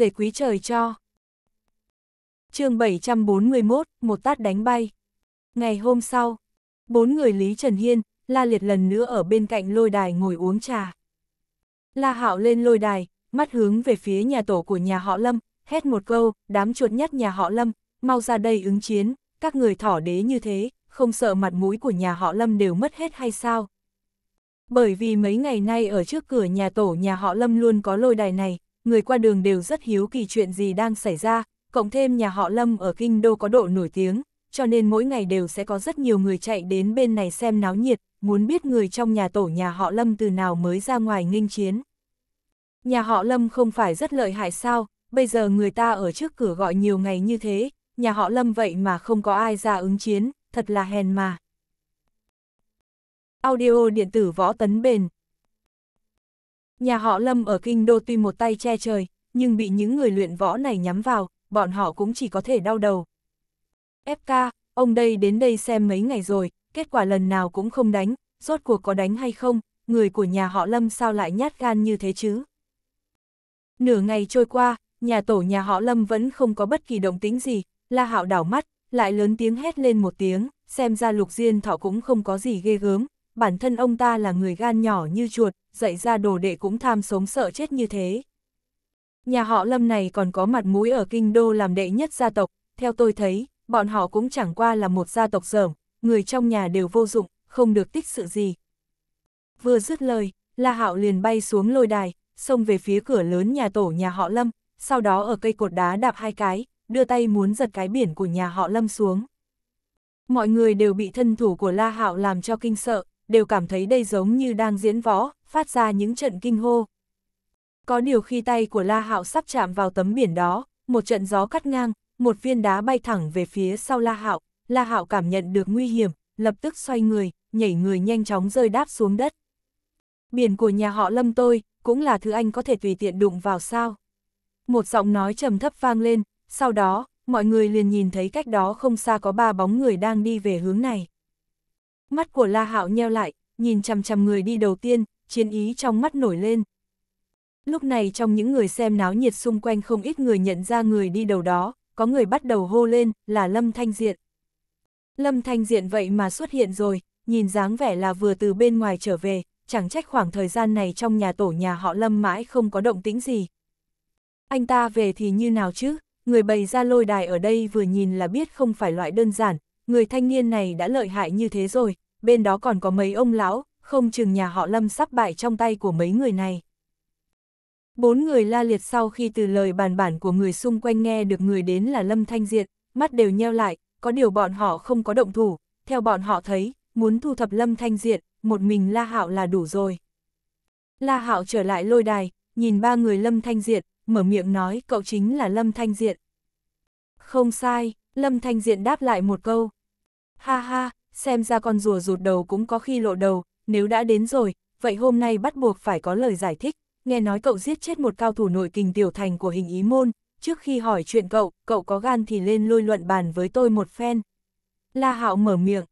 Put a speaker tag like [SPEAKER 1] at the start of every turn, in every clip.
[SPEAKER 1] dề quý trời cho. chương 741, một tát đánh bay. Ngày hôm sau, bốn người Lý Trần Hiên, La Liệt lần nữa ở bên cạnh lôi đài ngồi uống trà. La Hạo lên lôi đài, mắt hướng về phía nhà tổ của nhà họ Lâm, hét một câu, đám chuột nhắt nhà họ Lâm, mau ra đây ứng chiến, các người thỏ đế như thế, không sợ mặt mũi của nhà họ Lâm đều mất hết hay sao? Bởi vì mấy ngày nay ở trước cửa nhà tổ nhà họ Lâm luôn có lôi đài này, người qua đường đều rất hiếu kỳ chuyện gì đang xảy ra, cộng thêm nhà họ Lâm ở Kinh Đô có độ nổi tiếng, cho nên mỗi ngày đều sẽ có rất nhiều người chạy đến bên này xem náo nhiệt, muốn biết người trong nhà tổ nhà họ Lâm từ nào mới ra ngoài nghênh chiến. Nhà họ Lâm không phải rất lợi hại sao, bây giờ người ta ở trước cửa gọi nhiều ngày như thế, nhà họ Lâm vậy mà không có ai ra ứng chiến, thật là hèn mà. Audio điện tử võ tấn bền, Nhà họ Lâm ở kinh đô tuy một tay che trời, nhưng bị những người luyện võ này nhắm vào, bọn họ cũng chỉ có thể đau đầu. FK, ông đây đến đây xem mấy ngày rồi, kết quả lần nào cũng không đánh, rốt cuộc có đánh hay không, người của nhà họ Lâm sao lại nhát gan như thế chứ? Nửa ngày trôi qua, nhà tổ nhà họ Lâm vẫn không có bất kỳ động tính gì, La Hạo đảo mắt, lại lớn tiếng hét lên một tiếng, xem ra Lục Diên Thọ cũng không có gì ghê gớm, bản thân ông ta là người gan nhỏ như chuột, dạy ra đồ đệ cũng tham sống sợ chết như thế. Nhà họ Lâm này còn có mặt mũi ở kinh đô làm đệ nhất gia tộc, theo tôi thấy, bọn họ cũng chẳng qua là một gia tộc dởm, người trong nhà đều vô dụng, không được tích sự gì. Vừa dứt lời, La Hạo liền bay xuống lôi đài, xông về phía cửa lớn nhà tổ nhà họ Lâm, sau đó ở cây cột đá đạp hai cái, đưa tay muốn giật cái biển của nhà họ Lâm xuống. Mọi người đều bị thân thủ của La Hạo làm cho kinh sợ, đều cảm thấy đây giống như đang diễn võ, phát ra những trận kinh hô. Có điều khi tay của La Hạo sắp chạm vào tấm biển đó, một trận gió cắt ngang, một viên đá bay thẳng về phía sau La Hạo, La Hạo cảm nhận được nguy hiểm, lập tức xoay người, nhảy người nhanh chóng rơi đáp xuống đất. Biển của nhà họ Lâm tôi, cũng là thứ anh có thể tùy tiện đụng vào sao? Một giọng nói trầm thấp vang lên, sau đó, mọi người liền nhìn thấy cách đó không xa có ba bóng người đang đi về hướng này. Mắt của La Hạo nheo lại, nhìn chằm chằm người đi đầu tiên, chiến ý trong mắt nổi lên. Lúc này trong những người xem náo nhiệt xung quanh không ít người nhận ra người đi đầu đó, có người bắt đầu hô lên là Lâm Thanh Diện. Lâm Thanh Diện vậy mà xuất hiện rồi, nhìn dáng vẻ là vừa từ bên ngoài trở về, chẳng trách khoảng thời gian này trong nhà tổ nhà họ Lâm mãi không có động tĩnh gì. Anh ta về thì như nào chứ, người bày ra lôi đài ở đây vừa nhìn là biết không phải loại đơn giản, người thanh niên này đã lợi hại như thế rồi, bên đó còn có mấy ông lão, không chừng nhà họ Lâm sắp bại trong tay của mấy người này. Bốn người la liệt sau khi từ lời bàn bản của người xung quanh nghe được người đến là Lâm Thanh Diệt, mắt đều nheo lại, có điều bọn họ không có động thủ, theo bọn họ thấy, muốn thu thập Lâm Thanh Diệt, một mình La Hạo là đủ rồi. La Hạo trở lại lôi đài, nhìn ba người Lâm Thanh Diệt, mở miệng nói cậu chính là Lâm Thanh Diệt. Không sai, Lâm Thanh Diệt đáp lại một câu, Ha ha, xem ra con rùa rụt đầu cũng có khi lộ đầu, nếu đã đến rồi, vậy hôm nay bắt buộc phải có lời giải thích. Nghe nói cậu giết chết một cao thủ nội kình tiểu thành của hình ý môn, trước khi hỏi chuyện cậu, cậu có gan thì lên lôi luận bàn với tôi một phen. La Hạo mở miệng.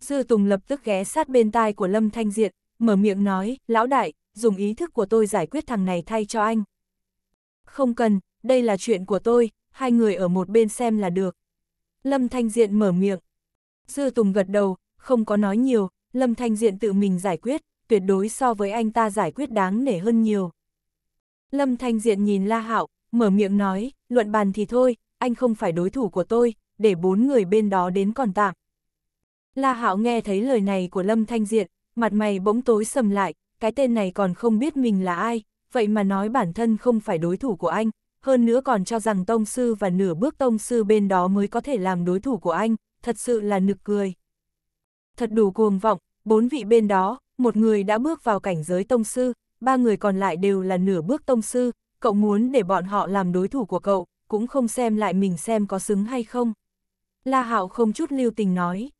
[SPEAKER 1] Dư Tùng lập tức ghé sát bên tai của Lâm Thanh Diện, mở miệng nói, lão đại, dùng ý thức của tôi giải quyết thằng này thay cho anh. Không cần, đây là chuyện của tôi, hai người ở một bên xem là được. Lâm Thanh Diện mở miệng, Dư Tùng gật đầu, không có nói nhiều, Lâm Thanh Diện tự mình giải quyết, tuyệt đối so với anh ta giải quyết đáng nể hơn nhiều. Lâm Thanh Diện nhìn La Hạo, mở miệng nói, luận bàn thì thôi, anh không phải đối thủ của tôi, để bốn người bên đó đến còn tạm. La Hạo nghe thấy lời này của Lâm Thanh Diện, mặt mày bỗng tối sầm lại, cái tên này còn không biết mình là ai, vậy mà nói bản thân không phải đối thủ của anh, hơn nữa còn cho rằng tông sư và nửa bước tông sư bên đó mới có thể làm đối thủ của anh, thật sự là nực cười. Thật đủ cuồng vọng, bốn vị bên đó, một người đã bước vào cảnh giới tông sư, ba người còn lại đều là nửa bước tông sư, cậu muốn để bọn họ làm đối thủ của cậu, cũng không xem lại mình xem có xứng hay không. La Hạo không chút lưu tình nói.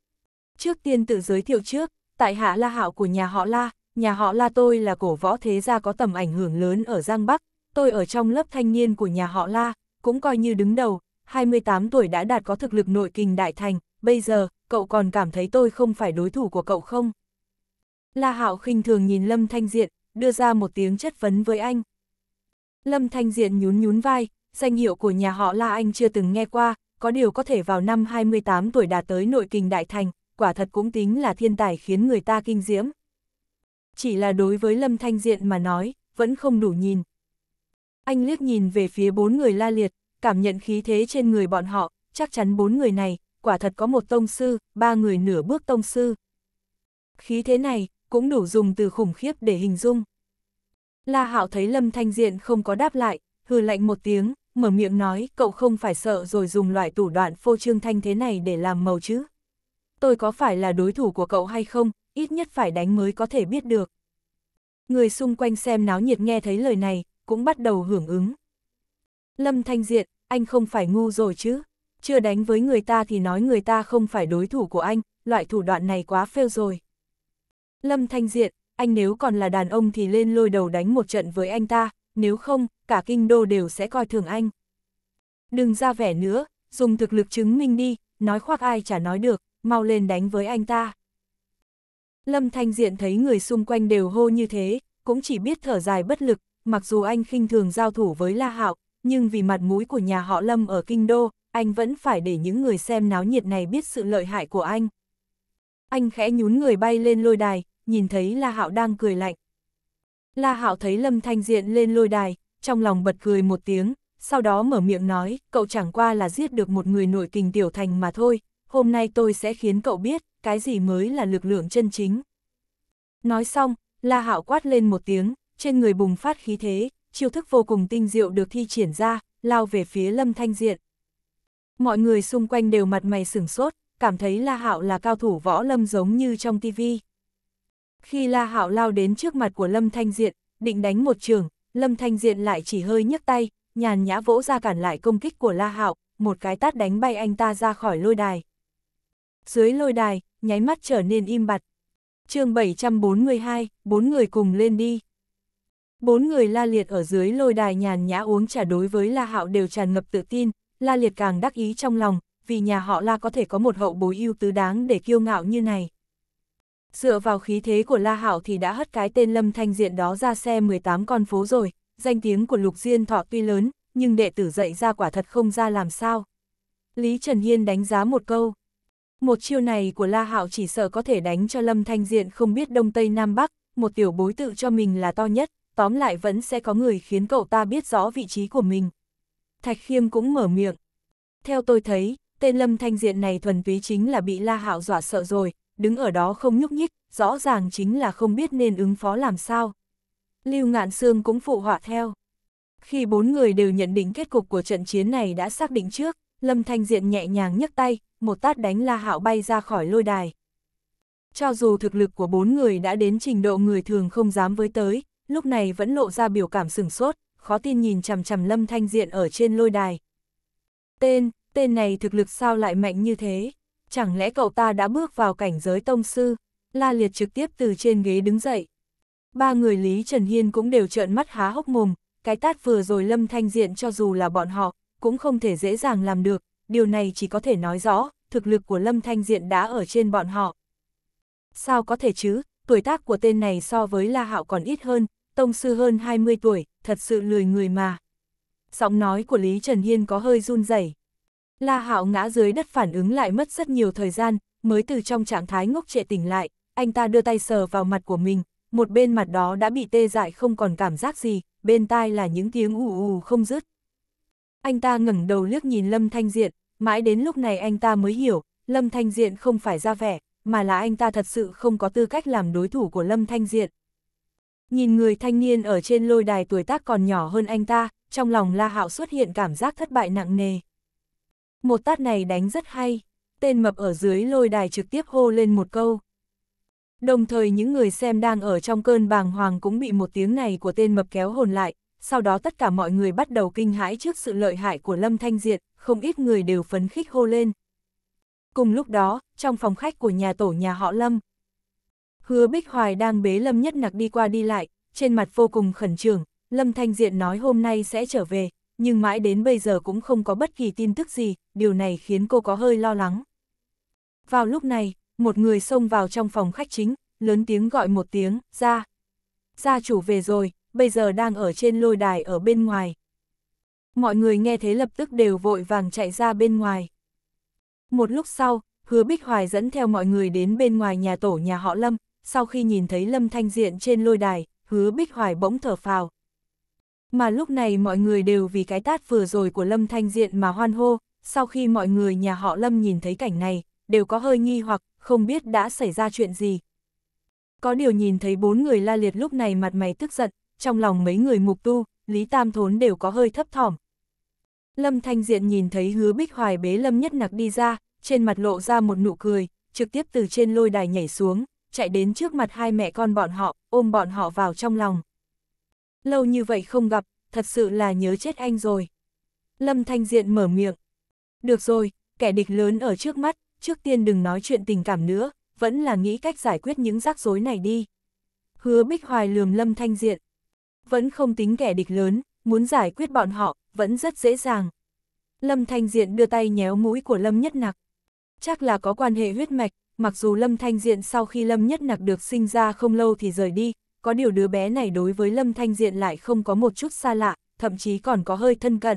[SPEAKER 1] Trước tiên tự giới thiệu trước, tại hạ La Hạo của nhà họ La, nhà họ La tôi là cổ võ thế gia có tầm ảnh hưởng lớn ở Giang Bắc, tôi ở trong lớp thanh niên của nhà họ La, cũng coi như đứng đầu, 28 tuổi đã đạt có thực lực nội kinh đại thành, bây giờ, cậu còn cảm thấy tôi không phải đối thủ của cậu không? La Hạo khinh thường nhìn Lâm Thanh Diện, đưa ra một tiếng chất vấn với anh. Lâm Thanh Diện nhún nhún vai, danh hiệu của nhà họ La Anh chưa từng nghe qua, có điều có thể vào năm 28 tuổi đạt tới nội kinh đại thành, quả thật cũng tính là thiên tài khiến người ta kinh diễm. Chỉ là đối với Lâm Thanh Diện mà nói, vẫn không đủ nhìn. Anh liếc nhìn về phía bốn người la liệt, cảm nhận khí thế trên người bọn họ, chắc chắn bốn người này quả thật có một tông sư, ba người nửa bước tông sư. Khí thế này, cũng đủ dùng từ khủng khiếp để hình dung. La Hạo thấy Lâm Thanh Diện không có đáp lại, hừ lạnh một tiếng, mở miệng nói cậu không phải sợ rồi dùng loại thủ đoạn phô trương thanh thế này để làm màu chứ. Tôi có phải là đối thủ của cậu hay không, ít nhất phải đánh mới có thể biết được. Người xung quanh xem náo nhiệt nghe thấy lời này, cũng bắt đầu hưởng ứng. Lâm Thanh Diện, anh không phải ngu rồi chứ chưa đánh với người ta thì nói người ta không phải đối thủ của anh, loại thủ đoạn này quá phêu rồi. Lâm Thanh Diện, anh nếu còn là đàn ông thì lên lôi đầu đánh một trận với anh ta, nếu không, cả kinh đô đều sẽ coi thường anh. Đừng ra vẻ nữa, dùng thực lực chứng minh đi, nói khoác ai chả nói được, mau lên đánh với anh ta. Lâm Thanh Diện thấy người xung quanh đều hô như thế, cũng chỉ biết thở dài bất lực, mặc dù anh khinh thường giao thủ với La Hạo, nhưng vì mặt mũi của nhà họ Lâm ở Kinh Đô, anh vẫn phải để những người xem náo nhiệt này biết sự lợi hại của anh. Anh khẽ nhún người bay lên lôi đài, nhìn thấy La Hạo đang cười lạnh. La Hạo thấy Lâm Thanh Diện lên lôi đài, trong lòng bật cười một tiếng, sau đó mở miệng nói, cậu chẳng qua là giết được một người nội kình tiểu thành mà thôi, hôm nay tôi sẽ khiến cậu biết, cái gì mới là lực lượng chân chính. Nói xong, La Hạo quát lên một tiếng, trên người bùng phát khí thế, chiêu thức vô cùng tinh diệu được thi triển ra, lao về phía Lâm Thanh Diện. Mọi người xung quanh đều mặt mày sửng sốt, cảm thấy La Hạo là cao thủ võ lâm giống như trong tivi. Khi La Hạo lao đến trước mặt của Lâm Thanh Diện, định đánh một trường, Lâm Thanh Diện lại chỉ hơi nhấc tay, nhàn nhã vỗ ra cản lại công kích của La Hạo, một cái tát đánh bay anh ta ra khỏi lôi đài. Dưới lôi đài, nháy mắt trở nên im bặt. chương 742, bốn người cùng lên đi. Bốn người la liệt ở dưới lôi đài nhàn nhã uống trà đối với La Hạo đều tràn ngập tự tin, La Liệt càng đắc ý trong lòng, vì nhà họ La có thể có một hậu bối ưu tứ đáng để kiêu ngạo như này. Dựa vào khí thế của La Hảo thì đã hất cái tên Lâm Thanh Diện đó ra xe 18 con phố rồi, danh tiếng của Lục Diên Thọ tuy lớn, nhưng đệ tử dạy ra quả thật không ra làm sao. Lý Trần Hiên đánh giá một câu. Một chiêu này của La Hạo chỉ sợ có thể đánh cho Lâm Thanh Diện không biết Đông Tây Nam Bắc, một tiểu bối tự cho mình là to nhất, tóm lại vẫn sẽ có người khiến cậu ta biết rõ vị trí của mình. Thạch Khiêm cũng mở miệng. Theo tôi thấy, tên Lâm Thanh Diện này thuần túy chính là bị La Hạo dọa sợ rồi, đứng ở đó không nhúc nhích, rõ ràng chính là không biết nên ứng phó làm sao. Lưu Ngạn Sương cũng phụ họa theo. Khi bốn người đều nhận định kết cục của trận chiến này đã xác định trước, Lâm Thanh Diện nhẹ nhàng nhấc tay, một tát đánh La Hạo bay ra khỏi lôi đài. Cho dù thực lực của bốn người đã đến trình độ người thường không dám với tới, lúc này vẫn lộ ra biểu cảm sừng sốt, khó tin nhìn chằm chằm Lâm Thanh Diện ở trên lôi đài. Tên, tên này thực lực sao lại mạnh như thế? Chẳng lẽ cậu ta đã bước vào cảnh giới tông sư? La Liệt trực tiếp từ trên ghế đứng dậy. Ba người Lý Trần Hiên cũng đều trợn mắt há hốc mồm, cái tát vừa rồi Lâm Thanh Diện cho dù là bọn họ, cũng không thể dễ dàng làm được, điều này chỉ có thể nói rõ, thực lực của Lâm Thanh Diện đã ở trên bọn họ. Sao có thể chứ, tuổi tác của tên này so với La Hạo còn ít hơn, tông sư hơn 20 tuổi, thật sự lười người mà. Giọng nói của Lý Trần Hiên có hơi run rẩy. La Hạo ngã dưới đất phản ứng lại mất rất nhiều thời gian, mới từ trong trạng thái ngốc trệ tỉnh lại, anh ta đưa tay sờ vào mặt của mình, một bên mặt đó đã bị tê dại không còn cảm giác gì, bên tai là những tiếng ù ù không dứt. Anh ta ngẩng đầu liếc nhìn Lâm Thanh Diện, mãi đến lúc này anh ta mới hiểu, Lâm Thanh Diện không phải ra vẻ, mà là anh ta thật sự không có tư cách làm đối thủ của Lâm Thanh Diện, Nhìn người thanh niên ở trên lôi đài tuổi tác còn nhỏ hơn anh ta, trong lòng La Hạo xuất hiện cảm giác thất bại nặng nề. Một tát này đánh rất hay, tên mập ở dưới lôi đài trực tiếp hô lên một câu. Đồng thời những người xem đang ở trong cơn bàng hoàng cũng bị một tiếng này của tên mập kéo hồn lại, sau đó tất cả mọi người bắt đầu kinh hãi trước sự lợi hại của Lâm Thanh Diệt, không ít người đều phấn khích hô lên. Cùng lúc đó, trong phòng khách của nhà tổ nhà họ Lâm, Hứa Bích Hoài đang bế Lâm Nhất Nặc đi qua đi lại, trên mặt vô cùng khẩn trương, Lâm Thanh Diện nói hôm nay sẽ trở về, nhưng mãi đến bây giờ cũng không có bất kỳ tin tức gì, điều này khiến cô có hơi lo lắng. Vào lúc này, một người xông vào trong phòng khách chính, lớn tiếng gọi một tiếng, ra. Gia chủ về rồi, bây giờ đang ở trên lôi đài ở bên ngoài. Mọi người nghe thế lập tức đều vội vàng chạy ra bên ngoài. Một lúc sau, hứa Bích Hoài dẫn theo mọi người đến bên ngoài nhà tổ nhà họ Lâm, sau khi nhìn thấy Lâm Thanh Diện trên lôi đài, hứa Bích Hoài bỗng thở phào. Mà lúc này mọi người đều vì cái tát vừa rồi của Lâm Thanh Diện mà hoan hô, sau khi mọi người nhà họ Lâm nhìn thấy cảnh này, đều có hơi nghi hoặc không biết đã xảy ra chuyện gì. Có điều nhìn thấy bốn người la liệt lúc này mặt mày tức giận, trong lòng mấy người mục tu, Lý Tam Thốn đều có hơi thấp thỏm. Lâm Thanh Diện nhìn thấy hứa Bích Hoài bế Lâm Nhất Nặc đi ra, trên mặt lộ ra một nụ cười, trực tiếp từ trên lôi đài nhảy xuống, chạy đến trước mặt hai mẹ con bọn họ, ôm bọn họ vào trong lòng. Lâu như vậy không gặp, thật sự là nhớ chết anh rồi. Lâm Thanh Diện mở miệng. Được rồi, kẻ địch lớn ở trước mắt, trước tiên đừng nói chuyện tình cảm nữa, vẫn là nghĩ cách giải quyết những rắc rối này đi. Hứa Bích Hoài lườm Lâm Thanh Diện. Vẫn không tính kẻ địch lớn, muốn giải quyết bọn họ, vẫn rất dễ dàng. Lâm Thanh Diện đưa tay nhéo mũi của Lâm Nhất Nặc. Chắc là có quan hệ huyết mạch, mặc dù Lâm Thanh Diện sau khi Lâm Nhất Nặc được sinh ra không lâu thì rời đi, có điều đứa bé này đối với Lâm Thanh Diện lại không có một chút xa lạ, thậm chí còn có hơi thân cận.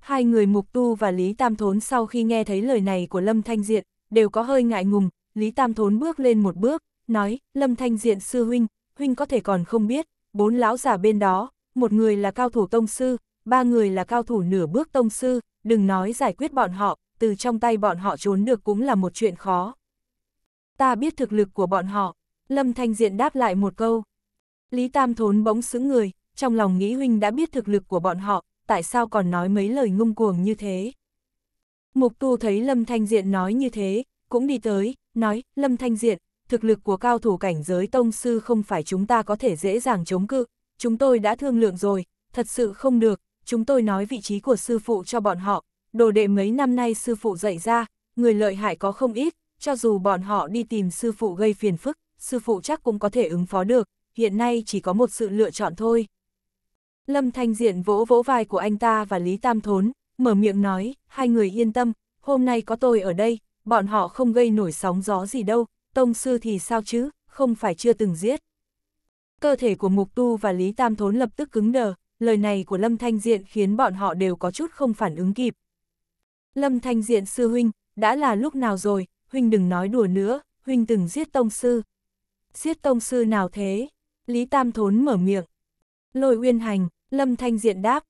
[SPEAKER 1] Hai người Mục Tu và Lý Tam Thốn sau khi nghe thấy lời này của Lâm Thanh Diện, đều có hơi ngại ngùng, Lý Tam Thốn bước lên một bước, nói, Lâm Thanh Diện sư huynh, huynh có thể còn không biết, bốn lão giả bên đó, một người là cao thủ tông sư, ba người là cao thủ nửa bước tông sư, đừng nói giải quyết bọn họ, từ trong tay bọn họ trốn được cũng là một chuyện khó ta biết thực lực của bọn họ. Lâm Thanh Diện đáp lại một câu. Lý Tam Thốn bỗng xứng người, trong lòng nghĩ huynh đã biết thực lực của bọn họ, tại sao còn nói mấy lời ngung cuồng như thế. Mục tu thấy Lâm Thanh Diện nói như thế, cũng đi tới, nói, Lâm Thanh Diện, thực lực của cao thủ cảnh giới tông sư không phải chúng ta có thể dễ dàng chống cự, chúng tôi đã thương lượng rồi, thật sự không được, chúng tôi nói vị trí của sư phụ cho bọn họ, đồ đệ mấy năm nay sư phụ dạy ra, người lợi hại có không ít, cho dù bọn họ đi tìm sư phụ gây phiền phức, sư phụ chắc cũng có thể ứng phó được, hiện nay chỉ có một sự lựa chọn thôi. Lâm Thanh Diện vỗ vỗ vai của anh ta và Lý Tam Thốn, mở miệng nói, hai người yên tâm, hôm nay có tôi ở đây, bọn họ không gây nổi sóng gió gì đâu, tông sư thì sao chứ, không phải chưa từng giết. Cơ thể của Mục Tu và Lý Tam Thốn lập tức cứng đờ, lời này của Lâm Thanh Diện khiến bọn họ đều có chút không phản ứng kịp. Lâm Thanh Diện sư huynh, đã là lúc nào rồi, huynh đừng nói đùa nữa, huynh từng giết tông sư. Giết tông sư nào thế? Lý Tam Thốn mở miệng. Lôi uyên hành, Lâm Thanh Diện đáp.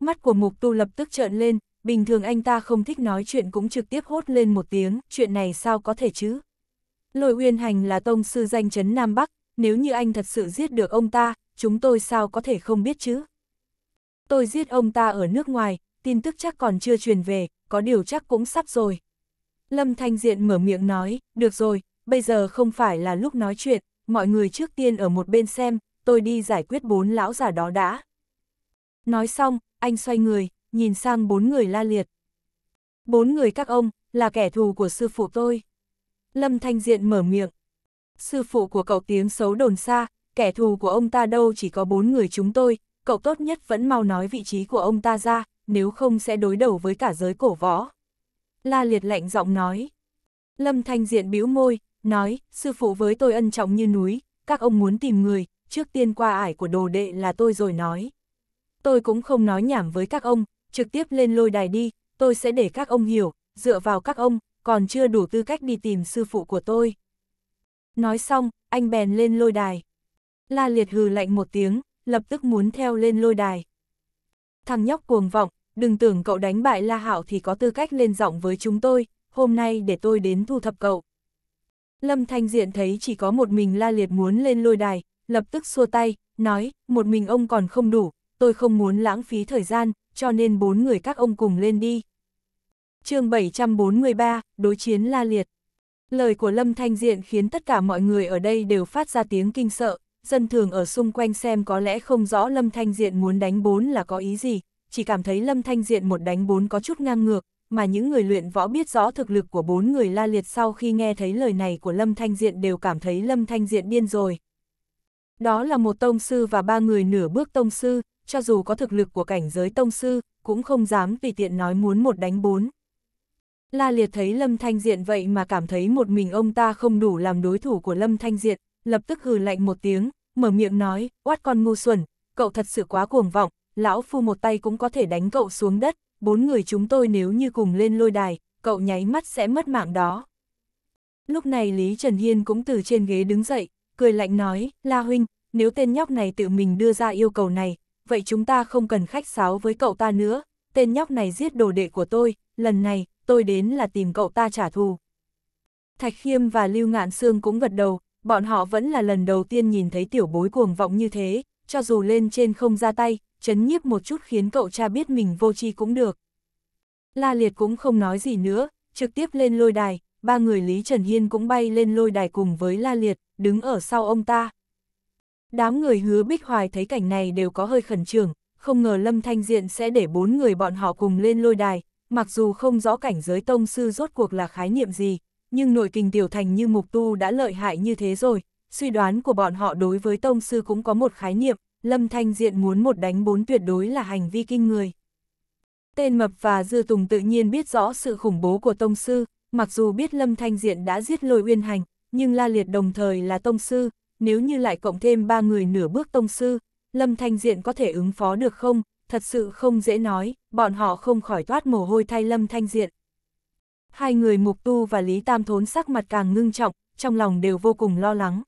[SPEAKER 1] Mắt của mục tu lập tức trợn lên, bình thường anh ta không thích nói chuyện cũng trực tiếp hốt lên một tiếng, chuyện này sao có thể chứ? Lôi uyên hành là tông sư danh chấn Nam Bắc, nếu như anh thật sự giết được ông ta, chúng tôi sao có thể không biết chứ? Tôi giết ông ta ở nước ngoài, tin tức chắc còn chưa truyền về, có điều chắc cũng sắp rồi. Lâm Thanh Diện mở miệng nói, được rồi, bây giờ không phải là lúc nói chuyện, mọi người trước tiên ở một bên xem, tôi đi giải quyết bốn lão giả đó đã. Nói xong, anh xoay người, nhìn sang bốn người la liệt. Bốn người các ông, là kẻ thù của sư phụ tôi. Lâm Thanh Diện mở miệng. Sư phụ của cậu tiếng xấu đồn xa, kẻ thù của ông ta đâu chỉ có bốn người chúng tôi, cậu tốt nhất vẫn mau nói vị trí của ông ta ra, nếu không sẽ đối đầu với cả giới cổ võ. La Liệt lạnh giọng nói. Lâm Thanh Diện bĩu môi, nói, sư phụ với tôi ân trọng như núi, các ông muốn tìm người, trước tiên qua ải của đồ đệ là tôi rồi nói. Tôi cũng không nói nhảm với các ông, trực tiếp lên lôi đài đi, tôi sẽ để các ông hiểu, dựa vào các ông, còn chưa đủ tư cách đi tìm sư phụ của tôi. Nói xong, anh bèn lên lôi đài. La Liệt hừ lạnh một tiếng, lập tức muốn theo lên lôi đài. Thằng nhóc cuồng vọng, đừng tưởng cậu đánh bại La Hạo thì có tư cách lên giọng với chúng tôi, hôm nay để tôi đến thu thập cậu. Lâm Thanh Diện thấy chỉ có một mình La Liệt muốn lên lôi đài, lập tức xua tay, nói, một mình ông còn không đủ, tôi không muốn lãng phí thời gian, cho nên bốn người các ông cùng lên đi. chương 743, Đối chiến La Liệt Lời của Lâm Thanh Diện khiến tất cả mọi người ở đây đều phát ra tiếng kinh sợ, dân thường ở xung quanh xem có lẽ không rõ Lâm Thanh Diện muốn đánh bốn là có ý gì, chỉ cảm thấy Lâm Thanh Diện một đánh bốn có chút ngang ngược, mà những người luyện võ biết rõ thực lực của bốn người la liệt sau khi nghe thấy lời này của Lâm Thanh Diện đều cảm thấy Lâm Thanh Diện điên rồi. Đó là một tông sư và ba người nửa bước tông sư, cho dù có thực lực của cảnh giới tông sư, cũng không dám vì tiện nói muốn một đánh bốn. La Liệt thấy Lâm Thanh Diện vậy mà cảm thấy một mình ông ta không đủ làm đối thủ của Lâm Thanh Diện, lập tức hừ lạnh một tiếng, mở miệng nói, oát con ngu xuẩn, cậu thật sự quá cuồng vọng, lão phu một tay cũng có thể đánh cậu xuống đất, bốn người chúng tôi nếu như cùng lên lôi đài, cậu nháy mắt sẽ mất mạng đó. Lúc này Lý Trần Hiên cũng từ trên ghế đứng dậy, cười lạnh nói, La Huynh, nếu tên nhóc này tự mình đưa ra yêu cầu này, vậy chúng ta không cần khách sáo với cậu ta nữa, tên nhóc này giết đồ đệ của tôi, lần này, tôi đến là tìm cậu ta trả thù. Thạch Khiêm và Lưu Ngạn Sương cũng gật đầu, bọn họ vẫn là lần đầu tiên nhìn thấy tiểu bối cuồng vọng như thế, cho dù lên trên không ra tay, chấn nhiếp một chút khiến cậu cha biết mình vô tri cũng được. La Liệt cũng không nói gì nữa, trực tiếp lên lôi đài, ba người Lý Trần Hiên cũng bay lên lôi đài cùng với La Liệt, đứng ở sau ông ta. Đám người hứa Bích Hoài thấy cảnh này đều có hơi khẩn trương, không ngờ Lâm Thanh Diện sẽ để bốn người bọn họ cùng lên lôi đài, mặc dù không rõ cảnh giới tông sư rốt cuộc là khái niệm gì, nhưng nội kinh tiểu thành như mục tu đã lợi hại như thế rồi, suy đoán của bọn họ đối với tông sư cũng có một khái niệm, Lâm Thanh Diện muốn một đánh bốn tuyệt đối là hành vi kinh người. Tên Mập và Dư Tùng tự nhiên biết rõ sự khủng bố của Tông Sư, mặc dù biết Lâm Thanh Diện đã giết lôi uyên hành, nhưng La Liệt đồng thời là Tông Sư, nếu như lại cộng thêm ba người nửa bước Tông Sư, Lâm Thanh Diện có thể ứng phó được không, thật sự không dễ nói, bọn họ không khỏi toát mồ hôi thay Lâm Thanh Diện. Hai người Mục Tu và Lý Tam Thốn sắc mặt càng ngưng trọng, trong lòng đều vô cùng lo lắng.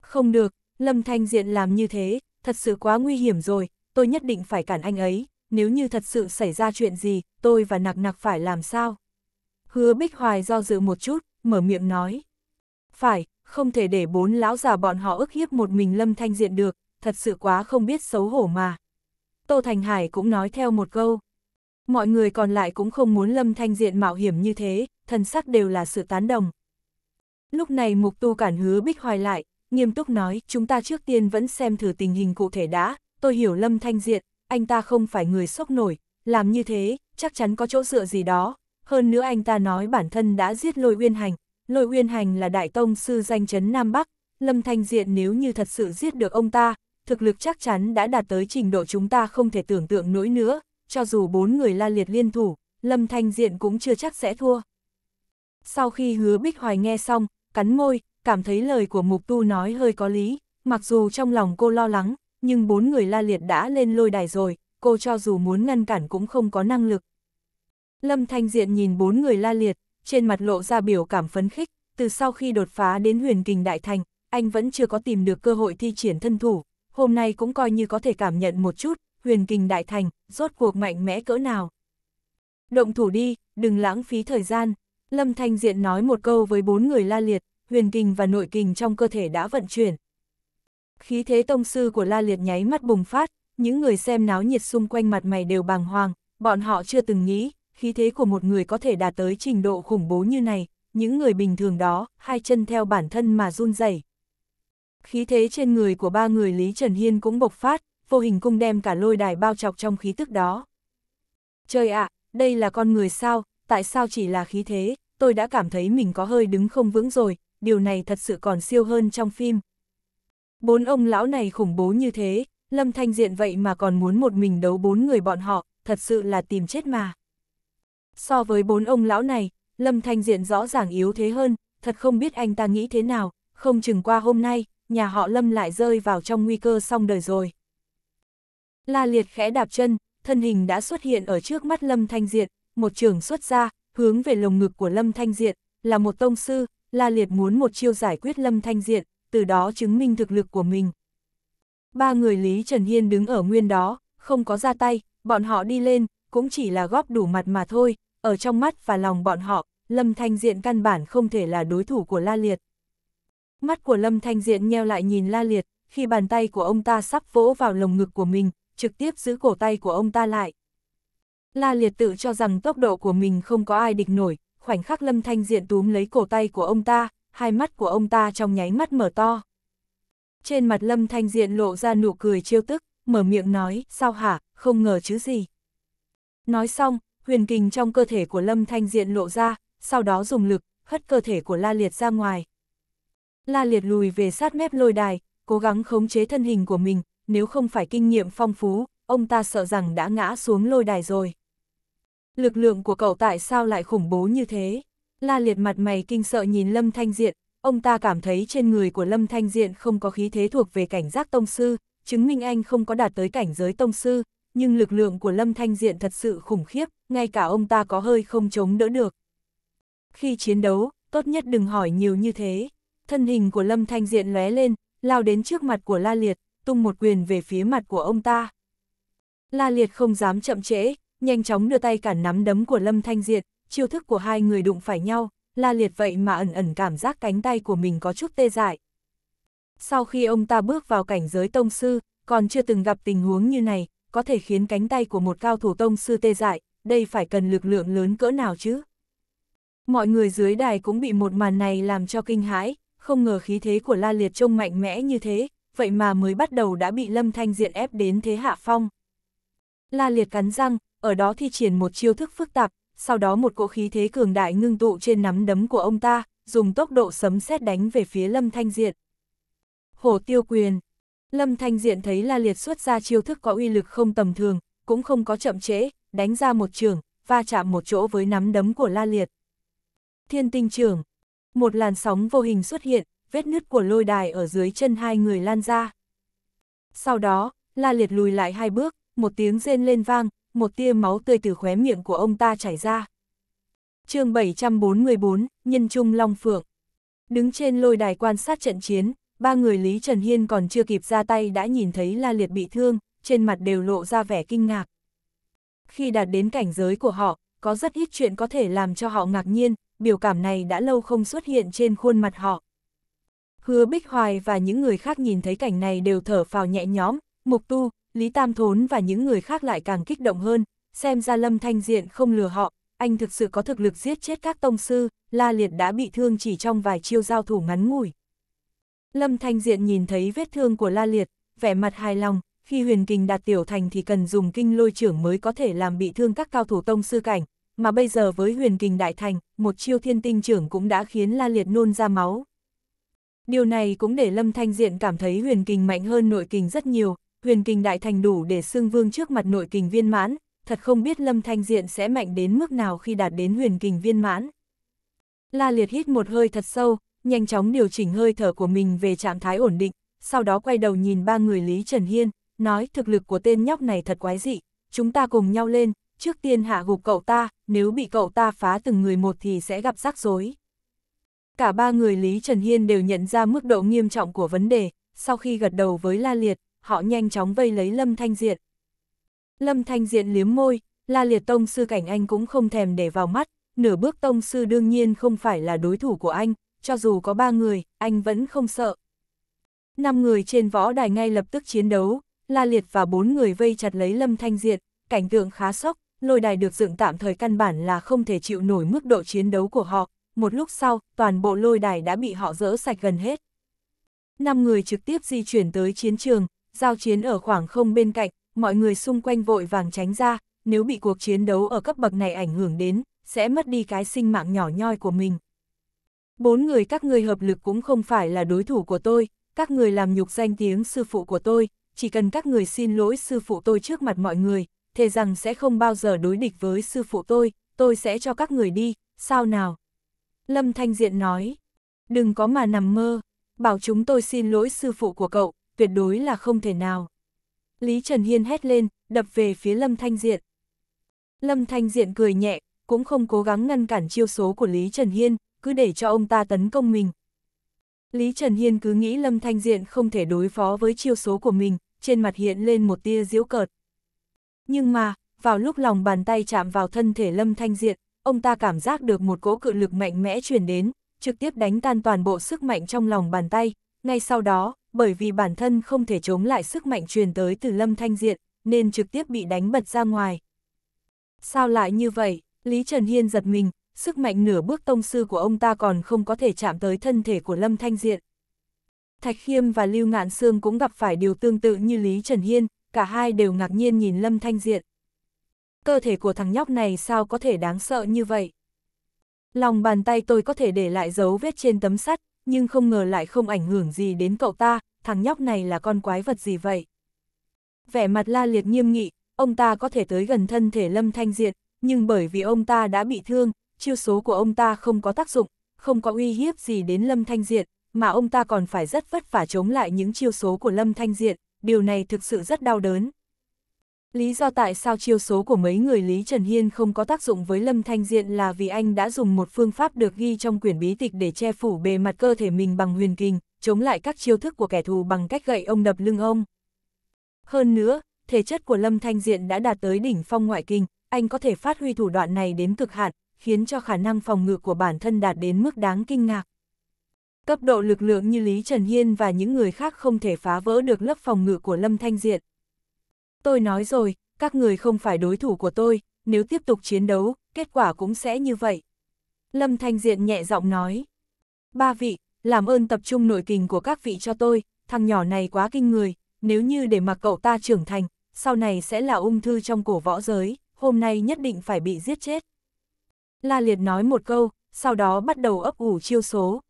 [SPEAKER 1] Không được, Lâm Thanh Diện làm như thế, thật sự quá nguy hiểm rồi, tôi nhất định phải cản anh ấy, nếu như thật sự xảy ra chuyện gì, tôi và nặc nặc phải làm sao? Hứa Bích Hoài do dự một chút, mở miệng nói. Phải, không thể để bốn lão già bọn họ ức hiếp một mình Lâm Thanh Diện được, thật sự quá không biết xấu hổ mà. Tô Thành Hải cũng nói theo một câu. Mọi người còn lại cũng không muốn Lâm Thanh Diện mạo hiểm như thế, thần sắc đều là sự tán đồng. Lúc này Mục Tu cản hứa Bích Hoài lại, nghiêm túc nói, chúng ta trước tiên vẫn xem thử tình hình cụ thể đã, tôi hiểu Lâm Thanh Diện, anh ta không phải người sốc nổi, làm như thế, chắc chắn có chỗ dựa gì đó, hơn nữa anh ta nói bản thân đã giết Lôi Uyên Hành, Lôi Uyên Hành là đại tông sư danh chấn Nam Bắc, Lâm Thanh Diện nếu như thật sự giết được ông ta, thực lực chắc chắn đã đạt tới trình độ chúng ta không thể tưởng tượng nổi nữa, cho dù bốn người la liệt liên thủ, Lâm Thanh Diện cũng chưa chắc sẽ thua. Sau khi hứa Bích Hoài nghe xong, cắn môi, cảm thấy lời của Mục Tu nói hơi có lý, mặc dù trong lòng cô lo lắng, nhưng bốn người la liệt đã lên lôi đài rồi, cô cho dù muốn ngăn cản cũng không có năng lực. Lâm Thanh Diện nhìn bốn người la liệt, trên mặt lộ ra biểu cảm phấn khích, từ sau khi đột phá đến huyền kình đại thành, anh vẫn chưa có tìm được cơ hội thi triển thân thủ, hôm nay cũng coi như có thể cảm nhận một chút, huyền kình đại thành, rốt cuộc mạnh mẽ cỡ nào. Động thủ đi, đừng lãng phí thời gian, Lâm Thanh Diện nói một câu với bốn người la liệt, huyền kình và nội kình trong cơ thể đã vận chuyển. Khí thế tông sư của La Liệt nháy mắt bùng phát, những người xem náo nhiệt xung quanh mặt mày đều bàng hoàng, bọn họ chưa từng nghĩ, khí thế của một người có thể đạt tới trình độ khủng bố như này, những người bình thường đó, hai chân theo bản thân mà run rẩy. Khí thế trên người của ba người Lý Trần Hiên cũng bộc phát, vô hình cung đem cả lôi đài bao trọc trong khí tức đó. Trời ạ, đây là con người sao, tại sao chỉ là khí thế, tôi đã cảm thấy mình có hơi đứng không vững rồi, điều này thật sự còn siêu hơn trong phim. Bốn ông lão này khủng bố như thế, Lâm Thanh Diện vậy mà còn muốn một mình đấu bốn người bọn họ, thật sự là tìm chết mà. So với bốn ông lão này, Lâm Thanh Diện rõ ràng yếu thế hơn, thật không biết anh ta nghĩ thế nào, không chừng qua hôm nay, nhà họ Lâm lại rơi vào trong nguy cơ xong đời rồi. La Liệt khẽ đạp chân, thân hình đã xuất hiện ở trước mắt Lâm Thanh Diện, một trường xuất ra, hướng về lồng ngực của Lâm Thanh Diện, là một tông sư, La Liệt muốn một chiêu giải quyết Lâm Thanh Diện, từ đó chứng minh thực lực của mình. Ba người Lý Trần Hiên đứng ở nguyên đó, không có ra tay, bọn họ đi lên, cũng chỉ là góp đủ mặt mà thôi, ở trong mắt và lòng bọn họ, Lâm Thanh Diện căn bản không thể là đối thủ của La Liệt. Mắt của Lâm Thanh Diện nheo lại nhìn La Liệt, khi bàn tay của ông ta sắp vỗ vào lồng ngực của mình, trực tiếp giữ cổ tay của ông ta lại. La Liệt tự cho rằng tốc độ của mình không có ai địch nổi, khoảnh khắc Lâm Thanh Diện túm lấy cổ tay của ông ta, hai mắt của ông ta trong nháy mắt mở to. Trên mặt Lâm Thanh Diện lộ ra nụ cười chiêu tức, mở miệng nói, sao hả, không ngờ chứ gì. Nói xong, huyền kình trong cơ thể của Lâm Thanh Diện lộ ra, sau đó dùng lực, hất cơ thể của La Liệt ra ngoài. La Liệt lùi về sát mép lôi đài, cố gắng khống chế thân hình của mình, nếu không phải kinh nghiệm phong phú, ông ta sợ rằng đã ngã xuống lôi đài rồi. Lực lượng của cậu tại sao lại khủng bố như thế? La liệt mặt mày kinh sợ nhìn Lâm Thanh Diện, ông ta cảm thấy trên người của Lâm Thanh Diện không có khí thế thuộc về cảnh giác tông sư, chứng minh anh không có đạt tới cảnh giới tông sư, nhưng lực lượng của Lâm Thanh Diện thật sự khủng khiếp, ngay cả ông ta có hơi không chống đỡ được. Khi chiến đấu, tốt nhất đừng hỏi nhiều như thế. Thân hình của Lâm Thanh Diện lóe lên, lao đến trước mặt của La Liệt, tung một quyền về phía mặt của ông ta. La Liệt không dám chậm trễ, nhanh chóng đưa tay cản nắm đấm của Lâm Thanh Diệt, chiêu thức của hai người đụng phải nhau, la liệt vậy mà ẩn ẩn cảm giác cánh tay của mình có chút tê dại. Sau khi ông ta bước vào cảnh giới tông sư, còn chưa từng gặp tình huống như này, có thể khiến cánh tay của một cao thủ tông sư tê dại, đây phải cần lực lượng lớn cỡ nào chứ? Mọi người dưới đài cũng bị một màn này làm cho kinh hãi, không ngờ khí thế của La Liệt trông mạnh mẽ như thế, vậy mà mới bắt đầu đã bị Lâm Thanh Diện ép đến thế hạ phong. La Liệt cắn răng, ở đó thi triển một chiêu thức phức tạp, sau đó một cỗ khí thế cường đại ngưng tụ trên nắm đấm của ông ta, dùng tốc độ sấm sét đánh về phía Lâm Thanh Diện. Hổ tiêu quyền Lâm Thanh Diện thấy La Liệt xuất ra chiêu thức có uy lực không tầm thường, cũng không có chậm trễ, đánh ra một trường, va chạm một chỗ với nắm đấm của La Liệt. Thiên tinh trường Một làn sóng vô hình xuất hiện, vết nứt của lôi đài ở dưới chân hai người lan ra. Sau đó, La Liệt lùi lại hai bước, một tiếng rên lên vang, một tia máu tươi từ khóe miệng của ông ta chảy ra. chương 744, Nhân Trung Long Phượng. Đứng trên lôi đài quan sát trận chiến, ba người Lý Trần Hiên còn chưa kịp ra tay đã nhìn thấy La Liệt bị thương, trên mặt đều lộ ra vẻ kinh ngạc. Khi đạt đến cảnh giới của họ, có rất ít chuyện có thể làm cho họ ngạc nhiên, biểu cảm này đã lâu không xuất hiện trên khuôn mặt họ. Hứa Bích Hoài và những người khác nhìn thấy cảnh này đều thở phào nhẹ nhõm, Mục Tu, Lý Tam Thốn và những người khác lại càng kích động hơn, xem ra Lâm Thanh Diện không lừa họ, anh thực sự có thực lực giết chết các tông sư, La Liệt đã bị thương chỉ trong vài chiêu giao thủ ngắn ngủi. Lâm Thanh Diện nhìn thấy vết thương của La Liệt, vẻ mặt hài lòng, khi huyền kinh đạt tiểu thành thì cần dùng kinh lôi trưởng mới có thể làm bị thương các cao thủ tông sư cảnh, mà bây giờ với huyền kinh đại thành, một chiêu thiên tinh trưởng cũng đã khiến La Liệt nôn ra máu. Điều này cũng để Lâm Thanh Diện cảm thấy huyền kinh mạnh hơn nội kinh rất nhiều, huyền kình đại thành đủ để xưng vương trước mặt nội kình viên mãn, thật không biết lâm thanh diện sẽ mạnh đến mức nào khi đạt đến huyền kình viên mãn. La liệt hít một hơi thật sâu, nhanh chóng điều chỉnh hơi thở của mình về trạng thái ổn định, sau đó quay đầu nhìn ba người Lý Trần Hiên, nói thực lực của tên nhóc này thật quái dị, chúng ta cùng nhau lên, trước tiên hạ gục cậu ta, nếu bị cậu ta phá từng người một thì sẽ gặp rắc rối. Cả ba người Lý Trần Hiên đều nhận ra mức độ nghiêm trọng của vấn đề, sau khi gật đầu với La Liệt, họ nhanh chóng vây lấy Lâm Thanh Diện. Lâm Thanh Diện liếm môi, La Liệt Tông Sư Cảnh Anh cũng không thèm để vào mắt, nửa bước Tông Sư đương nhiên không phải là đối thủ của anh, cho dù có ba người, anh vẫn không sợ. Năm người trên võ đài ngay lập tức chiến đấu, La Liệt và bốn người vây chặt lấy Lâm Thanh Diện, cảnh tượng khá sốc, lôi đài được dựng tạm thời căn bản là không thể chịu nổi mức độ chiến đấu của họ, một lúc sau, toàn bộ lôi đài đã bị họ dỡ sạch gần hết. Năm người trực tiếp di chuyển tới chiến trường, Giao chiến ở khoảng không bên cạnh, mọi người xung quanh vội vàng tránh ra, nếu bị cuộc chiến đấu ở cấp bậc này ảnh hưởng đến, sẽ mất đi cái sinh mạng nhỏ nhoi của mình. Bốn người các người hợp lực cũng không phải là đối thủ của tôi, các người làm nhục danh tiếng sư phụ của tôi, chỉ cần các người xin lỗi sư phụ tôi trước mặt mọi người, thề rằng sẽ không bao giờ đối địch với sư phụ tôi, tôi sẽ cho các người đi, sao nào? Lâm Thanh Diện nói, đừng có mà nằm mơ, bảo chúng tôi xin lỗi sư phụ của cậu, tuyệt đối là không thể nào. Lý Trần Hiên hét lên, đập về phía Lâm Thanh Diện. Lâm Thanh Diện cười nhẹ, cũng không cố gắng ngăn cản chiêu số của Lý Trần Hiên, cứ để cho ông ta tấn công mình. Lý Trần Hiên cứ nghĩ Lâm Thanh Diện không thể đối phó với chiêu số của mình, trên mặt hiện lên một tia diễu cợt. Nhưng mà, vào lúc lòng bàn tay chạm vào thân thể Lâm Thanh Diện, ông ta cảm giác được một cỗ cự lực mạnh mẽ truyền đến, trực tiếp đánh tan toàn bộ sức mạnh trong lòng bàn tay, ngay sau đó, bởi vì bản thân không thể chống lại sức mạnh truyền tới từ Lâm Thanh Diện, nên trực tiếp bị đánh bật ra ngoài. Sao lại như vậy? Lý Trần Hiên giật mình, sức mạnh nửa bước tông sư của ông ta còn không có thể chạm tới thân thể của Lâm Thanh Diện. Thạch Khiêm và Lưu Ngạn Sương cũng gặp phải điều tương tự như Lý Trần Hiên, cả hai đều ngạc nhiên nhìn Lâm Thanh Diện. Cơ thể của thằng nhóc này sao có thể đáng sợ như vậy? Lòng bàn tay tôi có thể để lại dấu vết trên tấm sắt, nhưng không ngờ lại không ảnh hưởng gì đến cậu ta, thằng nhóc này là con quái vật gì vậy? Vẻ mặt la liệt nghiêm nghị, ông ta có thể tới gần thân thể Lâm Thanh Diện, nhưng bởi vì ông ta đã bị thương, chiêu số của ông ta không có tác dụng, không có uy hiếp gì đến Lâm Thanh Diện, mà ông ta còn phải rất vất vả chống lại những chiêu số của Lâm Thanh Diện, điều này thực sự rất đau đớn. Lý do tại sao chiêu số của mấy người Lý Trần Hiên không có tác dụng với Lâm Thanh Diện là vì anh đã dùng một phương pháp được ghi trong quyển bí tịch để che phủ bề mặt cơ thể mình bằng huyền kinh, chống lại các chiêu thức của kẻ thù bằng cách gậy ông đập lưng ông. Hơn nữa, thể chất của Lâm Thanh Diện đã đạt tới đỉnh phong ngoại kinh, anh có thể phát huy thủ đoạn này đến cực hạn, khiến cho khả năng phòng ngự của bản thân đạt đến mức đáng kinh ngạc. Cấp độ lực lượng như Lý Trần Hiên và những người khác không thể phá vỡ được lớp phòng ngự của Lâm Thanh Diện tôi nói rồi, các người không phải đối thủ của tôi, nếu tiếp tục chiến đấu, kết quả cũng sẽ như vậy. Lâm Thanh Diện nhẹ giọng nói. Ba vị, làm ơn tập trung nội kình của các vị cho tôi, thằng nhỏ này quá kinh người, nếu như để mặc cậu ta trưởng thành, sau này sẽ là ung thư trong cổ võ giới, hôm nay nhất định phải bị giết chết. La Liệt nói một câu, sau đó bắt đầu ấp ủ chiêu số.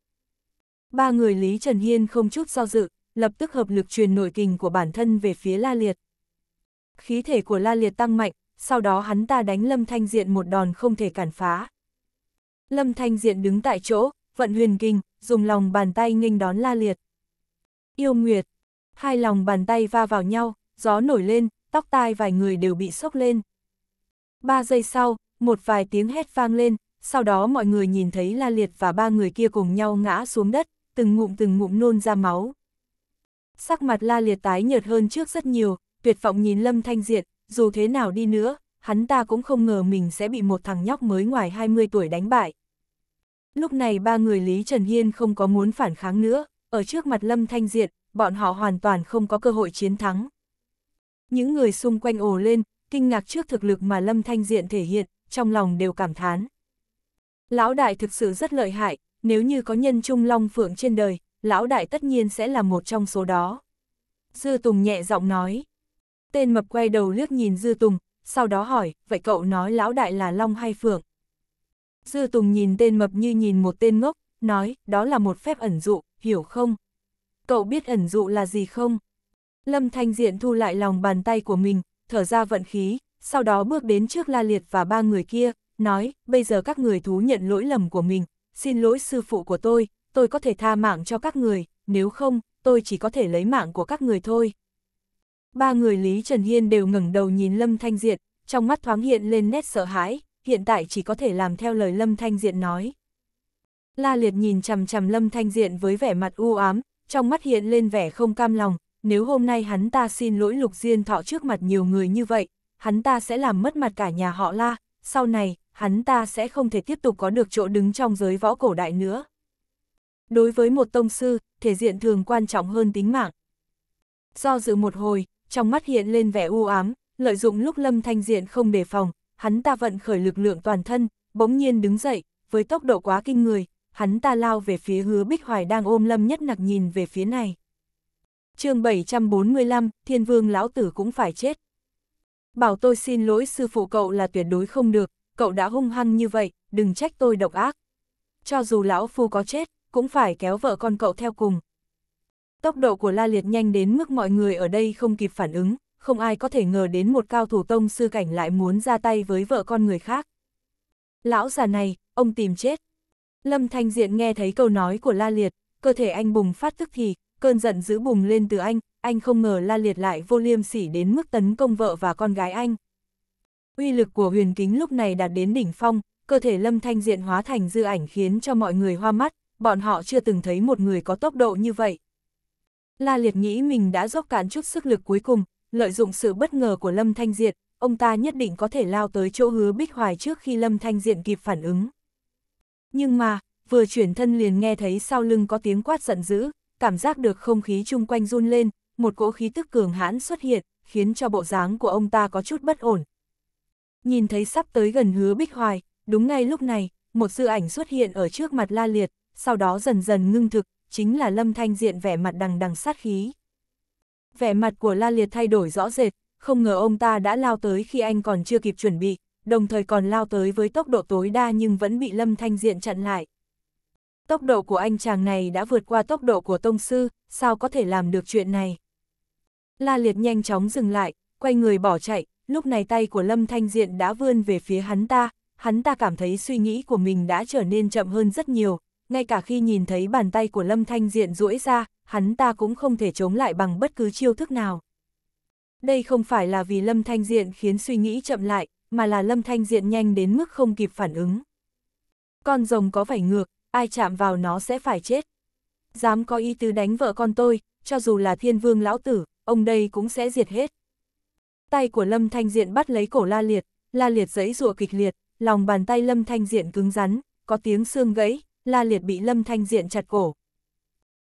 [SPEAKER 1] Ba người Lý Trần Hiên không chút do dự, lập tức hợp lực truyền nội kình của bản thân về phía La Liệt. Khí thể của La Liệt tăng mạnh, sau đó hắn ta đánh Lâm Thanh Diện một đòn không thể cản phá. Lâm Thanh Diện đứng tại chỗ, vận huyền kinh, dùng lòng bàn tay nghênh đón La Liệt. Yêu Nguyệt, hai lòng bàn tay va vào nhau, gió nổi lên, tóc tai vài người đều bị sốc lên. Ba giây sau, một vài tiếng hét vang lên, sau đó mọi người nhìn thấy La Liệt và ba người kia cùng nhau ngã xuống đất, từng ngụm từng ngụm nôn ra máu. Sắc mặt La Liệt tái nhợt hơn trước rất nhiều, tuyệt vọng nhìn Lâm Thanh Diện, dù thế nào đi nữa, hắn ta cũng không ngờ mình sẽ bị một thằng nhóc mới ngoài 20 tuổi đánh bại. Lúc này ba người Lý Trần Hiên không có muốn phản kháng nữa, ở trước mặt Lâm Thanh Diện, bọn họ hoàn toàn không có cơ hội chiến thắng. Những người xung quanh ồ lên, kinh ngạc trước thực lực mà Lâm Thanh Diện thể hiện, trong lòng đều cảm thán. Lão đại thực sự rất lợi hại, nếu như có nhân trung long phượng trên đời, lão đại tất nhiên sẽ là một trong số đó. Dư Tùng nhẹ giọng nói. Tên mập quay đầu liếc nhìn Dư Tùng, sau đó hỏi, vậy cậu nói lão đại là Long hay Phượng? Dư Tùng nhìn tên mập như nhìn một tên ngốc, nói, đó là một phép ẩn dụ, hiểu không? Cậu biết ẩn dụ là gì không? Lâm Thanh Diện thu lại lòng bàn tay của mình, thở ra vận khí, sau đó bước đến trước La Liệt và ba người kia, nói, bây giờ các người thú nhận lỗi lầm của mình, xin lỗi sư phụ của tôi, tôi có thể tha mạng cho các người, nếu không, tôi chỉ có thể lấy mạng của các người thôi ba người Lý Trần Hiên đều ngẩng đầu nhìn Lâm Thanh Diệt, trong mắt thoáng hiện lên nét sợ hãi, hiện tại chỉ có thể làm theo lời Lâm Thanh Diện nói. La Liệt nhìn chằm chằm Lâm Thanh Diện với vẻ mặt u ám, trong mắt hiện lên vẻ không cam lòng, nếu hôm nay hắn ta xin lỗi Lục Diên Thọ trước mặt nhiều người như vậy, hắn ta sẽ làm mất mặt cả nhà họ La, sau này, hắn ta sẽ không thể tiếp tục có được chỗ đứng trong giới võ cổ đại nữa. Đối với một tông sư, thể diện thường quan trọng hơn tính mạng. Do dự một hồi, trong mắt hiện lên vẻ u ám, lợi dụng lúc Lâm Thanh Diện không đề phòng, hắn ta vận khởi lực lượng toàn thân, bỗng nhiên đứng dậy, với tốc độ quá kinh người, hắn ta lao về phía hứa Bích Hoài đang ôm Lâm Nhất Nặc nhìn về phía này. chương 745, Thiên Vương Lão Tử cũng phải chết. Bảo tôi xin lỗi sư phụ cậu là tuyệt đối không được, cậu đã hung hăng như vậy, đừng trách tôi độc ác. Cho dù lão phu có chết, cũng phải kéo vợ con cậu theo cùng, Tốc độ của La Liệt nhanh đến mức mọi người ở đây không kịp phản ứng, không ai có thể ngờ đến một cao thủ tông sư cảnh lại muốn ra tay với vợ con người khác. Lão già này, ông tìm chết. Lâm Thanh Diện nghe thấy câu nói của La Liệt, cơ thể anh bùng phát tức thì, cơn giận dữ bùng lên từ anh, anh không ngờ La Liệt lại vô liêm sỉ đến mức tấn công vợ và con gái anh. Uy lực của huyền kính lúc này đạt đến đỉnh phong, cơ thể Lâm Thanh Diện hóa thành dư ảnh khiến cho mọi người hoa mắt, bọn họ chưa từng thấy một người có tốc độ như vậy. La Liệt nghĩ mình đã dốc cạn chút sức lực cuối cùng, lợi dụng sự bất ngờ của Lâm Thanh Diệt, ông ta nhất định có thể lao tới chỗ hứa bích hoài trước khi Lâm Thanh Diệt kịp phản ứng. Nhưng mà, vừa chuyển thân liền nghe thấy sau lưng có tiếng quát giận dữ, cảm giác được không khí chung quanh run lên, một cỗ khí tức cường hãn xuất hiện, khiến cho bộ dáng của ông ta có chút bất ổn. Nhìn thấy sắp tới gần hứa bích hoài, đúng ngay lúc này, một dự ảnh xuất hiện ở trước mặt la liệt, sau đó dần dần ngưng thực, chính là lâm thanh diện vẻ mặt đằng đằng sát khí. Vẻ mặt của La Liệt thay đổi rõ rệt, không ngờ ông ta đã lao tới khi anh còn chưa kịp chuẩn bị, đồng thời còn lao tới với tốc độ tối đa nhưng vẫn bị lâm thanh diện chặn lại. Tốc độ của anh chàng này đã vượt qua tốc độ của tông sư, sao có thể làm được chuyện này? La Liệt nhanh chóng dừng lại, quay người bỏ chạy, lúc này tay của Lâm Thanh Diện đã vươn về phía hắn ta, hắn ta cảm thấy suy nghĩ của mình đã trở nên chậm hơn rất nhiều, ngay cả khi nhìn thấy bàn tay của Lâm Thanh Diện duỗi ra, hắn ta cũng không thể chống lại bằng bất cứ chiêu thức nào. Đây không phải là vì Lâm Thanh Diện khiến suy nghĩ chậm lại, mà là Lâm Thanh Diện nhanh đến mức không kịp phản ứng. Con rồng có vảy ngược, ai chạm vào nó sẽ phải chết. Dám có ý tứ đánh vợ con tôi, cho dù là thiên vương lão tử, ông đây cũng sẽ diệt hết. Tay của Lâm Thanh Diện bắt lấy cổ La Liệt, La Liệt giãy giụa kịch liệt, lòng bàn tay Lâm Thanh Diện cứng rắn, có tiếng xương gãy, La Liệt bị Lâm Thanh Diện chặt cổ.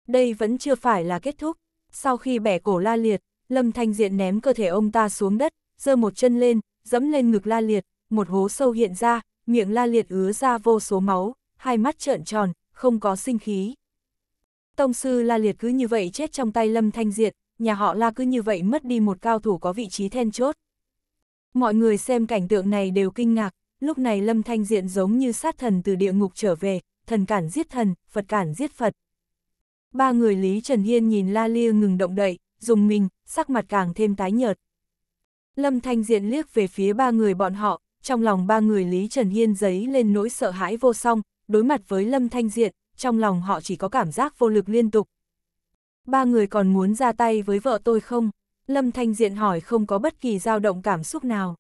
[SPEAKER 1] Đây vẫn chưa phải là kết thúc, sau khi bẻ cổ La Liệt, Lâm Thanh Diện ném cơ thể ông ta xuống đất, giơ một chân lên, dẫm lên ngực La Liệt, một hố sâu hiện ra, miệng La Liệt ứa ra vô số máu, hai mắt trợn tròn, không có sinh khí. Tông sư La Liệt cứ như vậy chết trong tay Lâm Thanh Diện, nhà họ La cứ như vậy mất đi một cao thủ có vị trí then chốt. Mọi người xem cảnh tượng này đều kinh ngạc, lúc này Lâm Thanh Diện giống như sát thần từ địa ngục trở về, thần cản giết thần, Phật cản giết Phật. Ba người Lý Trần Hiên nhìn La Lia ngừng động đậy, dùng mình, sắc mặt càng thêm tái nhợt. Lâm Thanh Diện liếc về phía ba người bọn họ, trong lòng ba người Lý Trần Hiên giấy lên nỗi sợ hãi vô song, đối mặt với Lâm Thanh Diện, trong lòng họ chỉ có cảm giác vô lực liên tục. Ba người còn muốn ra tay với vợ tôi không? Lâm Thanh Diện hỏi không có bất kỳ dao động cảm xúc nào.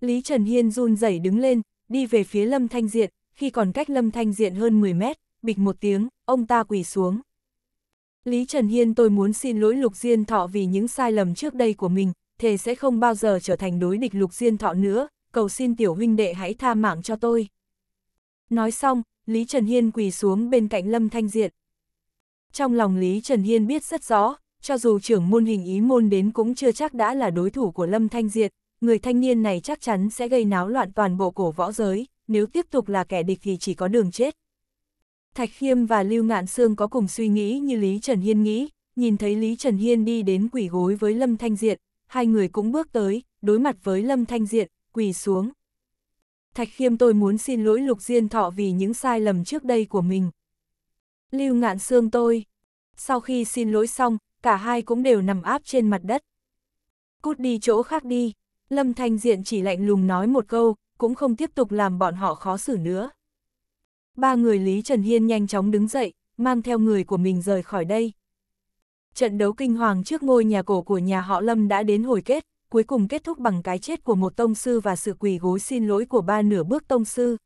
[SPEAKER 1] Lý Trần Hiên run rẩy đứng lên, đi về phía Lâm Thanh Diện, khi còn cách lâm thanh diện hơn 10 mét, bịch một tiếng, ông ta quỳ xuống. Lý Trần Hiên tôi muốn xin lỗi Lục Diên Thọ vì những sai lầm trước đây của mình, thề sẽ không bao giờ trở thành đối địch Lục Diên Thọ nữa, cầu xin tiểu huynh đệ hãy tha mạng cho tôi. Nói xong, Lý Trần Hiên quỳ xuống bên cạnh Lâm Thanh Diện. Trong lòng Lý Trần Hiên biết rất rõ, cho dù trưởng môn hình ý môn đến cũng chưa chắc đã là đối thủ của Lâm Thanh Diệt, người thanh niên này chắc chắn sẽ gây náo loạn toàn bộ cổ võ giới, nếu tiếp tục là kẻ địch thì chỉ có đường chết. Thạch Khiêm và Lưu Ngạn Sương có cùng suy nghĩ như Lý Trần Hiên nghĩ, nhìn thấy Lý Trần Hiên đi đến quỷ gối với Lâm Thanh Diện, hai người cũng bước tới, đối mặt với Lâm Thanh Diện, quỳ xuống. Thạch Khiêm tôi muốn xin lỗi Lục Diên Thọ vì những sai lầm trước đây của mình. Lưu Ngạn Sương tôi. Sau khi xin lỗi xong, cả hai cũng đều nằm áp trên mặt đất. Cút đi chỗ khác đi. Lâm Thanh Diện chỉ lạnh lùng nói một câu, cũng không tiếp tục làm bọn họ khó xử nữa. Ba người Lý Trần Hiên nhanh chóng đứng dậy, mang theo người của mình rời khỏi đây. Trận đấu kinh hoàng trước ngôi nhà cổ của nhà họ Lâm đã đến hồi kết, cuối cùng kết thúc bằng cái chết của một tông sư và sự quỳ gối xin lỗi của ba nửa bước tông sư.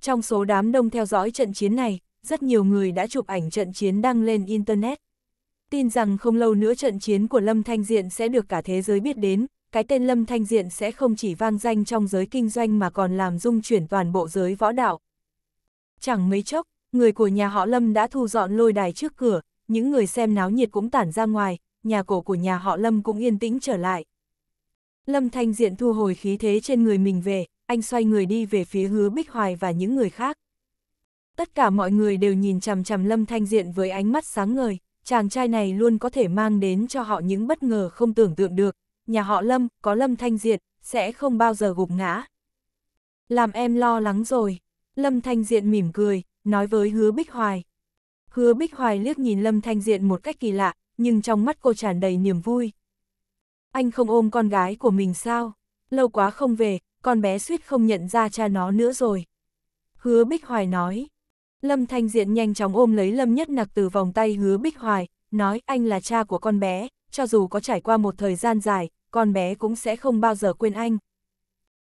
[SPEAKER 1] Trong số đám đông theo dõi trận chiến này, rất nhiều người đã chụp ảnh trận chiến đăng lên Internet. Tin rằng không lâu nữa trận chiến của Lâm Thanh Diện sẽ được cả thế giới biết đến, cái tên Lâm Thanh Diện sẽ không chỉ vang danh trong giới kinh doanh mà còn làm dung chuyển toàn bộ giới võ đạo. Chẳng mấy chốc, người của nhà họ Lâm đã thu dọn lôi đài trước cửa, những người xem náo nhiệt cũng tản ra ngoài, nhà cổ của nhà họ Lâm cũng yên tĩnh trở lại. Lâm Thanh Diện thu hồi khí thế trên người mình về, anh xoay người đi về phía hứa Bích Hoài và những người khác. Tất cả mọi người đều nhìn chằm chằm Lâm Thanh Diện với ánh mắt sáng ngời, chàng trai này luôn có thể mang đến cho họ những bất ngờ không tưởng tượng được, nhà họ Lâm, có Lâm Thanh Diệt, sẽ không bao giờ gục ngã. Làm em lo lắng rồi. Lâm Thanh Diện mỉm cười, nói với Hứa Bích Hoài. Hứa Bích Hoài liếc nhìn Lâm Thanh Diện một cách kỳ lạ, nhưng trong mắt cô tràn đầy niềm vui. Anh không ôm con gái của mình sao? Lâu quá không về, con bé suýt không nhận ra cha nó nữa rồi. Hứa Bích Hoài nói. Lâm Thanh Diện nhanh chóng ôm lấy Lâm Nhất Nặc từ vòng tay Hứa Bích Hoài, nói anh là cha của con bé, cho dù có trải qua một thời gian dài, con bé cũng sẽ không bao giờ quên anh.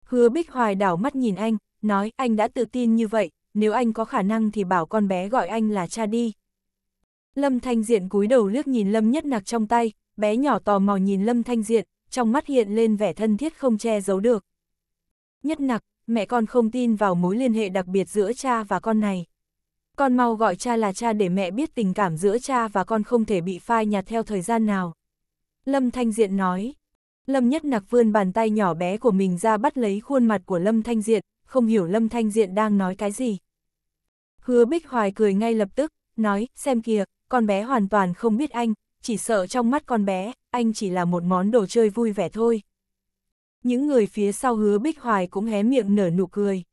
[SPEAKER 1] Hứa Bích Hoài đảo mắt nhìn anh, nói anh đã tự tin như vậy, nếu anh có khả năng thì bảo con bé gọi anh là cha đi. Lâm Thanh Diện cúi đầu liếc nhìn Lâm Nhất Nặc trong tay, bé nhỏ tò mò nhìn Lâm Thanh Diện, trong mắt hiện lên vẻ thân thiết không che giấu được. Nhất Nặc, mẹ con không tin vào mối liên hệ đặc biệt giữa cha và con này. Con mau gọi cha là cha để mẹ biết tình cảm giữa cha và con không thể bị phai nhạt theo thời gian nào. Lâm Thanh Diện nói, Lâm Nhất Nặc vươn bàn tay nhỏ bé của mình ra bắt lấy khuôn mặt của Lâm Thanh Diện, không hiểu Lâm Thanh Diện đang nói cái gì. Hứa Bích Hoài cười ngay lập tức, nói, xem kìa, con bé hoàn toàn không biết anh, chỉ sợ trong mắt con bé, anh chỉ là một món đồ chơi vui vẻ thôi. Những người phía sau hứa Bích Hoài cũng hé miệng nở nụ cười.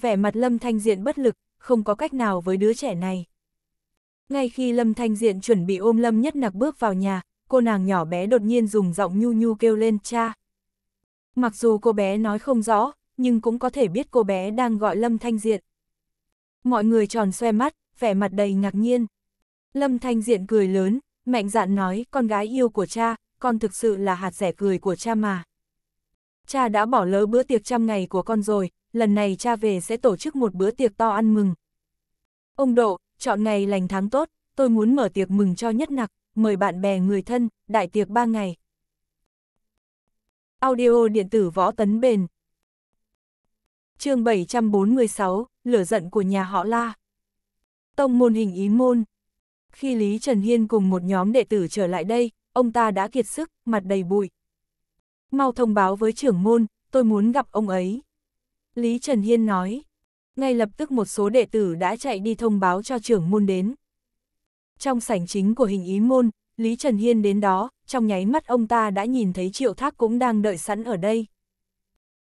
[SPEAKER 1] Vẻ mặt Lâm Thanh Diện bất lực, không có cách nào với đứa trẻ này. Ngay khi Lâm Thanh Diện chuẩn bị ôm Lâm Nhất Nặc bước vào nhà, cô nàng nhỏ bé đột nhiên dùng giọng nhu nhu kêu lên cha. Mặc dù cô bé nói không rõ, nhưng cũng có thể biết cô bé đang gọi Lâm Thanh Diện. Mọi người tròn xoe mắt, vẻ mặt đầy ngạc nhiên. Lâm Thanh Diện cười lớn, mạnh dạn nói con gái yêu của cha, con thực sự là hạt rẻ cười của cha mà. Cha đã bỏ lỡ bữa tiệc trăm ngày của con rồi, lần này cha về sẽ tổ chức một bữa tiệc to ăn mừng. Ông Độ, chọn ngày lành tháng tốt, tôi muốn mở tiệc mừng cho nhất nặc mời bạn bè người thân, đại tiệc 3 ngày. Audio điện tử võ tấn bền chương 746, lửa giận của nhà họ La. Tông môn hình ý môn. Khi Lý Trần Hiên cùng một nhóm đệ tử trở lại đây, ông ta đã kiệt sức, mặt đầy bụi. Mau thông báo với trưởng môn, tôi muốn gặp ông ấy. Lý Trần Hiên nói. Ngay lập tức một số đệ tử đã chạy đi thông báo cho trưởng môn đến trong sảnh chính của hình ý môn, Lý Trần Hiên đến đó, trong nháy mắt ông ta đã nhìn thấy Triệu Thác cũng đang đợi sẵn ở đây.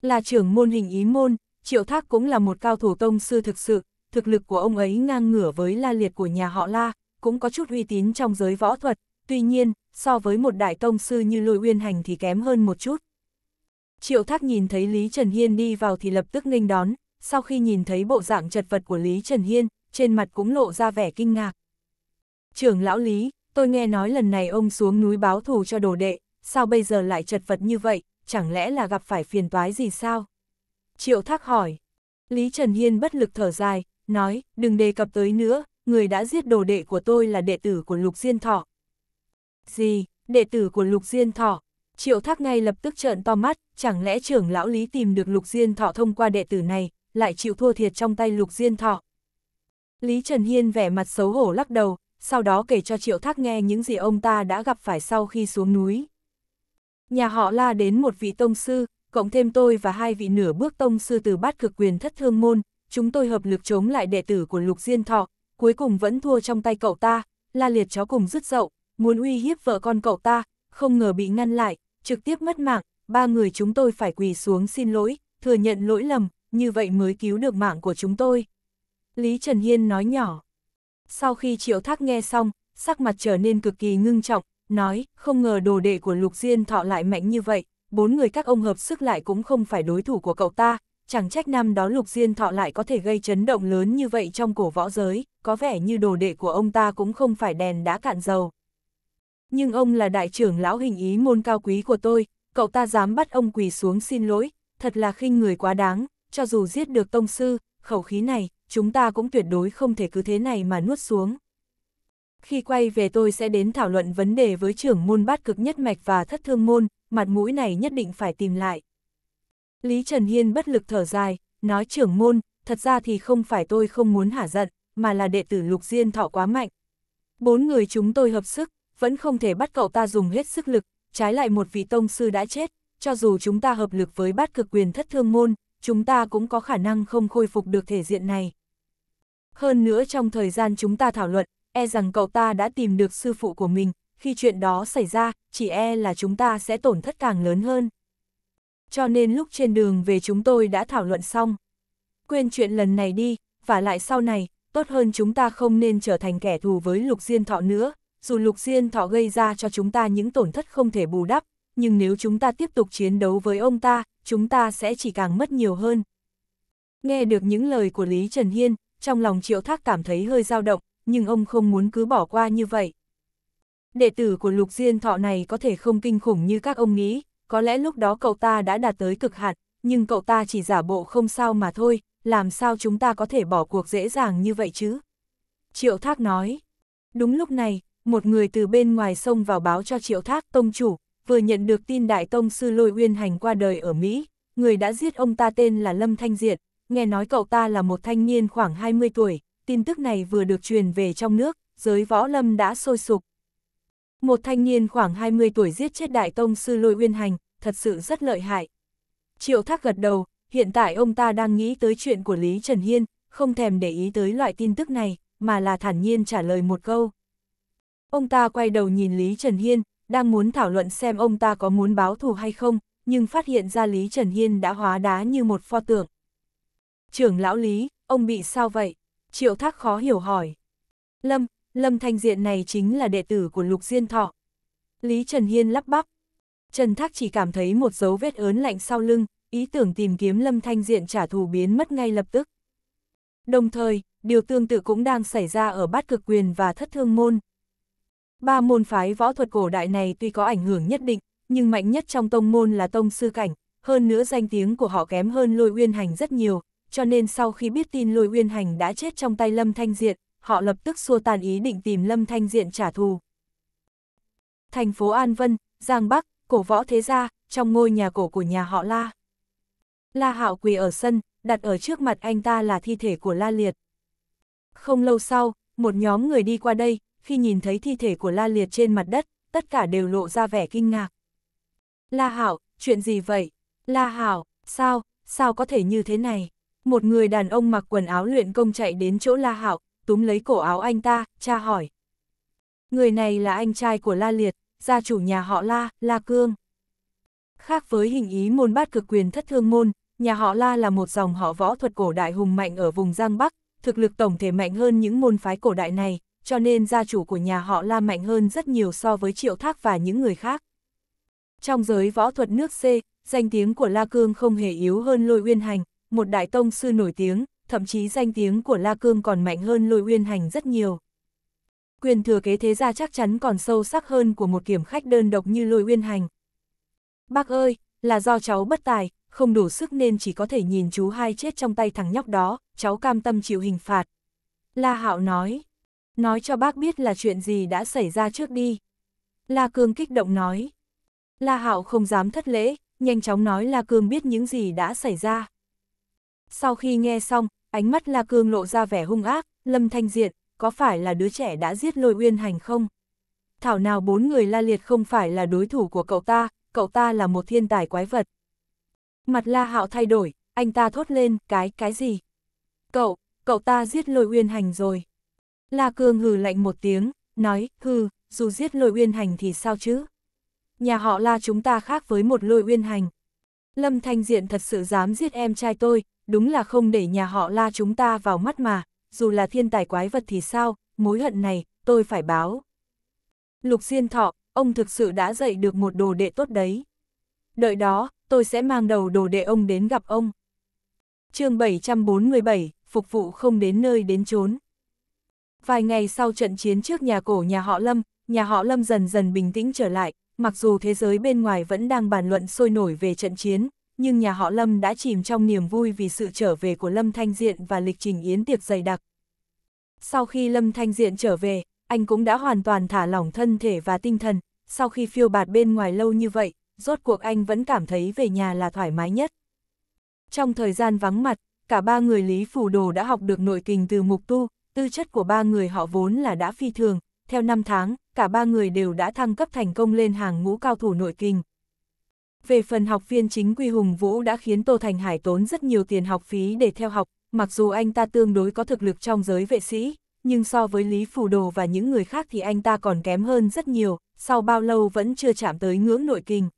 [SPEAKER 1] Là trưởng môn hình ý môn, Triệu Thác cũng là một cao thủ tông sư thực sự, thực lực của ông ấy ngang ngửa với la liệt của nhà họ La, cũng có chút uy tín trong giới võ thuật, tuy nhiên, so với một đại tông sư như Lôi Uyên Hành thì kém hơn một chút. Triệu Thác nhìn thấy Lý Trần Hiên đi vào thì lập tức nghênh đón, sau khi nhìn thấy bộ dạng chật vật của Lý Trần Hiên, trên mặt cũng lộ ra vẻ kinh ngạc trưởng lão lý, tôi nghe nói lần này ông xuống núi báo thù cho đồ đệ, sao bây giờ lại chật vật như vậy, chẳng lẽ là gặp phải phiền toái gì sao? Triệu Thác hỏi. Lý Trần Hiên bất lực thở dài, nói, đừng đề cập tới nữa, người đã giết đồ đệ của tôi là đệ tử của Lục Diên Thọ. Gì, đệ tử của Lục Diên Thọ? Triệu Thác ngay lập tức trợn to mắt, chẳng lẽ trưởng lão Lý tìm được Lục Diên Thọ thông qua đệ tử này, lại chịu thua thiệt trong tay Lục Diên Thọ? Lý Trần Hiên vẻ mặt xấu hổ lắc đầu, sau đó kể cho Triệu Thác nghe những gì ông ta đã gặp phải sau khi xuống núi. Nhà họ la đến một vị tông sư, cộng thêm tôi và hai vị nửa bước tông sư từ bát cực quyền thất thương môn, chúng tôi hợp lực chống lại đệ tử của Lục Diên Thọ, cuối cùng vẫn thua trong tay cậu ta, la liệt chó cùng rứt dậu, muốn uy hiếp vợ con cậu ta, không ngờ bị ngăn lại, trực tiếp mất mạng, ba người chúng tôi phải quỳ xuống xin lỗi, thừa nhận lỗi lầm, như vậy mới cứu được mạng của chúng tôi. Lý Trần Hiên nói nhỏ. Sau khi triệu thác nghe xong, sắc mặt trở nên cực kỳ ngưng trọng, nói, không ngờ đồ đệ của Lục Diên thọ lại mạnh như vậy, bốn người các ông hợp sức lại cũng không phải đối thủ của cậu ta, chẳng trách năm đó Lục Diên thọ lại có thể gây chấn động lớn như vậy trong cổ võ giới, có vẻ như đồ đệ của ông ta cũng không phải đèn đã cạn dầu. Nhưng ông là đại trưởng lão hình ý môn cao quý của tôi, cậu ta dám bắt ông quỳ xuống xin lỗi, thật là khinh người quá đáng, cho dù giết được tông sư, khẩu khí này, chúng ta cũng tuyệt đối không thể cứ thế này mà nuốt xuống. Khi quay về tôi sẽ đến thảo luận vấn đề với trưởng môn bát cực nhất mạch và thất thương môn, mặt mũi này nhất định phải tìm lại. Lý Trần Hiên bất lực thở dài, nói trưởng môn, thật ra thì không phải tôi không muốn hả giận, mà là đệ tử Lục Diên thọ quá mạnh. Bốn người chúng tôi hợp sức, vẫn không thể bắt cậu ta dùng hết sức lực, trái lại một vị tông sư đã chết, cho dù chúng ta hợp lực với bát cực quyền thất thương môn, chúng ta cũng có khả năng không khôi phục được thể diện này. Hơn nữa trong thời gian chúng ta thảo luận, e rằng cậu ta đã tìm được sư phụ của mình, khi chuyện đó xảy ra, chỉ e là chúng ta sẽ tổn thất càng lớn hơn. Cho nên lúc trên đường về chúng tôi đã thảo luận xong. Quên chuyện lần này đi, và lại sau này, tốt hơn chúng ta không nên trở thành kẻ thù với lục diên thọ nữa, dù lục diên thọ gây ra cho chúng ta những tổn thất không thể bù đắp, nhưng nếu chúng ta tiếp tục chiến đấu với ông ta, chúng ta sẽ chỉ càng mất nhiều hơn. Nghe được những lời của Lý Trần Hiên, trong lòng triệu thác cảm thấy hơi dao động, nhưng ông không muốn cứ bỏ qua như vậy. Đệ tử của Lục Diên Thọ này có thể không kinh khủng như các ông nghĩ, có lẽ lúc đó cậu ta đã đạt tới cực hạn, nhưng cậu ta chỉ giả bộ không sao mà thôi, làm sao chúng ta có thể bỏ cuộc dễ dàng như vậy chứ? Triệu Thác nói. Đúng lúc này, một người từ bên ngoài sông vào báo cho Triệu Thác Tông Chủ, vừa nhận được tin Đại Tông Sư Lôi Uyên Hành qua đời ở Mỹ, người đã giết ông ta tên là Lâm Thanh Diệt, nghe nói cậu ta là một thanh niên khoảng 20 tuổi, tin tức này vừa được truyền về trong nước, giới võ lâm đã sôi sục. Một thanh niên khoảng 20 tuổi giết chết đại tông sư lôi uyên hành, thật sự rất lợi hại. Triệu thác gật đầu, hiện tại ông ta đang nghĩ tới chuyện của Lý Trần Hiên, không thèm để ý tới loại tin tức này, mà là thản nhiên trả lời một câu. Ông ta quay đầu nhìn Lý Trần Hiên, đang muốn thảo luận xem ông ta có muốn báo thù hay không, nhưng phát hiện ra Lý Trần Hiên đã hóa đá như một pho tượng, trưởng lão Lý, ông bị sao vậy? Triệu Thác khó hiểu hỏi. Lâm, Lâm Thanh Diện này chính là đệ tử của Lục Diên Thọ. Lý Trần Hiên lắp bắp. Trần Thác chỉ cảm thấy một dấu vết ớn lạnh sau lưng, ý tưởng tìm kiếm Lâm Thanh Diện trả thù biến mất ngay lập tức. Đồng thời, điều tương tự cũng đang xảy ra ở bát cực quyền và thất thương môn. Ba môn phái võ thuật cổ đại này tuy có ảnh hưởng nhất định, nhưng mạnh nhất trong tông môn là tông sư cảnh, hơn nữa danh tiếng của họ kém hơn lôi uyên hành rất nhiều, cho nên sau khi biết tin Lôi Uyên Hành đã chết trong tay Lâm Thanh Diện, họ lập tức xua tan ý định tìm Lâm Thanh Diện trả thù. Thành phố An Vân, Giang Bắc, cổ võ thế gia, trong ngôi nhà cổ của nhà họ La. La Hạo quỳ ở sân, đặt ở trước mặt anh ta là thi thể của La Liệt. Không lâu sau, một nhóm người đi qua đây, khi nhìn thấy thi thể của La Liệt trên mặt đất, tất cả đều lộ ra vẻ kinh ngạc. La Hạo, chuyện gì vậy? La Hạo, sao, sao có thể như thế này? Một người đàn ông mặc quần áo luyện công chạy đến chỗ La Hạo, túm lấy cổ áo anh ta, cha hỏi. Người này là anh trai của La Liệt, gia chủ nhà họ La, La Cương. Khác với hình ý môn bát cực quyền thất thương môn, nhà họ La là một dòng họ võ thuật cổ đại hùng mạnh ở vùng Giang Bắc, thực lực tổng thể mạnh hơn những môn phái cổ đại này, cho nên gia chủ của nhà họ La mạnh hơn rất nhiều so với Triệu Thác và những người khác. Trong giới võ thuật nước C, danh tiếng của La Cương không hề yếu hơn Lôi Uyên Hành, một đại tông sư nổi tiếng, thậm chí danh tiếng của La Cương còn mạnh hơn lôi uyên hành rất nhiều. Quyền thừa kế thế gia chắc chắn còn sâu sắc hơn của một kiểm khách đơn độc như lôi uyên hành. Bác ơi, là do cháu bất tài, không đủ sức nên chỉ có thể nhìn chú hai chết trong tay thằng nhóc đó, cháu cam tâm chịu hình phạt. La Hạo nói, nói cho bác biết là chuyện gì đã xảy ra trước đi. La Cương kích động nói. La Hạo không dám thất lễ, nhanh chóng nói La Cương biết những gì đã xảy ra. Sau khi nghe xong, ánh mắt La Cương lộ ra vẻ hung ác, Lâm Thanh Diện, có phải là đứa trẻ đã giết lôi uyên hành không? Thảo nào bốn người La Liệt không phải là đối thủ của cậu ta, cậu ta là một thiên tài quái vật. Mặt La Hạo thay đổi, anh ta thốt lên, cái, cái gì? Cậu, cậu ta giết lôi uyên hành rồi. La Cương hừ lạnh một tiếng, nói, hừ, dù giết lôi uyên hành thì sao chứ? Nhà họ La chúng ta khác với một lôi uyên hành. Lâm Thanh Diện thật sự dám giết em trai tôi, đúng là không để nhà họ la chúng ta vào mắt mà, dù là thiên tài quái vật thì sao, mối hận này, tôi phải báo. Lục Diên Thọ, ông thực sự đã dạy được một đồ đệ tốt đấy. Đợi đó, tôi sẽ mang đầu đồ đệ ông đến gặp ông. chương 747, phục vụ không đến nơi đến chốn. Vài ngày sau trận chiến trước nhà cổ nhà họ Lâm, nhà họ Lâm dần dần bình tĩnh trở lại, mặc dù thế giới bên ngoài vẫn đang bàn luận sôi nổi về trận chiến, nhưng nhà họ Lâm đã chìm trong niềm vui vì sự trở về của Lâm Thanh Diện và lịch trình yến tiệc dày đặc. Sau khi Lâm Thanh Diện trở về, anh cũng đã hoàn toàn thả lỏng thân thể và tinh thần, sau khi phiêu bạt bên ngoài lâu như vậy, rốt cuộc anh vẫn cảm thấy về nhà là thoải mái nhất. Trong thời gian vắng mặt, cả ba người Lý Phủ Đồ đã học được nội kinh từ mục tu, tư chất của ba người họ vốn là đã phi thường, theo năm tháng, cả ba người đều đã thăng cấp thành công lên hàng ngũ cao thủ nội kinh. Về phần học viên chính quy Hùng Vũ đã khiến Tô Thành Hải tốn rất nhiều tiền học phí để theo học, mặc dù anh ta tương đối có thực lực trong giới vệ sĩ, nhưng so với Lý Phủ Đồ và những người khác thì anh ta còn kém hơn rất nhiều, sau bao lâu vẫn chưa chạm tới ngưỡng nội kinh.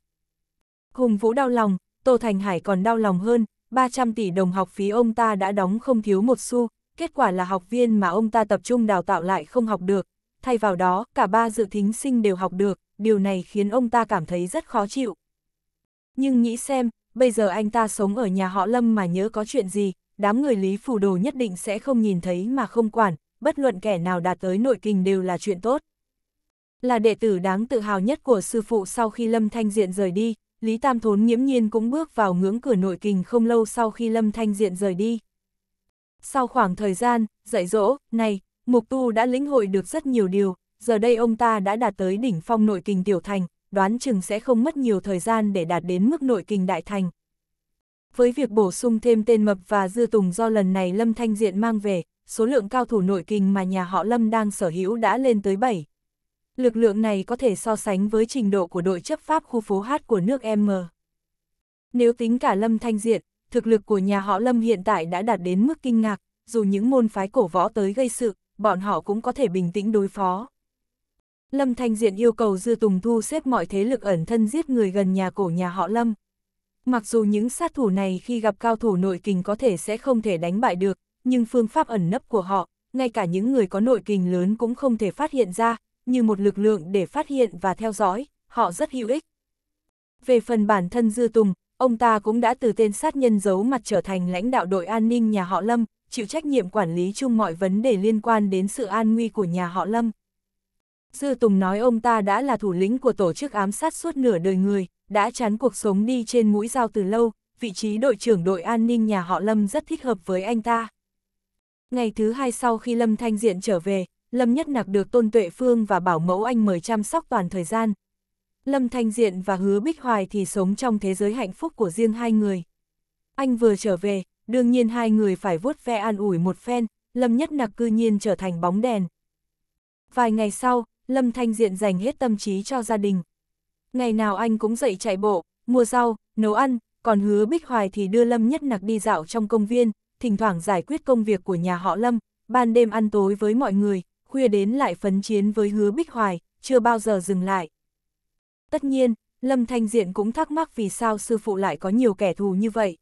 [SPEAKER 1] Hùng Vũ đau lòng, Tô Thành Hải còn đau lòng hơn, 300 tỷ đồng học phí ông ta đã đóng không thiếu một xu, kết quả là học viên mà ông ta tập trung đào tạo lại không học được, thay vào đó cả ba dự thính sinh đều học được, điều này khiến ông ta cảm thấy rất khó chịu. Nhưng nghĩ xem, bây giờ anh ta sống ở nhà họ Lâm mà nhớ có chuyện gì, đám người Lý Phủ Đồ nhất định sẽ không nhìn thấy mà không quản, bất luận kẻ nào đạt tới nội kinh đều là chuyện tốt. Là đệ tử đáng tự hào nhất của sư phụ sau khi Lâm Thanh Diện rời đi, Lý Tam Thốn nghiễm nhiên cũng bước vào ngưỡng cửa nội kinh không lâu sau khi Lâm Thanh Diện rời đi. Sau khoảng thời gian, dạy dỗ, này, Mục Tu đã lĩnh hội được rất nhiều điều, giờ đây ông ta đã đạt tới đỉnh phong nội kinh tiểu thành, đoán chừng sẽ không mất nhiều thời gian để đạt đến mức nội kình đại thành. Với việc bổ sung thêm tên Mập và Dư Tùng do lần này Lâm Thanh Diện mang về, số lượng cao thủ nội kình mà nhà họ Lâm đang sở hữu đã lên tới 7. Lực lượng này có thể so sánh với trình độ của đội chấp pháp khu phố hát của nước M. Nếu tính cả Lâm Thanh Diện, thực lực của nhà họ Lâm hiện tại đã đạt đến mức kinh ngạc, dù những môn phái cổ võ tới gây sự, bọn họ cũng có thể bình tĩnh đối phó. Lâm Thanh Diện yêu cầu Dư Tùng thu xếp mọi thế lực ẩn thân giết người gần nhà cổ nhà họ Lâm. Mặc dù những sát thủ này khi gặp cao thủ nội kình có thể sẽ không thể đánh bại được, nhưng phương pháp ẩn nấp của họ, ngay cả những người có nội kình lớn cũng không thể phát hiện ra, như một lực lượng để phát hiện và theo dõi, họ rất hữu ích. Về phần bản thân Dư Tùng, ông ta cũng đã từ tên sát nhân giấu mặt trở thành lãnh đạo đội an ninh nhà họ Lâm, chịu trách nhiệm quản lý chung mọi vấn đề liên quan đến sự an nguy của nhà họ Lâm. Dư Tùng nói ông ta đã là thủ lĩnh của tổ chức ám sát suốt nửa đời người, đã chán cuộc sống đi trên mũi dao từ lâu, vị trí đội trưởng đội an ninh nhà họ Lâm rất thích hợp với anh ta. Ngày thứ hai sau khi Lâm Thanh Diện trở về, Lâm Nhất Nạc được Tôn Tuệ Phương và Bảo Mẫu Anh mời chăm sóc toàn thời gian. Lâm Thanh Diện và Hứa Bích Hoài thì sống trong thế giới hạnh phúc của riêng hai người. Anh vừa trở về, đương nhiên hai người phải vuốt ve an ủi một phen, Lâm Nhất Nạc cư nhiên trở thành bóng đèn. Vài ngày sau, Lâm Thanh Diện dành hết tâm trí cho gia đình. Ngày nào anh cũng dậy chạy bộ, mua rau, nấu ăn, còn hứa Bích Hoài thì đưa Lâm Nhất Nặc đi dạo trong công viên, thỉnh thoảng giải quyết công việc của nhà họ Lâm, ban đêm ăn tối với mọi người, khuya đến lại phấn chiến với hứa Bích Hoài, chưa bao giờ dừng lại. Tất nhiên, Lâm Thanh Diện cũng thắc mắc vì sao sư phụ lại có nhiều kẻ thù như vậy.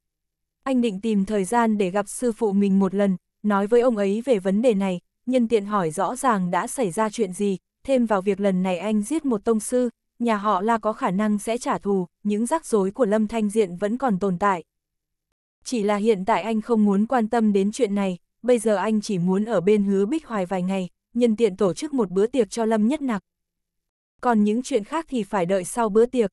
[SPEAKER 1] Anh định tìm thời gian để gặp sư phụ mình một lần, nói với ông ấy về vấn đề này, nhân tiện hỏi rõ ràng đã xảy ra chuyện gì, thêm vào việc lần này anh giết một tông sư, nhà họ là có khả năng sẽ trả thù, những rắc rối của Lâm Thanh Diện vẫn còn tồn tại. Chỉ là hiện tại anh không muốn quan tâm đến chuyện này, bây giờ anh chỉ muốn ở bên hứa Bích Hoài vài ngày, nhân tiện tổ chức một bữa tiệc cho Lâm Nhất Nặc. Còn những chuyện khác thì phải đợi sau bữa tiệc.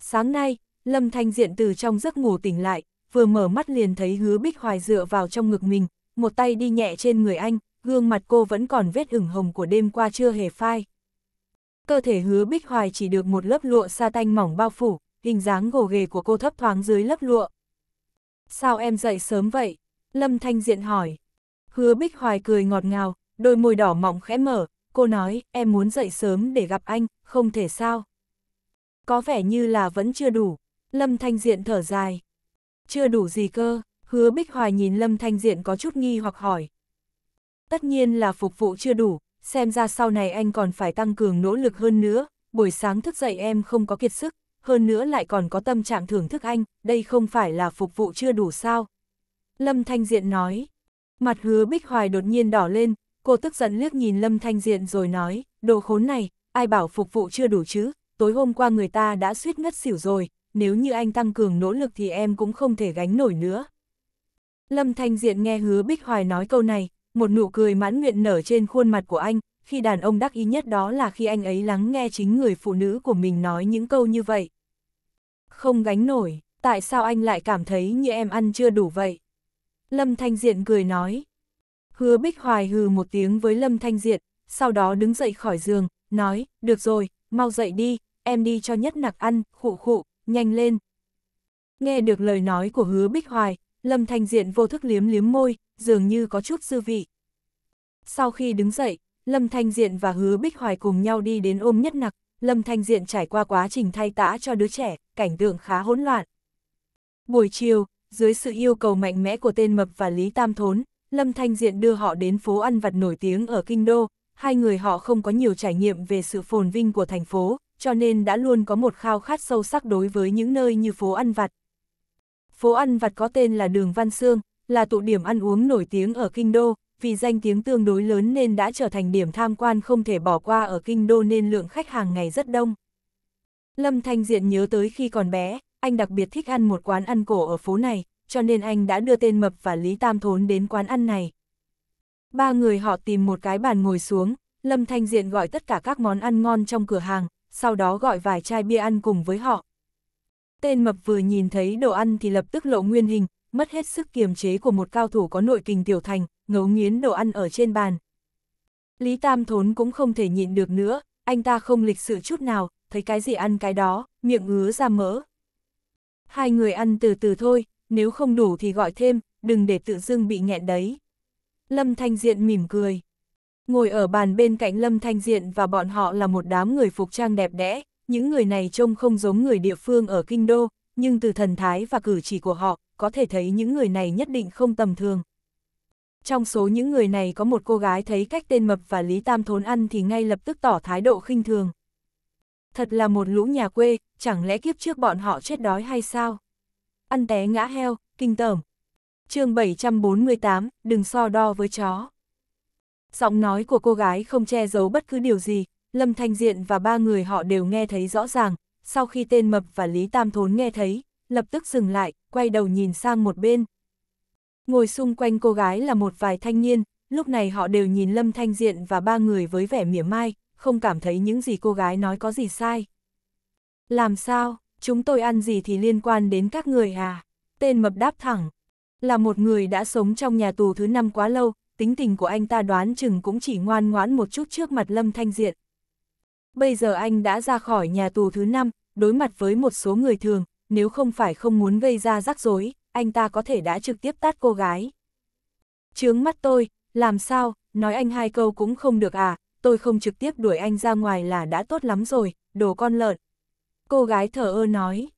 [SPEAKER 1] Sáng nay, Lâm Thanh Diện từ trong giấc ngủ tỉnh lại, vừa mở mắt liền thấy hứa Bích Hoài dựa vào trong ngực mình, một tay đi nhẹ trên người anh, gương mặt cô vẫn còn vết ửng hồng của đêm qua chưa hề phai. Cơ thể hứa bích hoài chỉ được một lớp lụa sa tanh mỏng bao phủ, hình dáng gồ ghề của cô thấp thoáng dưới lớp lụa. Sao em dậy sớm vậy? Lâm Thanh Diện hỏi. Hứa bích hoài cười ngọt ngào, đôi môi đỏ mỏng khẽ mở, cô nói em muốn dậy sớm để gặp anh, không thể sao. Có vẻ như là vẫn chưa đủ, Lâm Thanh Diện thở dài. Chưa đủ gì cơ, hứa bích hoài nhìn Lâm Thanh Diện có chút nghi hoặc hỏi, Tất nhiên là phục vụ chưa đủ, xem ra sau này anh còn phải tăng cường nỗ lực hơn nữa, buổi sáng thức dậy em không có kiệt sức, hơn nữa lại còn có tâm trạng thưởng thức anh, đây không phải là phục vụ chưa đủ sao. Lâm Thanh Diện nói, mặt hứa Bích Hoài đột nhiên đỏ lên, cô tức giận liếc nhìn Lâm Thanh Diện rồi nói, đồ khốn này, ai bảo phục vụ chưa đủ chứ, tối hôm qua người ta đã suýt ngất xỉu rồi, nếu như anh tăng cường nỗ lực thì em cũng không thể gánh nổi nữa. Lâm Thanh Diện nghe hứa Bích Hoài nói câu này, một nụ cười mãn nguyện nở trên khuôn mặt của anh, khi đàn ông đắc ý nhất đó là khi anh ấy lắng nghe chính người phụ nữ của mình nói những câu như vậy. Không gánh nổi, tại sao anh lại cảm thấy như em ăn chưa đủ vậy? Lâm Thanh Diện cười nói. Hứa Bích Hoài hừ một tiếng với Lâm Thanh Diện, sau đó đứng dậy khỏi giường, nói, được rồi, mau dậy đi, em đi cho nhất nặc ăn, khụ khụ, nhanh lên. Nghe được lời nói của hứa Bích Hoài, Lâm Thanh Diện vô thức liếm liếm môi, dường như có chút dư vị. Sau khi đứng dậy, Lâm Thanh Diện và Hứa Bích Hoài cùng nhau đi đến ôm nhất nặc, Lâm Thanh Diện trải qua quá trình thay tã cho đứa trẻ, cảnh tượng khá hỗn loạn. Buổi chiều, dưới sự yêu cầu mạnh mẽ của tên Mập và Lý Tam Thốn, Lâm Thanh Diện đưa họ đến phố ăn vặt nổi tiếng ở Kinh Đô, hai người họ không có nhiều trải nghiệm về sự phồn vinh của thành phố, cho nên đã luôn có một khao khát sâu sắc đối với những nơi như phố ăn vặt. Phố ăn vặt có tên là đường Văn Sương, là tụ điểm ăn uống nổi tiếng ở Kinh Đô, vì danh tiếng tương đối lớn nên đã trở thành điểm tham quan không thể bỏ qua ở Kinh Đô nên lượng khách hàng ngày rất đông. Lâm Thanh Diện nhớ tới khi còn bé, anh đặc biệt thích ăn một quán ăn cổ ở phố này, cho nên anh đã đưa tên Mập và Lý Tam Thốn đến quán ăn này. Ba người họ tìm một cái bàn ngồi xuống, Lâm Thanh Diện gọi tất cả các món ăn ngon trong cửa hàng, sau đó gọi vài chai bia ăn cùng với họ. Tên Mập vừa nhìn thấy đồ ăn thì lập tức lộ nguyên hình, mất hết sức kiềm chế của một cao thủ có nội kình tiểu thành, ngấu nghiến đồ ăn ở trên bàn. Lý Tam Thốn cũng không thể nhịn được nữa, anh ta không lịch sự chút nào, thấy cái gì ăn cái đó, miệng ngứa ra mỡ. Hai người ăn từ từ thôi, nếu không đủ thì gọi thêm, đừng để tự dưng bị nghẹn đấy. Lâm Thanh Diện mỉm cười. Ngồi ở bàn bên cạnh Lâm Thanh Diện và bọn họ là một đám người phục trang đẹp đẽ, những người này trông không giống người địa phương ở Kinh Đô, nhưng từ thần thái và cử chỉ của họ, có thể thấy những người này nhất định không tầm thường. Trong số những người này có một cô gái thấy cách tên mập và Lý Tam Thốn ăn thì ngay lập tức tỏ thái độ khinh thường. Thật là một lũ nhà quê, chẳng lẽ kiếp trước bọn họ chết đói hay sao? Ăn té ngã heo, kinh tởm. chương 748, đừng so đo với chó. Giọng nói của cô gái không che giấu bất cứ điều gì, Lâm Thanh Diện và ba người họ đều nghe thấy rõ ràng, sau khi tên mập và Lý Tam Thốn nghe thấy, lập tức dừng lại, quay đầu nhìn sang một bên. Ngồi xung quanh cô gái là một vài thanh niên, lúc này họ đều nhìn Lâm Thanh Diện và ba người với vẻ mỉa mai, không cảm thấy những gì cô gái nói có gì sai. Làm sao, chúng tôi ăn gì thì liên quan đến các người à? Tên mập đáp thẳng, là một người đã sống trong nhà tù thứ năm quá lâu, tính tình của anh ta đoán chừng cũng chỉ ngoan ngoãn một chút trước mặt Lâm Thanh Diện. Bây giờ anh đã ra khỏi nhà tù thứ năm, đối mặt với một số người thường, nếu không phải không muốn gây ra rắc rối, anh ta có thể đã trực tiếp tát cô gái. Trướng mắt tôi, làm sao, nói anh hai câu cũng không được à, tôi không trực tiếp đuổi anh ra ngoài là đã tốt lắm rồi, đồ con lợn. Cô gái thở ơ nói.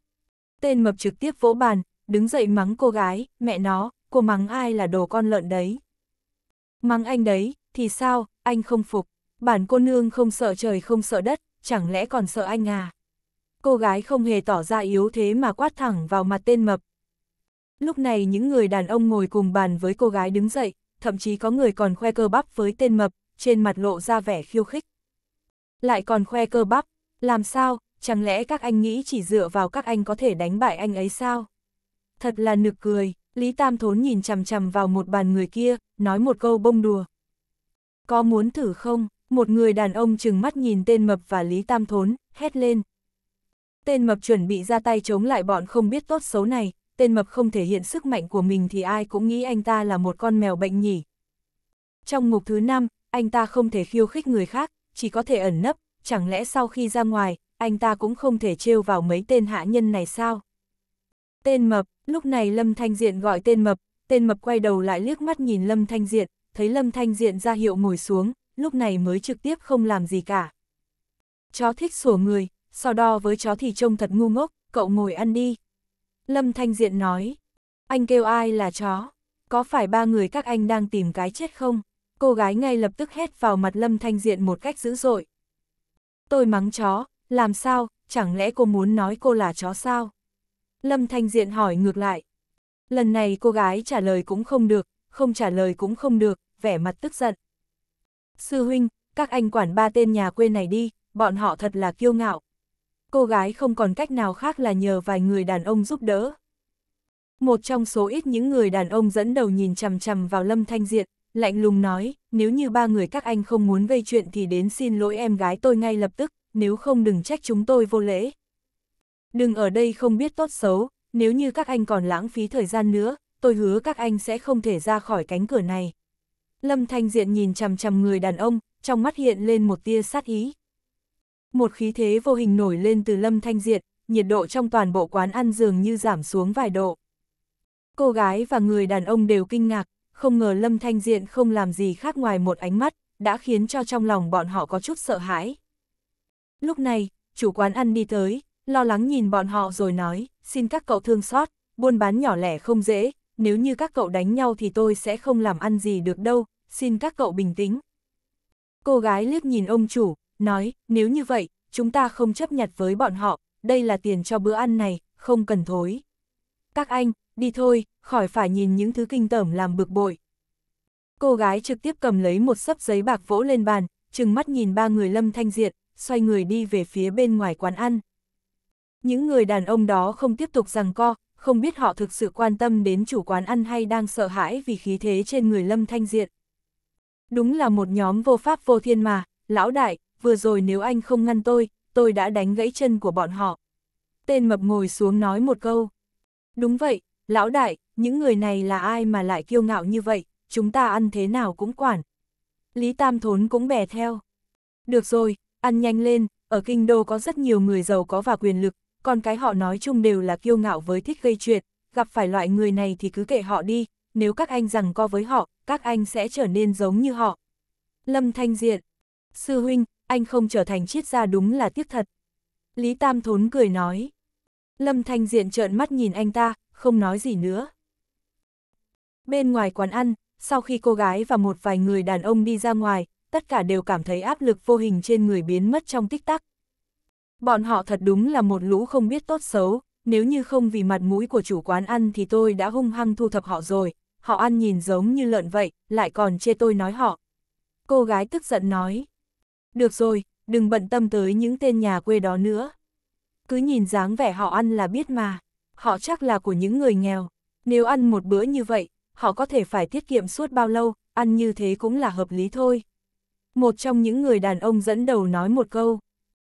[SPEAKER 1] Tên mập trực tiếp vỗ bàn, đứng dậy mắng cô gái, mẹ nó, cô mắng ai là đồ con lợn đấy. Mắng anh đấy, thì sao, anh không phục, bản cô nương không sợ trời không sợ đất, chẳng lẽ còn sợ anh à cô gái không hề tỏ ra yếu thế mà quát thẳng vào mặt tên mập. Lúc này những người đàn ông ngồi cùng bàn với cô gái đứng dậy, thậm chí có người còn khoe cơ bắp với tên mập, trên mặt lộ ra vẻ khiêu khích. Lại còn khoe cơ bắp, làm sao, chẳng lẽ các anh nghĩ chỉ dựa vào các anh có thể đánh bại anh ấy sao? Thật là nực cười, Lý Tam Thốn nhìn chằm chằm vào một bàn người kia, nói một câu bông đùa. Có muốn thử không? Một người đàn ông chừng mắt nhìn tên mập và Lý Tam Thốn, hét lên, Tên mập chuẩn bị ra tay chống lại bọn không biết tốt xấu này, tên mập không thể hiện sức mạnh của mình thì ai cũng nghĩ anh ta là một con mèo bệnh nhỉ. Trong ngục thứ 5, anh ta không thể khiêu khích người khác, chỉ có thể ẩn nấp, chẳng lẽ sau khi ra ngoài, anh ta cũng không thể trêu vào mấy tên hạ nhân này sao? Tên mập, lúc này Lâm Thanh Diện gọi tên mập, tên mập quay đầu lại liếc mắt nhìn Lâm Thanh Diện, thấy Lâm Thanh Diện ra hiệu ngồi xuống, lúc này mới trực tiếp không làm gì cả. Chó thích sủa người, so đo với chó thì trông thật ngu ngốc, cậu ngồi ăn đi. Lâm Thanh Diện nói, anh kêu ai là chó, có phải ba người các anh đang tìm cái chết không? Cô gái ngay lập tức hét vào mặt Lâm Thanh Diện một cách dữ dội. Tôi mắng chó, làm sao, chẳng lẽ cô muốn nói cô là chó sao? Lâm Thanh Diện hỏi ngược lại. Lần này cô gái trả lời cũng không được, không trả lời cũng không được, vẻ mặt tức giận. Sư huynh, các anh quản ba tên nhà quê này đi, bọn họ thật là kiêu ngạo cô gái không còn cách nào khác là nhờ vài người đàn ông giúp đỡ. Một trong số ít những người đàn ông dẫn đầu nhìn chằm chằm vào Lâm Thanh Diện, lạnh lùng nói, nếu như ba người các anh không muốn gây chuyện thì đến xin lỗi em gái tôi ngay lập tức, nếu không đừng trách chúng tôi vô lễ. Đừng ở đây không biết tốt xấu, nếu như các anh còn lãng phí thời gian nữa, tôi hứa các anh sẽ không thể ra khỏi cánh cửa này. Lâm Thanh Diện nhìn chằm chằm người đàn ông, trong mắt hiện lên một tia sát ý. Một khí thế vô hình nổi lên từ Lâm Thanh diện nhiệt độ trong toàn bộ quán ăn dường như giảm xuống vài độ. Cô gái và người đàn ông đều kinh ngạc, không ngờ Lâm Thanh Diện không làm gì khác ngoài một ánh mắt, đã khiến cho trong lòng bọn họ có chút sợ hãi. Lúc này, chủ quán ăn đi tới, lo lắng nhìn bọn họ rồi nói, xin các cậu thương xót, buôn bán nhỏ lẻ không dễ, nếu như các cậu đánh nhau thì tôi sẽ không làm ăn gì được đâu, xin các cậu bình tĩnh. Cô gái liếc nhìn ông chủ, nói, nếu như vậy, chúng ta không chấp nhặt với bọn họ, đây là tiền cho bữa ăn này, không cần thối. Các anh, đi thôi, khỏi phải nhìn những thứ kinh tởm làm bực bội. Cô gái trực tiếp cầm lấy một sấp giấy bạc vỗ lên bàn, chừng mắt nhìn ba người lâm thanh diện, xoay người đi về phía bên ngoài quán ăn. Những người đàn ông đó không tiếp tục rằng co, không biết họ thực sự quan tâm đến chủ quán ăn hay đang sợ hãi vì khí thế trên người lâm thanh diện. Đúng là một nhóm vô pháp vô thiên mà, lão đại, vừa rồi nếu anh không ngăn tôi, tôi đã đánh gãy chân của bọn họ. Tên mập ngồi xuống nói một câu. Đúng vậy, lão đại, những người này là ai mà lại kiêu ngạo như vậy, chúng ta ăn thế nào cũng quản. Lý Tam Thốn cũng bè theo. Được rồi, ăn nhanh lên, ở kinh đô có rất nhiều người giàu có và quyền lực, còn cái họ nói chung đều là kiêu ngạo với thích gây chuyện, gặp phải loại người này thì cứ kệ họ đi, nếu các anh rằng co với họ, các anh sẽ trở nên giống như họ. Lâm Thanh Diện, Sư Huynh, anh không trở thành chiết gia đúng là tiếc thật. Lý Tam Thốn cười nói. Lâm Thanh Diện trợn mắt nhìn anh ta, không nói gì nữa. Bên ngoài quán ăn, sau khi cô gái và một vài người đàn ông đi ra ngoài, tất cả đều cảm thấy áp lực vô hình trên người biến mất trong tích tắc. Bọn họ thật đúng là một lũ không biết tốt xấu, nếu như không vì mặt mũi của chủ quán ăn thì tôi đã hung hăng thu thập họ rồi, họ ăn nhìn giống như lợn vậy, lại còn chê tôi nói họ. Cô gái tức giận nói. Được rồi, đừng bận tâm tới những tên nhà quê đó nữa. Cứ nhìn dáng vẻ họ ăn là biết mà, họ chắc là của những người nghèo. Nếu ăn một bữa như vậy, họ có thể phải tiết kiệm suốt bao lâu, ăn như thế cũng là hợp lý thôi. Một trong những người đàn ông dẫn đầu nói một câu.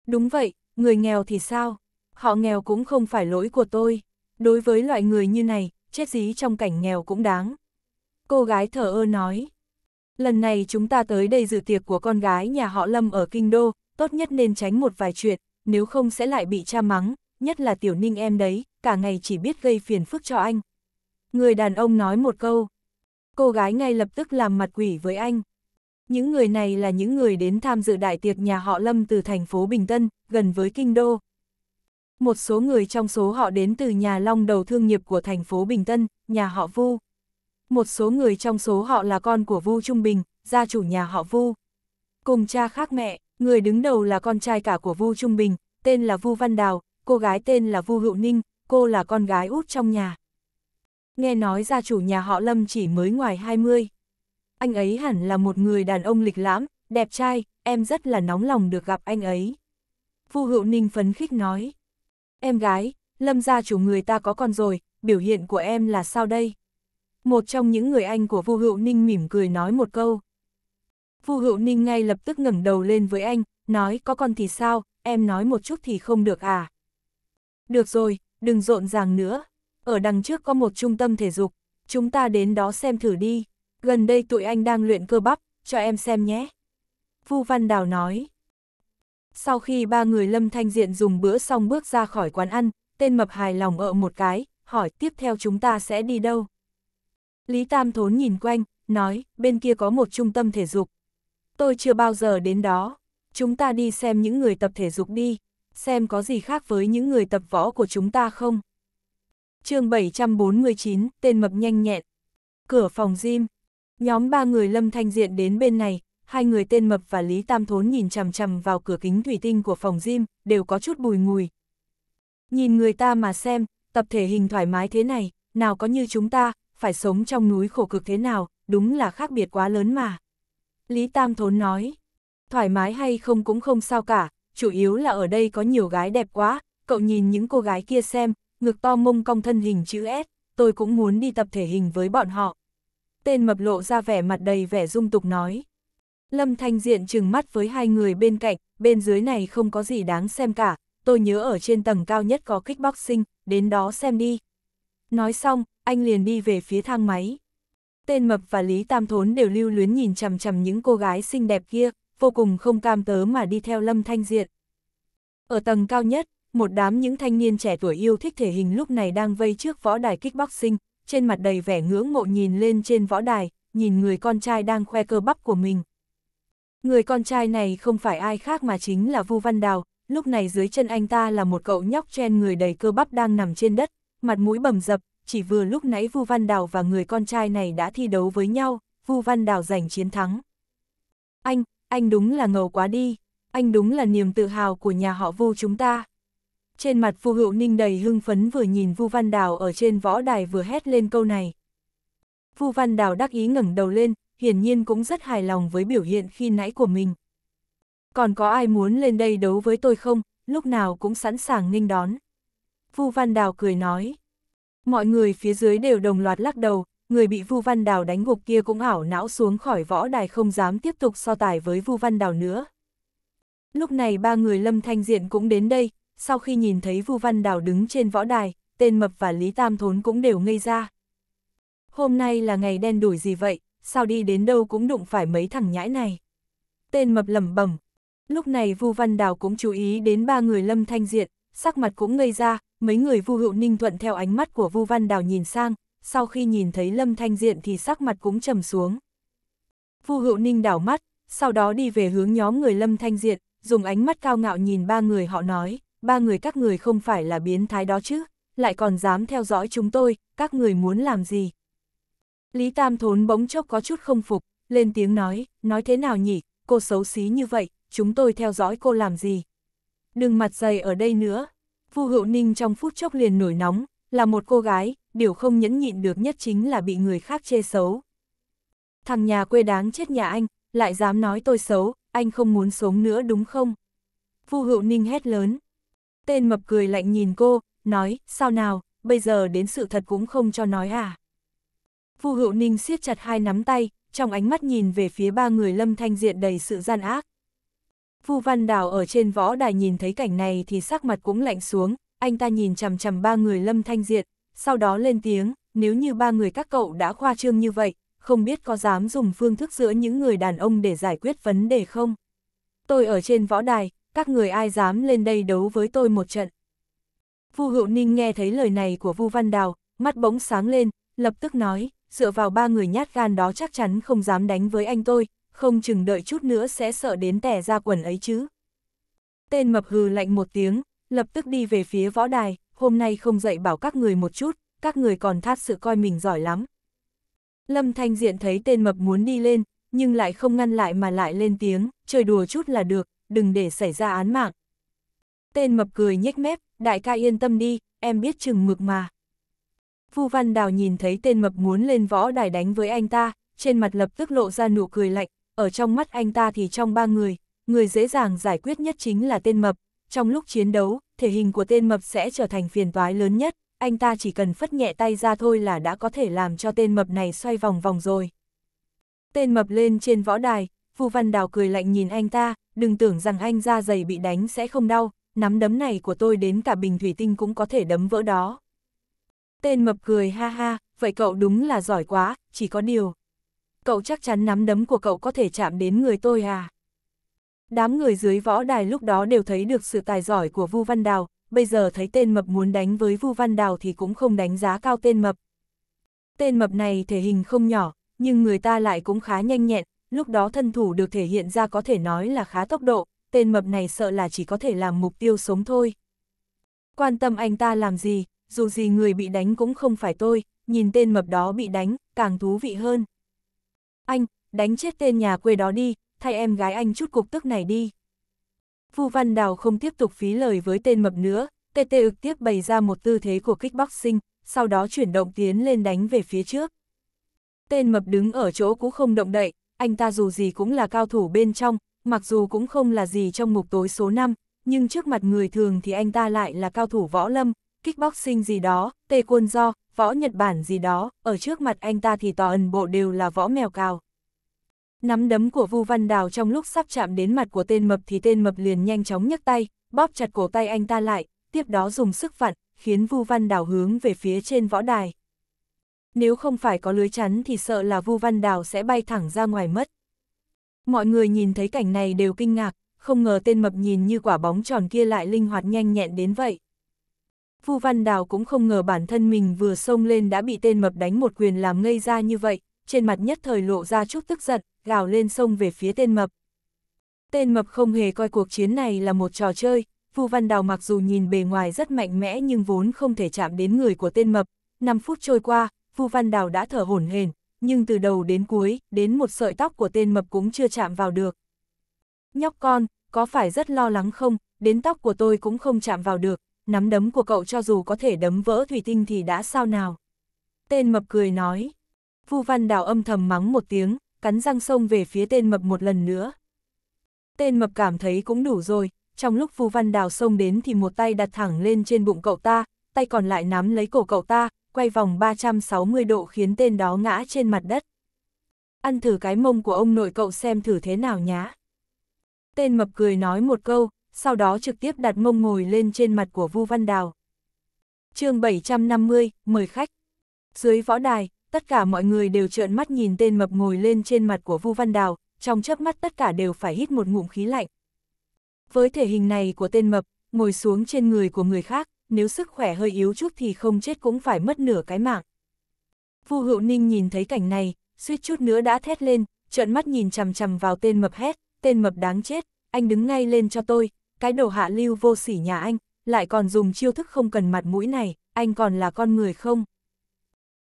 [SPEAKER 1] Đúng vậy, người nghèo thì sao? Họ nghèo cũng không phải lỗi của tôi. Đối với loại người như này, chết dí trong cảnh nghèo cũng đáng. Cô gái thở ơ nói lần này chúng ta tới đây dự tiệc của con gái nhà họ Lâm ở Kinh Đô, tốt nhất nên tránh một vài chuyện, nếu không sẽ lại bị cha mắng, nhất là tiểu ninh em đấy, cả ngày chỉ biết gây phiền phức cho anh. Người đàn ông nói một câu. Cô gái ngay lập tức làm mặt quỷ với anh. Những người này là những người đến tham dự đại tiệc nhà họ Lâm từ thành phố Bình Tân, gần với Kinh Đô. Một số người trong số họ đến từ nhà long đầu thương nghiệp của thành phố Bình Tân, nhà họ Vu một số người trong số họ là con của Vu Trung Bình, gia chủ nhà họ Vu. Cùng cha khác mẹ, người đứng đầu là con trai cả của Vu Trung Bình, tên là Vu Văn Đào, cô gái tên là Vu Hữu Ninh, cô là con gái út trong nhà. Nghe nói gia chủ nhà họ Lâm chỉ mới ngoài 20. Anh ấy hẳn là một người đàn ông lịch lãm, đẹp trai, em rất là nóng lòng được gặp anh ấy. Vu Hữu Ninh phấn khích nói. Em gái, Lâm gia chủ người ta có con rồi, biểu hiện của em là sao đây? một trong những người anh của Vu Hữu Ninh mỉm cười nói một câu. Vu Hữu Ninh ngay lập tức ngẩng đầu lên với anh, nói có con thì sao, em nói một chút thì không được à. Được rồi, đừng rộn ràng nữa. Ở đằng trước có một trung tâm thể dục, chúng ta đến đó xem thử đi. Gần đây tụi anh đang luyện cơ bắp, cho em xem nhé. Vu Văn Đào nói. Sau khi ba người Lâm Thanh Diện dùng bữa xong bước ra khỏi quán ăn, tên mập hài lòng ở một cái, hỏi tiếp theo chúng ta sẽ đi đâu. Lý Tam Thốn nhìn quanh, nói, bên kia có một trung tâm thể dục. Tôi chưa bao giờ đến đó, chúng ta đi xem những người tập thể dục đi, xem có gì khác với những người tập võ của chúng ta không. chương 749, tên mập nhanh nhẹn. Cửa phòng gym. Nhóm ba người Lâm Thanh Diện đến bên này, hai người tên mập và Lý Tam Thốn nhìn chằm chằm vào cửa kính thủy tinh của phòng gym, đều có chút bùi ngùi. Nhìn người ta mà xem, tập thể hình thoải mái thế này, nào có như chúng ta, phải sống trong núi khổ cực thế nào, đúng là khác biệt quá lớn mà. Lý Tam Thốn nói, thoải mái hay không cũng không sao cả, chủ yếu là ở đây có nhiều gái đẹp quá, cậu nhìn những cô gái kia xem, ngực to mông cong thân hình chữ S, tôi cũng muốn đi tập thể hình với bọn họ. Tên mập lộ ra vẻ mặt đầy vẻ dung tục nói. Lâm Thanh Diện trừng mắt với hai người bên cạnh, bên dưới này không có gì đáng xem cả, tôi nhớ ở trên tầng cao nhất có kickboxing, đến đó xem đi. Nói xong, anh liền đi về phía thang máy. Tên Mập và Lý Tam Thốn đều lưu luyến nhìn chằm chằm những cô gái xinh đẹp kia, vô cùng không cam tớ mà đi theo Lâm Thanh Diện. Ở tầng cao nhất, một đám những thanh niên trẻ tuổi yêu thích thể hình lúc này đang vây trước võ đài kickboxing, trên mặt đầy vẻ ngưỡng mộ nhìn lên trên võ đài, nhìn người con trai đang khoe cơ bắp của mình. Người con trai này không phải ai khác mà chính là Vu Văn Đào, lúc này dưới chân anh ta là một cậu nhóc chen người đầy cơ bắp đang nằm trên đất, mặt mũi bầm dập, chỉ vừa lúc nãy Vu Văn Đào và người con trai này đã thi đấu với nhau, Vu Văn Đào giành chiến thắng. Anh, anh đúng là ngầu quá đi, anh đúng là niềm tự hào của nhà họ Vu chúng ta. Trên mặt Vu Hữu Ninh đầy hưng phấn vừa nhìn Vu Văn Đào ở trên võ đài vừa hét lên câu này. Vu Văn Đào đắc ý ngẩng đầu lên, hiển nhiên cũng rất hài lòng với biểu hiện khi nãy của mình. Còn có ai muốn lên đây đấu với tôi không, lúc nào cũng sẵn sàng nghênh đón. Vu Văn Đào cười nói. Mọi người phía dưới đều đồng loạt lắc đầu, người bị Vu Văn Đào đánh gục kia cũng ảo não xuống khỏi võ đài không dám tiếp tục so tài với Vu Văn Đào nữa. Lúc này ba người Lâm Thanh Diện cũng đến đây, sau khi nhìn thấy Vu Văn Đào đứng trên võ đài, tên Mập và Lý Tam Thốn cũng đều ngây ra. Hôm nay là ngày đen đủi gì vậy, sao đi đến đâu cũng đụng phải mấy thằng nhãi này. Tên Mập lẩm bẩm. Lúc này Vu Văn Đào cũng chú ý đến ba người Lâm Thanh Diện, sắc mặt cũng ngây ra, mấy người Vu Hữu Ninh thuận theo ánh mắt của Vu Văn Đào nhìn sang, sau khi nhìn thấy Lâm Thanh Diện thì sắc mặt cũng trầm xuống. Vu Hữu Ninh đảo mắt, sau đó đi về hướng nhóm người Lâm Thanh Diện, dùng ánh mắt cao ngạo nhìn ba người họ nói, ba người các người không phải là biến thái đó chứ, lại còn dám theo dõi chúng tôi, các người muốn làm gì? Lý Tam Thốn bỗng chốc có chút không phục, lên tiếng nói, nói thế nào nhỉ, cô xấu xí như vậy, chúng tôi theo dõi cô làm gì? Đừng mặt dày ở đây nữa, Vu Hữu Ninh trong phút chốc liền nổi nóng, là một cô gái, điều không nhẫn nhịn được nhất chính là bị người khác chê xấu. Thằng nhà quê đáng chết nhà anh, lại dám nói tôi xấu, anh không muốn sống nữa đúng không? Vu Hữu Ninh hét lớn. Tên mập cười lạnh nhìn cô, nói, sao nào, bây giờ đến sự thật cũng không cho nói à? Vu Hữu Ninh siết chặt hai nắm tay, trong ánh mắt nhìn về phía ba người Lâm Thanh Diện đầy sự gian ác. Vu Văn Đào ở trên võ đài nhìn thấy cảnh này thì sắc mặt cũng lạnh xuống, anh ta nhìn chằm chằm ba người Lâm Thanh Diệt, sau đó lên tiếng, nếu như ba người các cậu đã khoa trương như vậy, không biết có dám dùng phương thức giữa những người đàn ông để giải quyết vấn đề không? Tôi ở trên võ đài, các người ai dám lên đây đấu với tôi một trận? Vu Hữu Ninh nghe thấy lời này của Vu Văn Đào, mắt bỗng sáng lên, lập tức nói, dựa vào ba người nhát gan đó chắc chắn không dám đánh với anh tôi, không chừng đợi chút nữa sẽ sợ đến tẻ ra quần ấy chứ. Tên mập hừ lạnh một tiếng, lập tức đi về phía võ đài, hôm nay không dạy bảo các người một chút, các người còn thát sự coi mình giỏi lắm. Lâm Thanh Diện thấy tên mập muốn đi lên, nhưng lại không ngăn lại mà lại lên tiếng, chơi đùa chút là được, đừng để xảy ra án mạng. Tên mập cười nhếch mép, đại ca yên tâm đi, em biết chừng mực mà. Vu Văn Đào nhìn thấy tên mập muốn lên võ đài đánh với anh ta, trên mặt lập tức lộ ra nụ cười lạnh, ở trong mắt anh ta thì trong ba người, người dễ dàng giải quyết nhất chính là tên mập. Trong lúc chiến đấu, thể hình của tên mập sẽ trở thành phiền toái lớn nhất, anh ta chỉ cần phất nhẹ tay ra thôi là đã có thể làm cho tên mập này xoay vòng vòng rồi. Tên mập lên trên võ đài, Vu Văn Đào cười lạnh nhìn anh ta, đừng tưởng rằng anh ra giày bị đánh sẽ không đau, nắm đấm này của tôi đến cả bình thủy tinh cũng có thể đấm vỡ đó. Tên mập cười ha ha, vậy cậu đúng là giỏi quá, chỉ có điều, cậu chắc chắn nắm đấm của cậu có thể chạm đến người tôi à? Đám người dưới võ đài lúc đó đều thấy được sự tài giỏi của Vu Văn Đào, bây giờ thấy tên mập muốn đánh với Vu Văn Đào thì cũng không đánh giá cao tên mập. Tên mập này thể hình không nhỏ, nhưng người ta lại cũng khá nhanh nhẹn, lúc đó thân thủ được thể hiện ra có thể nói là khá tốc độ, tên mập này sợ là chỉ có thể làm mục tiêu sống thôi. Quan tâm anh ta làm gì, dù gì người bị đánh cũng không phải tôi, nhìn tên mập đó bị đánh, càng thú vị hơn anh, đánh chết tên nhà quê đó đi, thay em gái anh chút cục tức này đi. Vu Văn Đào không tiếp tục phí lời với tên mập nữa, TT ực tiếp bày ra một tư thế của kickboxing, sau đó chuyển động tiến lên đánh về phía trước. Tên mập đứng ở chỗ cũng không động đậy, anh ta dù gì cũng là cao thủ bên trong, mặc dù cũng không là gì trong mục tối số 5, nhưng trước mặt người thường thì anh ta lại là cao thủ võ lâm, kickboxing gì đó, tê quân do, võ Nhật Bản gì đó, ở trước mặt anh ta thì tò ẩn bộ đều là võ mèo cao. Nắm đấm của Vu Văn Đào trong lúc sắp chạm đến mặt của tên mập thì tên mập liền nhanh chóng nhấc tay, bóp chặt cổ tay anh ta lại, tiếp đó dùng sức vặn, khiến Vu Văn Đào hướng về phía trên võ đài. Nếu không phải có lưới chắn thì sợ là Vu Văn Đào sẽ bay thẳng ra ngoài mất. Mọi người nhìn thấy cảnh này đều kinh ngạc, không ngờ tên mập nhìn như quả bóng tròn kia lại linh hoạt nhanh nhẹn đến vậy. Vu Văn Đào cũng không ngờ bản thân mình vừa xông lên đã bị tên mập đánh một quyền làm ngây ra như vậy, trên mặt nhất thời lộ ra chút tức giận, gào lên xông về phía tên mập. Tên mập không hề coi cuộc chiến này là một trò chơi, Vu Văn Đào mặc dù nhìn bề ngoài rất mạnh mẽ nhưng vốn không thể chạm đến người của tên mập. 5 phút trôi qua, Vu Văn Đào đã thở hổn hển, nhưng từ đầu đến cuối, đến một sợi tóc của tên mập cũng chưa chạm vào được. Nhóc con, có phải rất lo lắng không, đến tóc của tôi cũng không chạm vào được, nắm đấm của cậu cho dù có thể đấm vỡ thủy tinh thì đã sao nào. Tên mập cười nói. Vu Văn Đào âm thầm mắng một tiếng, cắn răng sông về phía tên mập một lần nữa. Tên mập cảm thấy cũng đủ rồi, trong lúc Vu Văn Đào xông đến thì một tay đặt thẳng lên trên bụng cậu ta, tay còn lại nắm lấy cổ cậu ta, quay vòng 360 độ khiến tên đó ngã trên mặt đất. Ăn thử cái mông của ông nội cậu xem thử thế nào nhá. Tên mập cười nói một câu, sau đó trực tiếp đặt mông ngồi lên trên mặt của Vu Văn Đào. chương 750, mời khách. Dưới võ đài, tất cả mọi người đều trợn mắt nhìn tên mập ngồi lên trên mặt của Vu Văn Đào, trong chớp mắt tất cả đều phải hít một ngụm khí lạnh. Với thể hình này của tên mập, ngồi xuống trên người của người khác, nếu sức khỏe hơi yếu chút thì không chết cũng phải mất nửa cái mạng. Vu Hữu Ninh nhìn thấy cảnh này, suýt chút nữa đã thét lên, trợn mắt nhìn chằm chằm vào tên mập hét, tên mập đáng chết, anh đứng ngay lên cho tôi, cái đầu hạ lưu vô sỉ nhà anh, lại còn dùng chiêu thức không cần mặt mũi này, anh còn là con người không?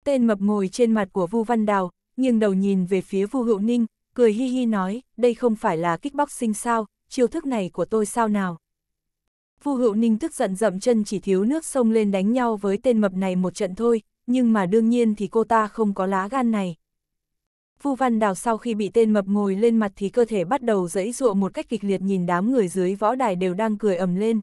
[SPEAKER 1] Tên mập ngồi trên mặt của Vu Văn Đào, nghiêng đầu nhìn về phía Vu Hữu Ninh, cười hi hi nói, đây không phải là kickboxing sao, chiêu thức này của tôi sao nào? Vu Hữu Ninh tức giận dậm chân chỉ thiếu nước sông lên đánh nhau với tên mập này một trận thôi, nhưng mà đương nhiên thì cô ta không có lá gan này, Vu Văn Đào sau khi bị tên mập ngồi lên mặt thì cơ thể bắt đầu dẫy dụa một cách kịch liệt nhìn đám người dưới võ đài đều đang cười ầm lên.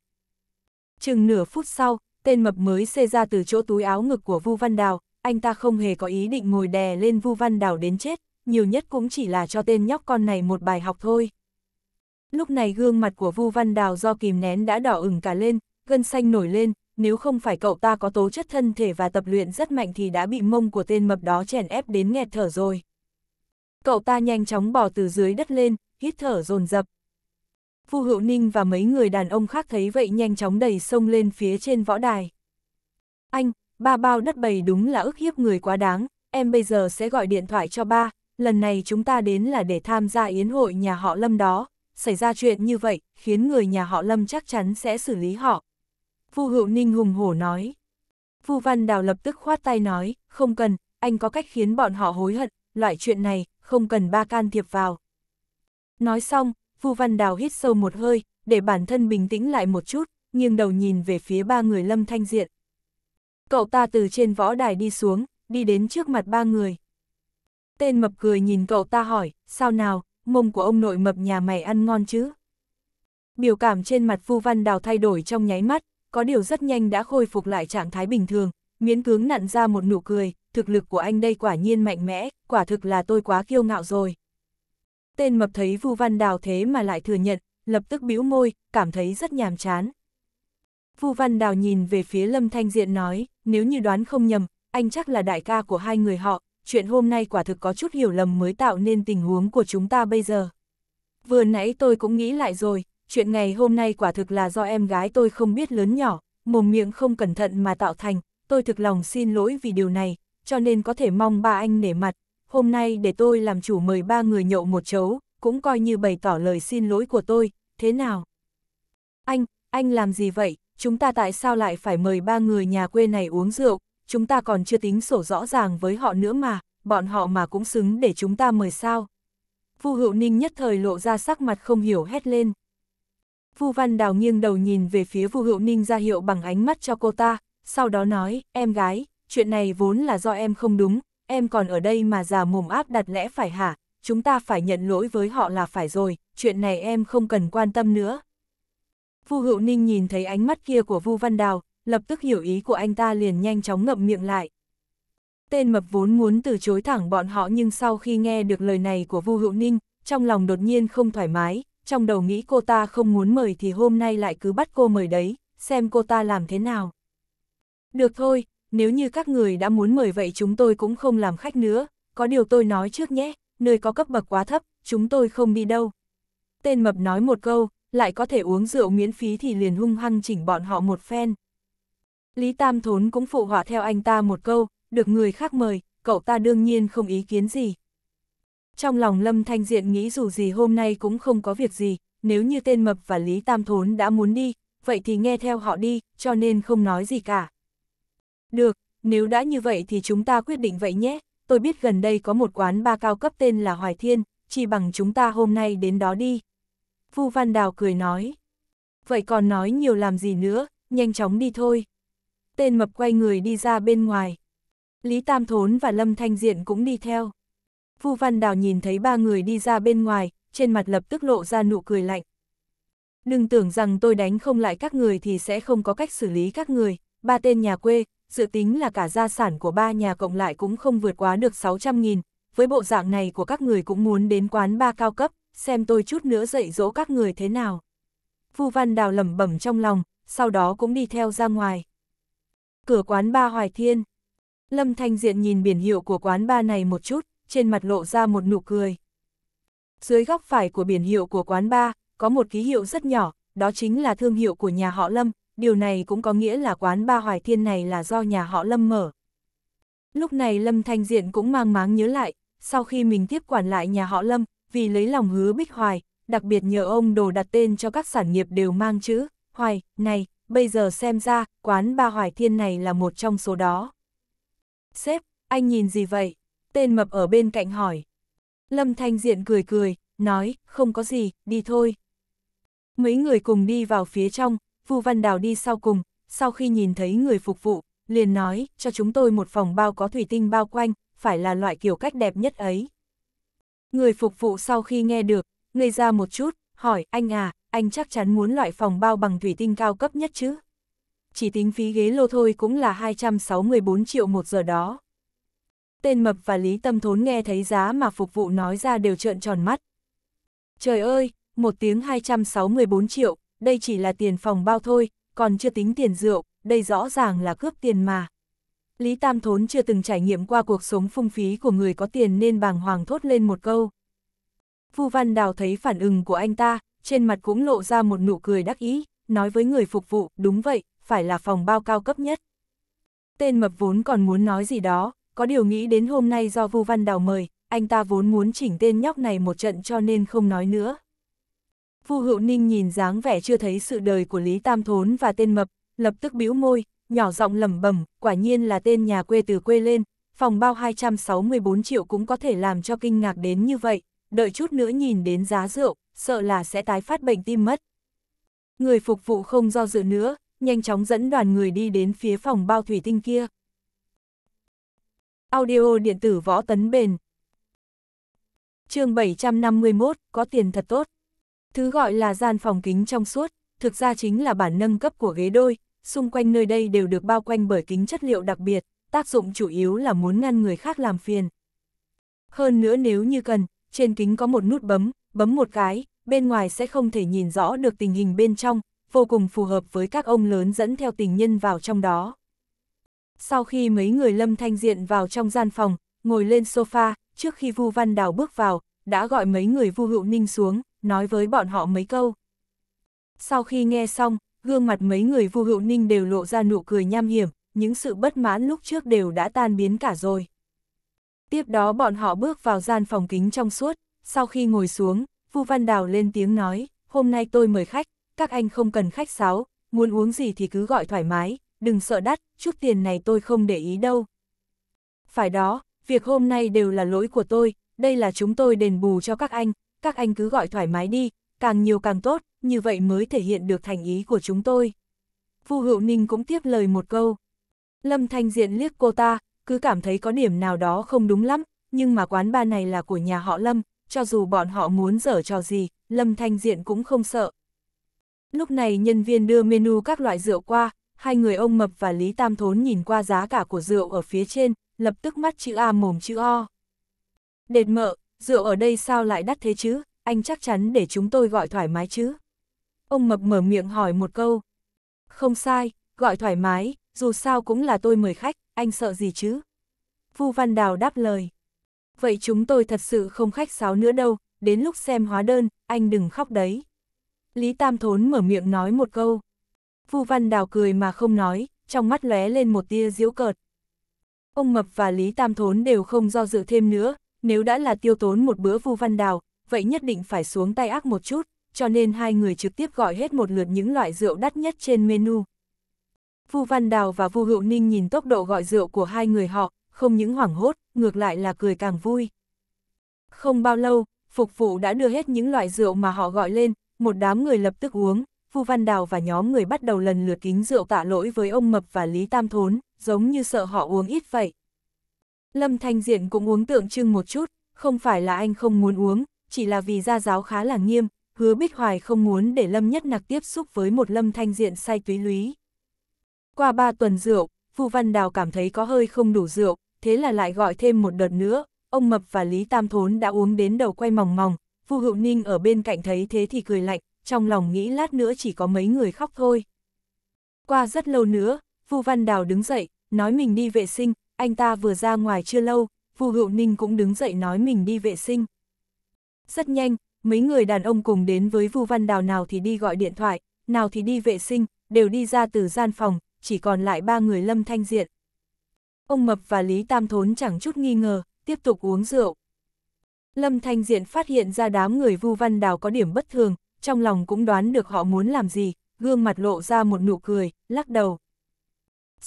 [SPEAKER 1] Chừng nửa phút sau, tên mập mới xê ra từ chỗ túi áo ngực của Vu Văn Đào, anh ta không hề có ý định ngồi đè lên Vu Văn Đào đến chết, nhiều nhất cũng chỉ là cho tên nhóc con này một bài học thôi. Lúc này gương mặt của Vu Văn Đào do kìm nén đã đỏ ửng cả lên, gân xanh nổi lên, nếu không phải cậu ta có tố chất thân thể và tập luyện rất mạnh thì đã bị mông của tên mập đó chèn ép đến nghẹt thở rồi cậu ta nhanh chóng bỏ từ dưới đất lên, hít thở dồn dập. Vu Hữu Ninh và mấy người đàn ông khác thấy vậy nhanh chóng đẩy sông lên phía trên võ đài. Anh, ba bao đất bầy đúng là ức hiếp người quá đáng, em bây giờ sẽ gọi điện thoại cho ba, lần này chúng ta đến là để tham gia yến hội nhà họ Lâm đó, xảy ra chuyện như vậy, khiến người nhà họ Lâm chắc chắn sẽ xử lý họ. Vu Hữu Ninh hùng hổ nói. Vu Văn Đào lập tức khoát tay nói, không cần, anh có cách khiến bọn họ hối hận, loại chuyện này, không cần ba can thiệp vào. Nói xong, Vu Văn Đào hít sâu một hơi, để bản thân bình tĩnh lại một chút, nghiêng đầu nhìn về phía ba người Lâm Thanh Diện. Cậu ta từ trên võ đài đi xuống, đi đến trước mặt ba người. Tên mập cười nhìn cậu ta hỏi, sao nào, mông của ông nội mập nhà mày ăn ngon chứ? Biểu cảm trên mặt Vu Văn Đào thay đổi trong nháy mắt, có điều rất nhanh đã khôi phục lại trạng thái bình thường, miễn cưỡng nặn ra một nụ cười, thực lực của anh đây quả nhiên mạnh mẽ, quả thực là tôi quá kiêu ngạo rồi. Tên mập thấy Vu Văn Đào thế mà lại thừa nhận, lập tức bĩu môi, cảm thấy rất nhàm chán. Vu Văn Đào nhìn về phía Lâm Thanh Diện nói, nếu như đoán không nhầm, anh chắc là đại ca của hai người họ, chuyện hôm nay quả thực có chút hiểu lầm mới tạo nên tình huống của chúng ta bây giờ. Vừa nãy tôi cũng nghĩ lại rồi, chuyện ngày hôm nay quả thực là do em gái tôi không biết lớn nhỏ, mồm miệng không cẩn thận mà tạo thành, tôi thực lòng xin lỗi vì điều này, cho nên có thể mong ba anh nể mặt, hôm nay để tôi làm chủ mời ba người nhậu một chấu, cũng coi như bày tỏ lời xin lỗi của tôi, thế nào? Anh, anh làm gì vậy? Chúng ta tại sao lại phải mời ba người nhà quê này uống rượu? Chúng ta còn chưa tính sổ rõ ràng với họ nữa mà, bọn họ mà cũng xứng để chúng ta mời sao? Vu Hữu Ninh nhất thời lộ ra sắc mặt không hiểu hét lên. Vu Văn Đào nghiêng đầu nhìn về phía Vu Hữu Ninh ra hiệu bằng ánh mắt cho cô ta, sau đó nói, em gái, chuyện này vốn là do em không đúng, em còn ở đây mà già mồm áp đặt lẽ phải hả, chúng ta phải nhận lỗi với họ là phải rồi, chuyện này em không cần quan tâm nữa. Vu Hữu Ninh nhìn thấy ánh mắt kia của Vu Văn Đào, lập tức hiểu ý của anh ta liền nhanh chóng ngậm miệng lại. Tên mập vốn muốn từ chối thẳng bọn họ nhưng sau khi nghe được lời này của Vu Hữu Ninh, trong lòng đột nhiên không thoải mái, trong đầu nghĩ cô ta không muốn mời thì hôm nay lại cứ bắt cô mời đấy, xem cô ta làm thế nào. Được thôi, nếu như các người đã muốn mời vậy chúng tôi cũng không làm khách nữa, có điều tôi nói trước nhé, nơi có cấp bậc quá thấp, chúng tôi không đi đâu. Tên mập nói một câu, lại có thể uống rượu miễn phí thì liền hung hăng chỉnh bọn họ một phen. Lý Tam Thốn cũng phụ họa theo anh ta một câu, được người khác mời, cậu ta đương nhiên không ý kiến gì. Trong lòng Lâm Thanh Diện nghĩ dù gì hôm nay cũng không có việc gì, nếu như tên Mập và Lý Tam Thốn đã muốn đi, vậy thì nghe theo họ đi, cho nên không nói gì cả. Được, nếu đã như vậy thì chúng ta quyết định vậy nhé, tôi biết gần đây có một quán ba cao cấp tên là Hoài Thiên, chỉ bằng chúng ta hôm nay đến đó đi. Vu Văn Đào cười nói. Vậy còn nói nhiều làm gì nữa, nhanh chóng đi thôi. Tên mập quay người đi ra bên ngoài. Lý Tam Thốn và Lâm Thanh Diện cũng đi theo. Vu Văn Đào nhìn thấy ba người đi ra bên ngoài, trên mặt lập tức lộ ra nụ cười lạnh. Đừng tưởng rằng tôi đánh không lại các người thì sẽ không có cách xử lý các người, ba tên nhà quê, dự tính là cả gia sản của ba nhà cộng lại cũng không vượt quá được 600.000, với bộ dạng này của các người cũng muốn đến quán ba cao cấp, xem tôi chút nữa dạy dỗ các người thế nào. Vu Văn Đào lẩm bẩm trong lòng, sau đó cũng đi theo ra ngoài. Cửa quán ba Hoài Thiên. Lâm Thanh Diện nhìn biển hiệu của quán ba này một chút, trên mặt lộ ra một nụ cười. Dưới góc phải của biển hiệu của quán ba, có một ký hiệu rất nhỏ, đó chính là thương hiệu của nhà họ Lâm, điều này cũng có nghĩa là quán ba Hoài Thiên này là do nhà họ Lâm mở. Lúc này Lâm Thanh Diện cũng mang máng nhớ lại, sau khi mình tiếp quản lại nhà họ Lâm, vì lấy lòng hứa Bích Hoài, đặc biệt nhờ ông đồ đặt tên cho các sản nghiệp đều mang chữ, Hoài, này, bây giờ xem ra, quán ba Hoài Thiên này là một trong số đó. Sếp, anh nhìn gì vậy? Tên mập ở bên cạnh hỏi. Lâm Thanh Diện cười cười, nói, không có gì, đi thôi. Mấy người cùng đi vào phía trong, Vu Văn Đào đi sau cùng, sau khi nhìn thấy người phục vụ, liền nói, cho chúng tôi một phòng bao có thủy tinh bao quanh, phải là loại kiểu cách đẹp nhất ấy. Người phục vụ sau khi nghe được, ngây ra một chút, hỏi, anh à, anh chắc chắn muốn loại phòng bao bằng thủy tinh cao cấp nhất chứ? Chỉ tính phí ghế lô thôi cũng là 264 triệu một giờ đó. Tên Mập và Lý Tâm Thốn nghe thấy giá mà phục vụ nói ra đều trợn tròn mắt. Trời ơi, một tiếng 264 triệu, đây chỉ là tiền phòng bao thôi, còn chưa tính tiền rượu, đây rõ ràng là cướp tiền mà. Lý Tam Thốn chưa từng trải nghiệm qua cuộc sống phung phí của người có tiền nên bàng hoàng thốt lên một câu. Vu Văn Đào thấy phản ứng của anh ta, trên mặt cũng lộ ra một nụ cười đắc ý, nói với người phục vụ, đúng vậy, phải là phòng bao cao cấp nhất. Tên mập vốn còn muốn nói gì đó, có điều nghĩ đến hôm nay do Vu Văn Đào mời, anh ta vốn muốn chỉnh tên nhóc này một trận cho nên không nói nữa. Phu Hữu Ninh nhìn dáng vẻ chưa thấy sự đời của Lý Tam Thốn và tên mập, lập tức bĩu môi, nhỏ giọng lẩm bẩm, quả nhiên là tên nhà quê từ quê lên, phòng bao 264 triệu cũng có thể làm cho kinh ngạc đến như vậy, đợi chút nữa nhìn đến giá rượu, sợ là sẽ tái phát bệnh tim mất. Người phục vụ không do dự nữa, nhanh chóng dẫn đoàn người đi đến phía phòng bao thủy tinh kia. Audio điện tử võ tấn bền Chương 751, có tiền thật tốt. Thứ gọi là gian phòng kính trong suốt, thực ra chính là bản nâng cấp của ghế đôi, xung quanh nơi đây đều được bao quanh bởi kính chất liệu đặc biệt, tác dụng chủ yếu là muốn ngăn người khác làm phiền. Hơn nữa nếu như cần, trên kính có một nút bấm, bấm một cái, bên ngoài sẽ không thể nhìn rõ được tình hình bên trong, vô cùng phù hợp với các ông lớn dẫn theo tình nhân vào trong đó. Sau khi mấy người lâm thanh diện vào trong gian phòng, ngồi lên sofa, trước khi Vu Văn Đào bước vào, đã gọi mấy người Vu Hữu Ninh xuống, nói với bọn họ mấy câu. Sau khi nghe xong, gương mặt mấy người vu hữu ninh đều lộ ra nụ cười nham hiểm, những sự bất mãn lúc trước đều đã tan biến cả rồi. Tiếp đó bọn họ bước vào gian phòng kính trong suốt, sau khi ngồi xuống, Vu Văn Đào lên tiếng nói, hôm nay tôi mời khách, các anh không cần khách sáo, muốn uống gì thì cứ gọi thoải mái, đừng sợ đắt, chút tiền này tôi không để ý đâu. Phải đó, việc hôm nay đều là lỗi của tôi, đây là chúng tôi đền bù cho các anh, các anh cứ gọi thoải mái đi, càng nhiều càng tốt, như vậy mới thể hiện được thành ý của chúng tôi. Vu Hữu Ninh cũng tiếp lời một câu. Lâm Thanh Diện liếc cô ta, cứ cảm thấy có điểm nào đó không đúng lắm, nhưng mà quán ba này là của nhà họ Lâm, cho dù bọn họ muốn dở trò gì, Lâm Thanh Diện cũng không sợ. Lúc này nhân viên đưa menu các loại rượu qua, hai người ông Mập và Lý Tam Thốn nhìn qua giá cả của rượu ở phía trên, lập tức mắt chữ A mồm chữ O. Đệt mợ, rượu ở đây sao lại đắt thế chứ, anh chắc chắn để chúng tôi gọi thoải mái chứ. Ông Mập mở miệng hỏi một câu. Không sai, gọi thoải mái, dù sao cũng là tôi mời khách, anh sợ gì chứ? Vu Văn Đào đáp lời. Vậy chúng tôi thật sự không khách sáo nữa đâu, đến lúc xem hóa đơn, anh đừng khóc đấy. Lý Tam Thốn mở miệng nói một câu. Vu Văn Đào cười mà không nói, trong mắt lóe lên một tia diễu cợt. Ông Mập và Lý Tam Thốn đều không do dự thêm nữa, nếu đã là tiêu tốn một bữa vu văn đào, vậy nhất định phải xuống tay ác một chút, cho nên hai người trực tiếp gọi hết một lượt những loại rượu đắt nhất trên menu. Vu Văn Đào và Vu Hữu Ninh nhìn tốc độ gọi rượu của hai người họ, không những hoảng hốt, ngược lại là cười càng vui. Không bao lâu, phục vụ đã đưa hết những loại rượu mà họ gọi lên, một đám người lập tức uống, Vu Văn Đào và nhóm người bắt đầu lần lượt kính rượu tạ lỗi với ông Mập và Lý Tam Thốn, giống như sợ họ uống ít vậy. Lâm Thanh Diện cũng uống tượng trưng một chút, không phải là anh không muốn uống, chỉ là vì gia giáo khá là nghiêm, hứa Bích Hoài không muốn để Lâm Nhất Nặc tiếp xúc với một Lâm Thanh Diện say túy lúy. Qua ba tuần rượu, Vu Văn Đào cảm thấy có hơi không đủ rượu, thế là lại gọi thêm một đợt nữa, ông Mập và Lý Tam Thốn đã uống đến đầu quay mòng mòng, Vu Hữu Ninh ở bên cạnh thấy thế thì cười lạnh, trong lòng nghĩ lát nữa chỉ có mấy người khóc thôi. Qua rất lâu nữa, Vu Văn Đào đứng dậy, nói mình đi vệ sinh, anh ta vừa ra ngoài chưa lâu, Phù Hữu Ninh cũng đứng dậy nói mình đi vệ sinh. Rất nhanh, mấy người đàn ông cùng đến với Vu Văn Đào nào thì đi gọi điện thoại, nào thì đi vệ sinh, đều đi ra từ gian phòng, chỉ còn lại ba người Lâm Thanh Diện. Ông Mập và Lý Tam Thốn chẳng chút nghi ngờ, tiếp tục uống rượu. Lâm Thanh Diện phát hiện ra đám người Vu Văn Đào có điểm bất thường, trong lòng cũng đoán được họ muốn làm gì, gương mặt lộ ra một nụ cười, lắc đầu.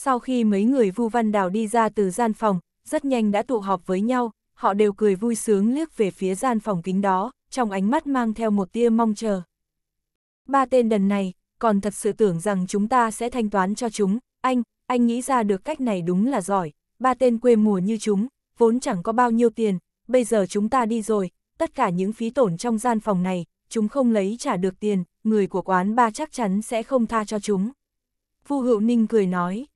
[SPEAKER 1] Sau khi mấy người Vu Văn Đào đi ra từ gian phòng, rất nhanh đã tụ họp với nhau, họ đều cười vui sướng liếc về phía gian phòng kính đó, trong ánh mắt mang theo một tia mong chờ. Ba tên đần này, còn thật sự tưởng rằng chúng ta sẽ thanh toán cho chúng, anh, anh nghĩ ra được cách này đúng là giỏi, ba tên quê mùa như chúng, vốn chẳng có bao nhiêu tiền, bây giờ chúng ta đi rồi, tất cả những phí tổn trong gian phòng này, chúng không lấy trả được tiền, người của quán ba chắc chắn sẽ không tha cho chúng. Vu Hữu Ninh cười nói.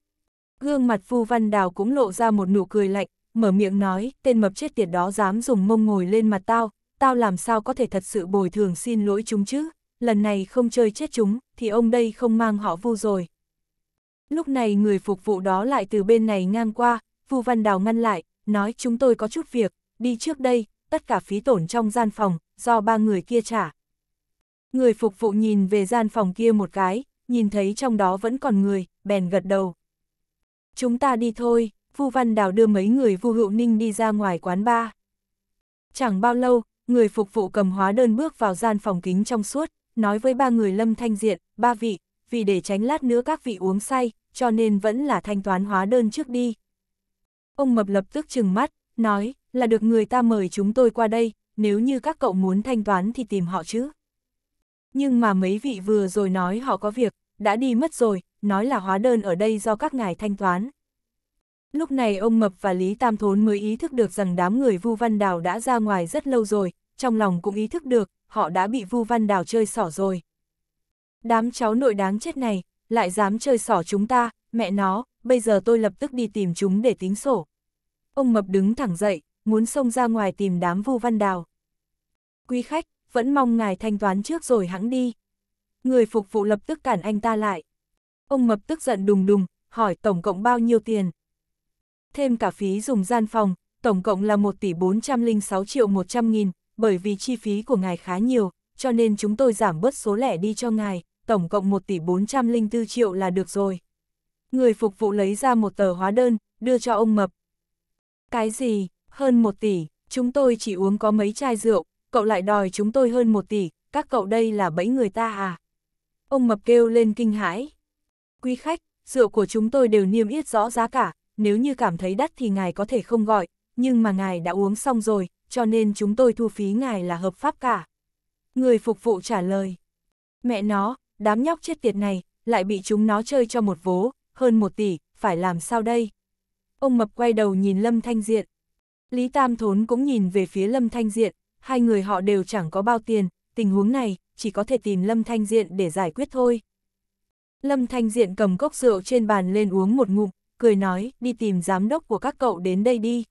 [SPEAKER 1] Gương mặt Vu Văn Đào cũng lộ ra một nụ cười lạnh, mở miệng nói, tên mập chết tiệt đó dám dùng mông ngồi lên mặt tao, tao làm sao có thể thật sự bồi thường xin lỗi chúng chứ, lần này không chơi chết chúng, thì ông đây không mang họ Vu rồi. Lúc này người phục vụ đó lại từ bên này ngang qua, Vu Văn Đào ngăn lại, nói chúng tôi có chút việc, đi trước đây, tất cả phí tổn trong gian phòng, do ba người kia trả. Người phục vụ nhìn về gian phòng kia một cái, nhìn thấy trong đó vẫn còn người, bèn gật đầu. Chúng ta đi thôi, Vu Văn Đào đưa mấy người Vu Hữu Ninh đi ra ngoài quán ba. Chẳng bao lâu, người phục vụ cầm hóa đơn bước vào gian phòng kính trong suốt, nói với ba người Lâm Thanh Diện, ba vị, vì để tránh lát nữa các vị uống say, cho nên vẫn là thanh toán hóa đơn trước đi. Ông Mập lập tức chừng mắt, nói, là được người ta mời chúng tôi qua đây, nếu như các cậu muốn thanh toán thì tìm họ chứ. Nhưng mà mấy vị vừa rồi nói họ có việc, đã đi mất rồi, nói là hóa đơn ở đây do các ngài thanh toán. Lúc này ông Mập và Lý Tam Thốn mới ý thức được rằng đám người Vu Văn Đào đã ra ngoài rất lâu rồi, trong lòng cũng ý thức được, họ đã bị Vu Văn Đào chơi xỏ rồi. Đám cháu nội đáng chết này, lại dám chơi xỏ chúng ta, mẹ nó, bây giờ tôi lập tức đi tìm chúng để tính sổ. Ông Mập đứng thẳng dậy, muốn xông ra ngoài tìm đám Vu Văn Đào. Quý khách, vẫn mong ngài thanh toán trước rồi hãng đi. Người phục vụ lập tức cản anh ta lại ông mập tức giận đùng đùng, hỏi tổng cộng bao nhiêu tiền. Thêm cả phí dùng gian phòng, tổng cộng là 1 tỷ 406 triệu 100 nghìn, bởi vì chi phí của ngài khá nhiều, cho nên chúng tôi giảm bớt số lẻ đi cho ngài, tổng cộng 1 tỷ 404 triệu là được rồi. Người phục vụ lấy ra một tờ hóa đơn, đưa cho ông mập. Cái gì, hơn 1 tỷ, chúng tôi chỉ uống có mấy chai rượu, cậu lại đòi chúng tôi hơn 1 tỷ, các cậu đây là bẫy người ta à? Ông mập kêu lên kinh hãi quý khách, rượu của chúng tôi đều niêm yết rõ giá cả, nếu như cảm thấy đắt thì ngài có thể không gọi, nhưng mà ngài đã uống xong rồi, cho nên chúng tôi thu phí ngài là hợp pháp cả. Người phục vụ trả lời. Mẹ nó, đám nhóc chết tiệt này, lại bị chúng nó chơi cho một vố, hơn một tỷ, phải làm sao đây? Ông Mập quay đầu nhìn Lâm Thanh Diện. Lý Tam Thốn cũng nhìn về phía Lâm Thanh Diện, hai người họ đều chẳng có bao tiền, tình huống này, chỉ có thể tìm Lâm Thanh Diện để giải quyết thôi. Lâm Thanh Diện cầm cốc rượu trên bàn lên uống một ngụm, cười nói, đi tìm giám đốc của các cậu đến đây đi.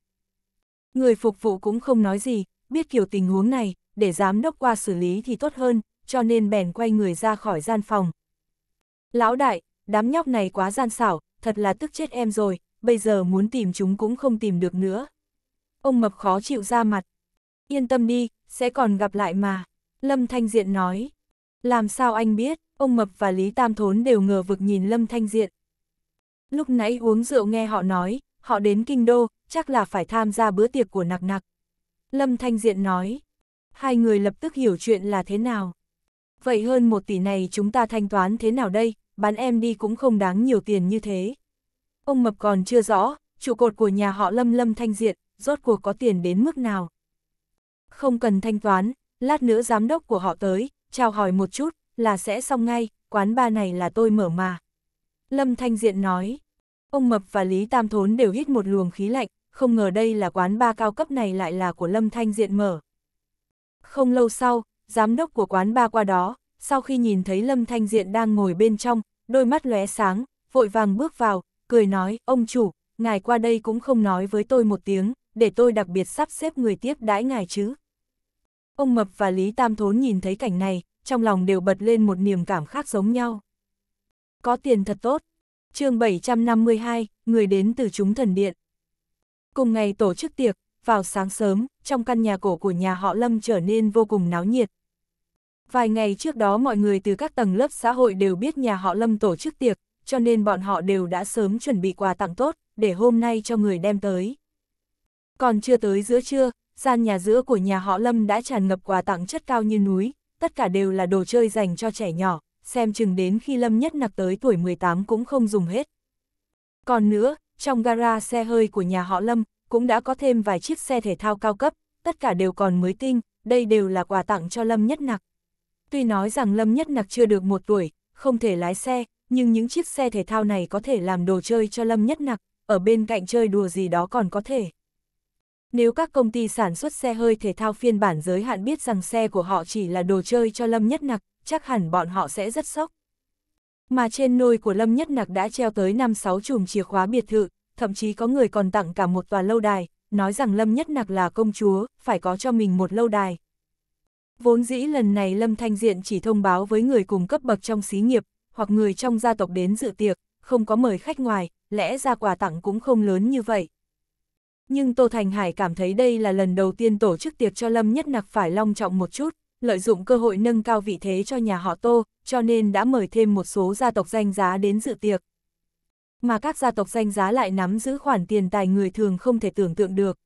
[SPEAKER 1] Người phục vụ cũng không nói gì, biết kiểu tình huống này, để giám đốc qua xử lý thì tốt hơn, cho nên bèn quay người ra khỏi gian phòng. Lão đại, đám nhóc này quá gian xảo, thật là tức chết em rồi, bây giờ muốn tìm chúng cũng không tìm được nữa. Ông Mập khó chịu ra mặt. Yên tâm đi, sẽ còn gặp lại mà. Lâm Thanh Diện nói. Làm sao anh biết? ông Mập và Lý Tam Thốn đều ngờ vực nhìn Lâm Thanh Diện. Lúc nãy uống rượu nghe họ nói, họ đến kinh đô, chắc là phải tham gia bữa tiệc của nặc nặc. Lâm Thanh Diện nói, hai người lập tức hiểu chuyện là thế nào. Vậy hơn một tỷ này chúng ta thanh toán thế nào đây, bán em đi cũng không đáng nhiều tiền như thế. Ông Mập còn chưa rõ, trụ cột của nhà họ Lâm Lâm Thanh Diện, rốt cuộc có tiền đến mức nào. Không cần thanh toán, lát nữa giám đốc của họ tới, chào hỏi một chút, là sẽ xong ngay, quán ba này là tôi mở mà. Lâm Thanh Diện nói, ông Mập và Lý Tam Thốn đều hít một luồng khí lạnh, không ngờ đây là quán ba cao cấp này lại là của Lâm Thanh Diện mở. Không lâu sau, giám đốc của quán ba qua đó, sau khi nhìn thấy Lâm Thanh Diện đang ngồi bên trong, đôi mắt lóe sáng, vội vàng bước vào, cười nói, ông chủ, ngài qua đây cũng không nói với tôi một tiếng, để tôi đặc biệt sắp xếp người tiếp đãi ngài chứ. Ông Mập và Lý Tam Thốn nhìn thấy cảnh này, trong lòng đều bật lên một niềm cảm khác giống nhau. Có tiền thật tốt. chương 752, người đến từ chúng thần điện. Cùng ngày tổ chức tiệc, vào sáng sớm, trong căn nhà cổ của nhà họ Lâm trở nên vô cùng náo nhiệt. Vài ngày trước đó mọi người từ các tầng lớp xã hội đều biết nhà họ Lâm tổ chức tiệc, cho nên bọn họ đều đã sớm chuẩn bị quà tặng tốt, để hôm nay cho người đem tới. Còn chưa tới giữa trưa, gian nhà giữa của nhà họ Lâm đã tràn ngập quà tặng chất cao như núi, tất cả đều là đồ chơi dành cho trẻ nhỏ, xem chừng đến khi Lâm Nhất Nặc tới tuổi 18 cũng không dùng hết. Còn nữa, trong gara xe hơi của nhà họ Lâm, cũng đã có thêm vài chiếc xe thể thao cao cấp, tất cả đều còn mới tinh, đây đều là quà tặng cho Lâm Nhất Nặc. Tuy nói rằng Lâm Nhất Nặc chưa được một tuổi, không thể lái xe, nhưng những chiếc xe thể thao này có thể làm đồ chơi cho Lâm Nhất Nặc, ở bên cạnh chơi đùa gì đó còn có thể. Nếu các công ty sản xuất xe hơi thể thao phiên bản giới hạn biết rằng xe của họ chỉ là đồ chơi cho Lâm Nhất Nặc, chắc hẳn bọn họ sẽ rất sốc. Mà trên nôi của Lâm Nhất Nặc đã treo tới 5-6 chùm chìa khóa biệt thự, thậm chí có người còn tặng cả một tòa lâu đài, nói rằng Lâm Nhất Nặc là công chúa, phải có cho mình một lâu đài. Vốn dĩ lần này Lâm Thanh Diện chỉ thông báo với người cùng cấp bậc trong xí nghiệp, hoặc người trong gia tộc đến dự tiệc, không có mời khách ngoài, lẽ ra quà tặng cũng không lớn như vậy, nhưng Tô Thành Hải cảm thấy đây là lần đầu tiên tổ chức tiệc cho Lâm Nhất Nặc phải long trọng một chút, lợi dụng cơ hội nâng cao vị thế cho nhà họ Tô, cho nên đã mời thêm một số gia tộc danh giá đến dự tiệc. Mà các gia tộc danh giá lại nắm giữ khoản tiền tài người thường không thể tưởng tượng được.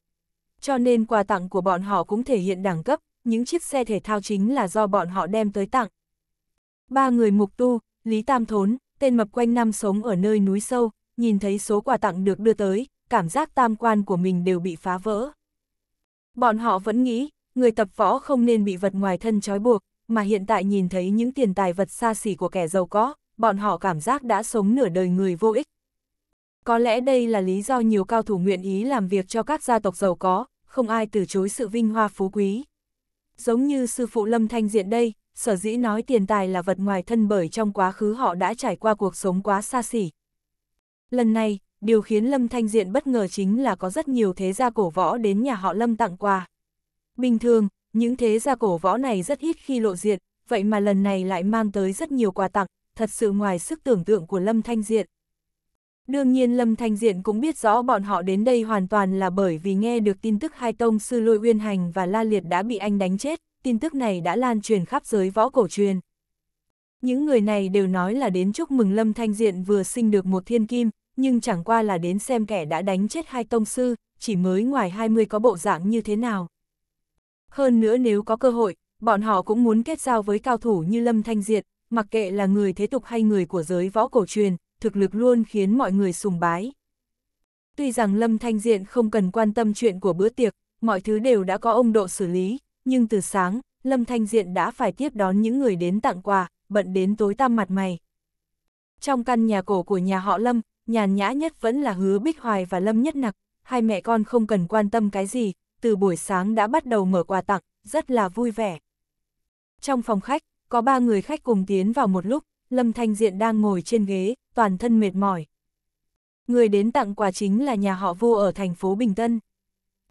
[SPEAKER 1] Cho nên quà tặng của bọn họ cũng thể hiện đẳng cấp, những chiếc xe thể thao chính là do bọn họ đem tới tặng. Ba người mục tu, Lý Tam Thốn, tên mập quanh năm sống ở nơi núi sâu, nhìn thấy số quà tặng được đưa tới, cảm giác tam quan của mình đều bị phá vỡ. Bọn họ vẫn nghĩ, người tập võ không nên bị vật ngoài thân trói buộc, mà hiện tại nhìn thấy những tiền tài vật xa xỉ của kẻ giàu có, bọn họ cảm giác đã sống nửa đời người vô ích. Có lẽ đây là lý do nhiều cao thủ nguyện ý làm việc cho các gia tộc giàu có, không ai từ chối sự vinh hoa phú quý. Giống như sư phụ Lâm Thanh Diện đây, sở dĩ nói tiền tài là vật ngoài thân bởi trong quá khứ họ đã trải qua cuộc sống quá xa xỉ, Lần này, điều khiến Lâm Thanh Diện bất ngờ chính là có rất nhiều thế gia cổ võ đến nhà họ Lâm tặng quà. Bình thường, những thế gia cổ võ này rất ít khi lộ diện, vậy mà lần này lại mang tới rất nhiều quà tặng, thật sự ngoài sức tưởng tượng của Lâm Thanh Diện. Đương nhiên Lâm Thanh Diện cũng biết rõ bọn họ đến đây hoàn toàn là bởi vì nghe được tin tức hai tông sư lôi uyên hành và la liệt đã bị anh đánh chết, tin tức này đã lan truyền khắp giới võ cổ truyền. Những người này đều nói là đến chúc mừng Lâm Thanh Diện vừa sinh được một thiên kim, nhưng chẳng qua là đến xem kẻ đã đánh chết hai tông sư, chỉ mới ngoài 20 có bộ dạng như thế nào. Hơn nữa nếu có cơ hội, bọn họ cũng muốn kết giao với cao thủ như Lâm Thanh diện mặc kệ là người thế tục hay người của giới võ cổ truyền, thực lực luôn khiến mọi người sùng bái. Tuy rằng Lâm Thanh Diện không cần quan tâm chuyện của bữa tiệc, mọi thứ đều đã có ông độ xử lý, nhưng từ sáng, Lâm Thanh Diện đã phải tiếp đón những người đến tặng quà, bận đến tối tăm mặt mày. Trong căn nhà cổ của nhà họ Lâm, nhàn nhã nhất vẫn là hứa Bích Hoài và Lâm Nhất Nặc, hai mẹ con không cần quan tâm cái gì, từ buổi sáng đã bắt đầu mở quà tặng, rất là vui vẻ. Trong phòng khách, có ba người khách cùng tiến vào một lúc, Lâm Thanh Diện đang ngồi trên ghế, toàn thân mệt mỏi. Người đến tặng quà chính là nhà họ Vu ở thành phố Bình Tân.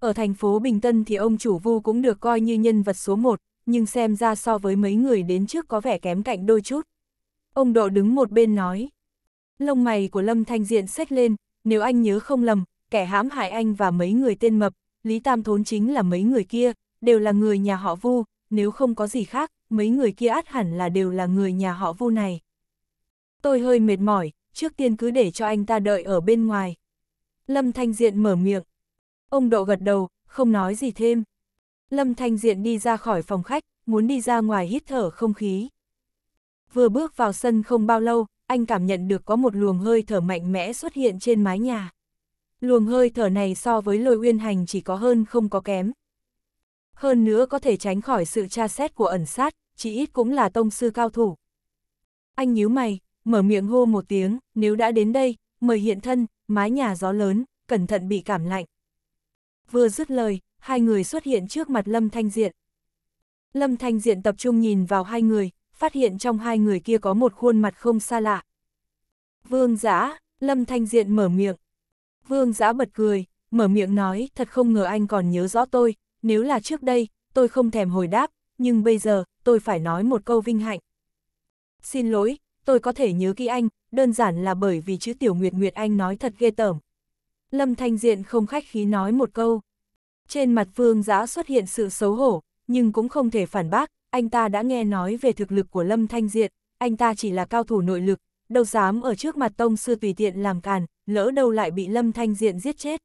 [SPEAKER 1] Ở thành phố Bình Tân thì ông chủ Vu cũng được coi như nhân vật số một, nhưng xem ra so với mấy người đến trước có vẻ kém cạnh đôi chút. Ông Độ đứng một bên nói. Lông mày của Lâm Thanh Diện xách lên, nếu anh nhớ không lầm, kẻ hãm hại anh và mấy người tên mập, Lý Tam Thốn chính là mấy người kia, đều là người nhà họ Vu, nếu không có gì khác, mấy người kia át hẳn là đều là người nhà họ Vu này. Tôi hơi mệt mỏi, trước tiên cứ để cho anh ta đợi ở bên ngoài. Lâm Thanh Diện mở miệng. Ông Độ gật đầu, không nói gì thêm. Lâm Thanh Diện đi ra khỏi phòng khách, muốn đi ra ngoài hít thở không khí. Vừa bước vào sân không bao lâu, anh cảm nhận được có một luồng hơi thở mạnh mẽ xuất hiện trên mái nhà. Luồng hơi thở này so với lôi uyên hành chỉ có hơn không có kém. Hơn nữa có thể tránh khỏi sự tra xét của ẩn sát, chỉ ít cũng là tông sư cao thủ. Anh nhíu mày, mở miệng hô một tiếng, nếu đã đến đây, mời hiện thân, mái nhà gió lớn, cẩn thận bị cảm lạnh. Vừa dứt lời, hai người xuất hiện trước mặt Lâm Thanh Diện. Lâm Thanh Diện tập trung nhìn vào hai người, phát hiện trong hai người kia có một khuôn mặt không xa lạ. Vương giã, Lâm Thanh Diện mở miệng. Vương giã bật cười, mở miệng nói, thật không ngờ anh còn nhớ rõ tôi, nếu là trước đây, tôi không thèm hồi đáp, nhưng bây giờ, tôi phải nói một câu vinh hạnh. Xin lỗi, tôi có thể nhớ kỹ anh, đơn giản là bởi vì chữ Tiểu Nguyệt Nguyệt Anh nói thật ghê tởm. Lâm Thanh Diện không khách khí nói một câu. Trên mặt vương giã xuất hiện sự xấu hổ, nhưng cũng không thể phản bác, anh ta đã nghe nói về thực lực của Lâm Thanh Diện, anh ta chỉ là cao thủ nội lực, đâu dám ở trước mặt tông sư tùy tiện làm càn, lỡ đâu lại bị Lâm Thanh Diện giết chết.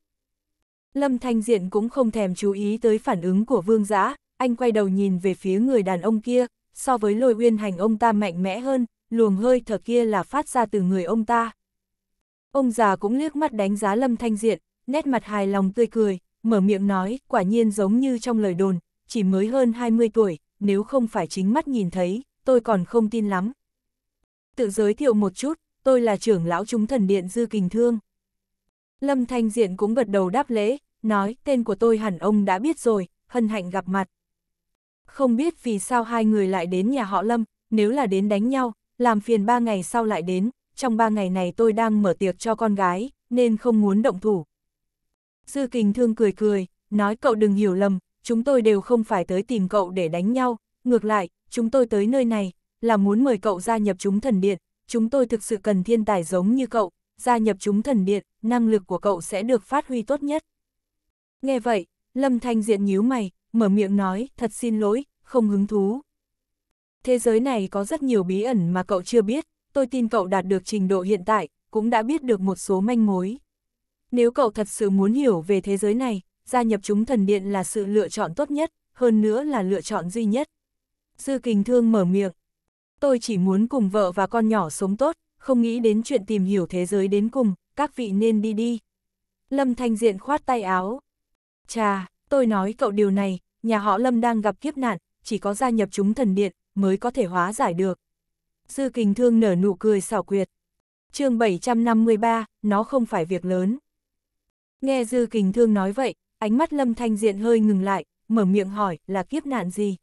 [SPEAKER 1] Lâm Thanh Diện cũng không thèm chú ý tới phản ứng của vương giã, anh quay đầu nhìn về phía người đàn ông kia, so với lôi uyên hành ông ta mạnh mẽ hơn, luồng hơi thở kia là phát ra từ người ông ta. Ông già cũng liếc mắt đánh giá Lâm Thanh Diện, nét mặt hài lòng tươi cười, mở miệng nói, quả nhiên giống như trong lời đồn, chỉ mới hơn 20 tuổi, nếu không phải chính mắt nhìn thấy, tôi còn không tin lắm. Tự giới thiệu một chút, tôi là trưởng lão chúng thần điện Dư Kình Thương. Lâm Thanh Diện cũng gật đầu đáp lễ, nói tên của tôi hẳn ông đã biết rồi, hân hạnh gặp mặt. Không biết vì sao hai người lại đến nhà họ Lâm, nếu là đến đánh nhau, làm phiền ba ngày sau lại đến, trong ba ngày này tôi đang mở tiệc cho con gái, nên không muốn động thủ, Sư kình thương cười cười, nói cậu đừng hiểu lầm, chúng tôi đều không phải tới tìm cậu để đánh nhau, ngược lại, chúng tôi tới nơi này, là muốn mời cậu gia nhập chúng thần điện, chúng tôi thực sự cần thiên tài giống như cậu, gia nhập chúng thần điện, năng lực của cậu sẽ được phát huy tốt nhất. Nghe vậy, Lâm Thanh Diện nhíu mày, mở miệng nói, thật xin lỗi, không hứng thú. Thế giới này có rất nhiều bí ẩn mà cậu chưa biết, tôi tin cậu đạt được trình độ hiện tại, cũng đã biết được một số manh mối. Nếu cậu thật sự muốn hiểu về thế giới này, gia nhập chúng thần điện là sự lựa chọn tốt nhất, hơn nữa là lựa chọn duy nhất. Dư kình thương mở miệng. Tôi chỉ muốn cùng vợ và con nhỏ sống tốt, không nghĩ đến chuyện tìm hiểu thế giới đến cùng, các vị nên đi đi. Lâm Thanh Diện khoát tay áo. Chà, tôi nói cậu điều này, nhà họ Lâm đang gặp kiếp nạn, chỉ có gia nhập chúng thần điện mới có thể hóa giải được. Dư kình thương nở nụ cười xảo quyệt. chương 753, nó không phải việc lớn. Nghe Dư Kình Thương nói vậy, ánh mắt Lâm Thanh Diện hơi ngừng lại, mở miệng hỏi là kiếp nạn gì.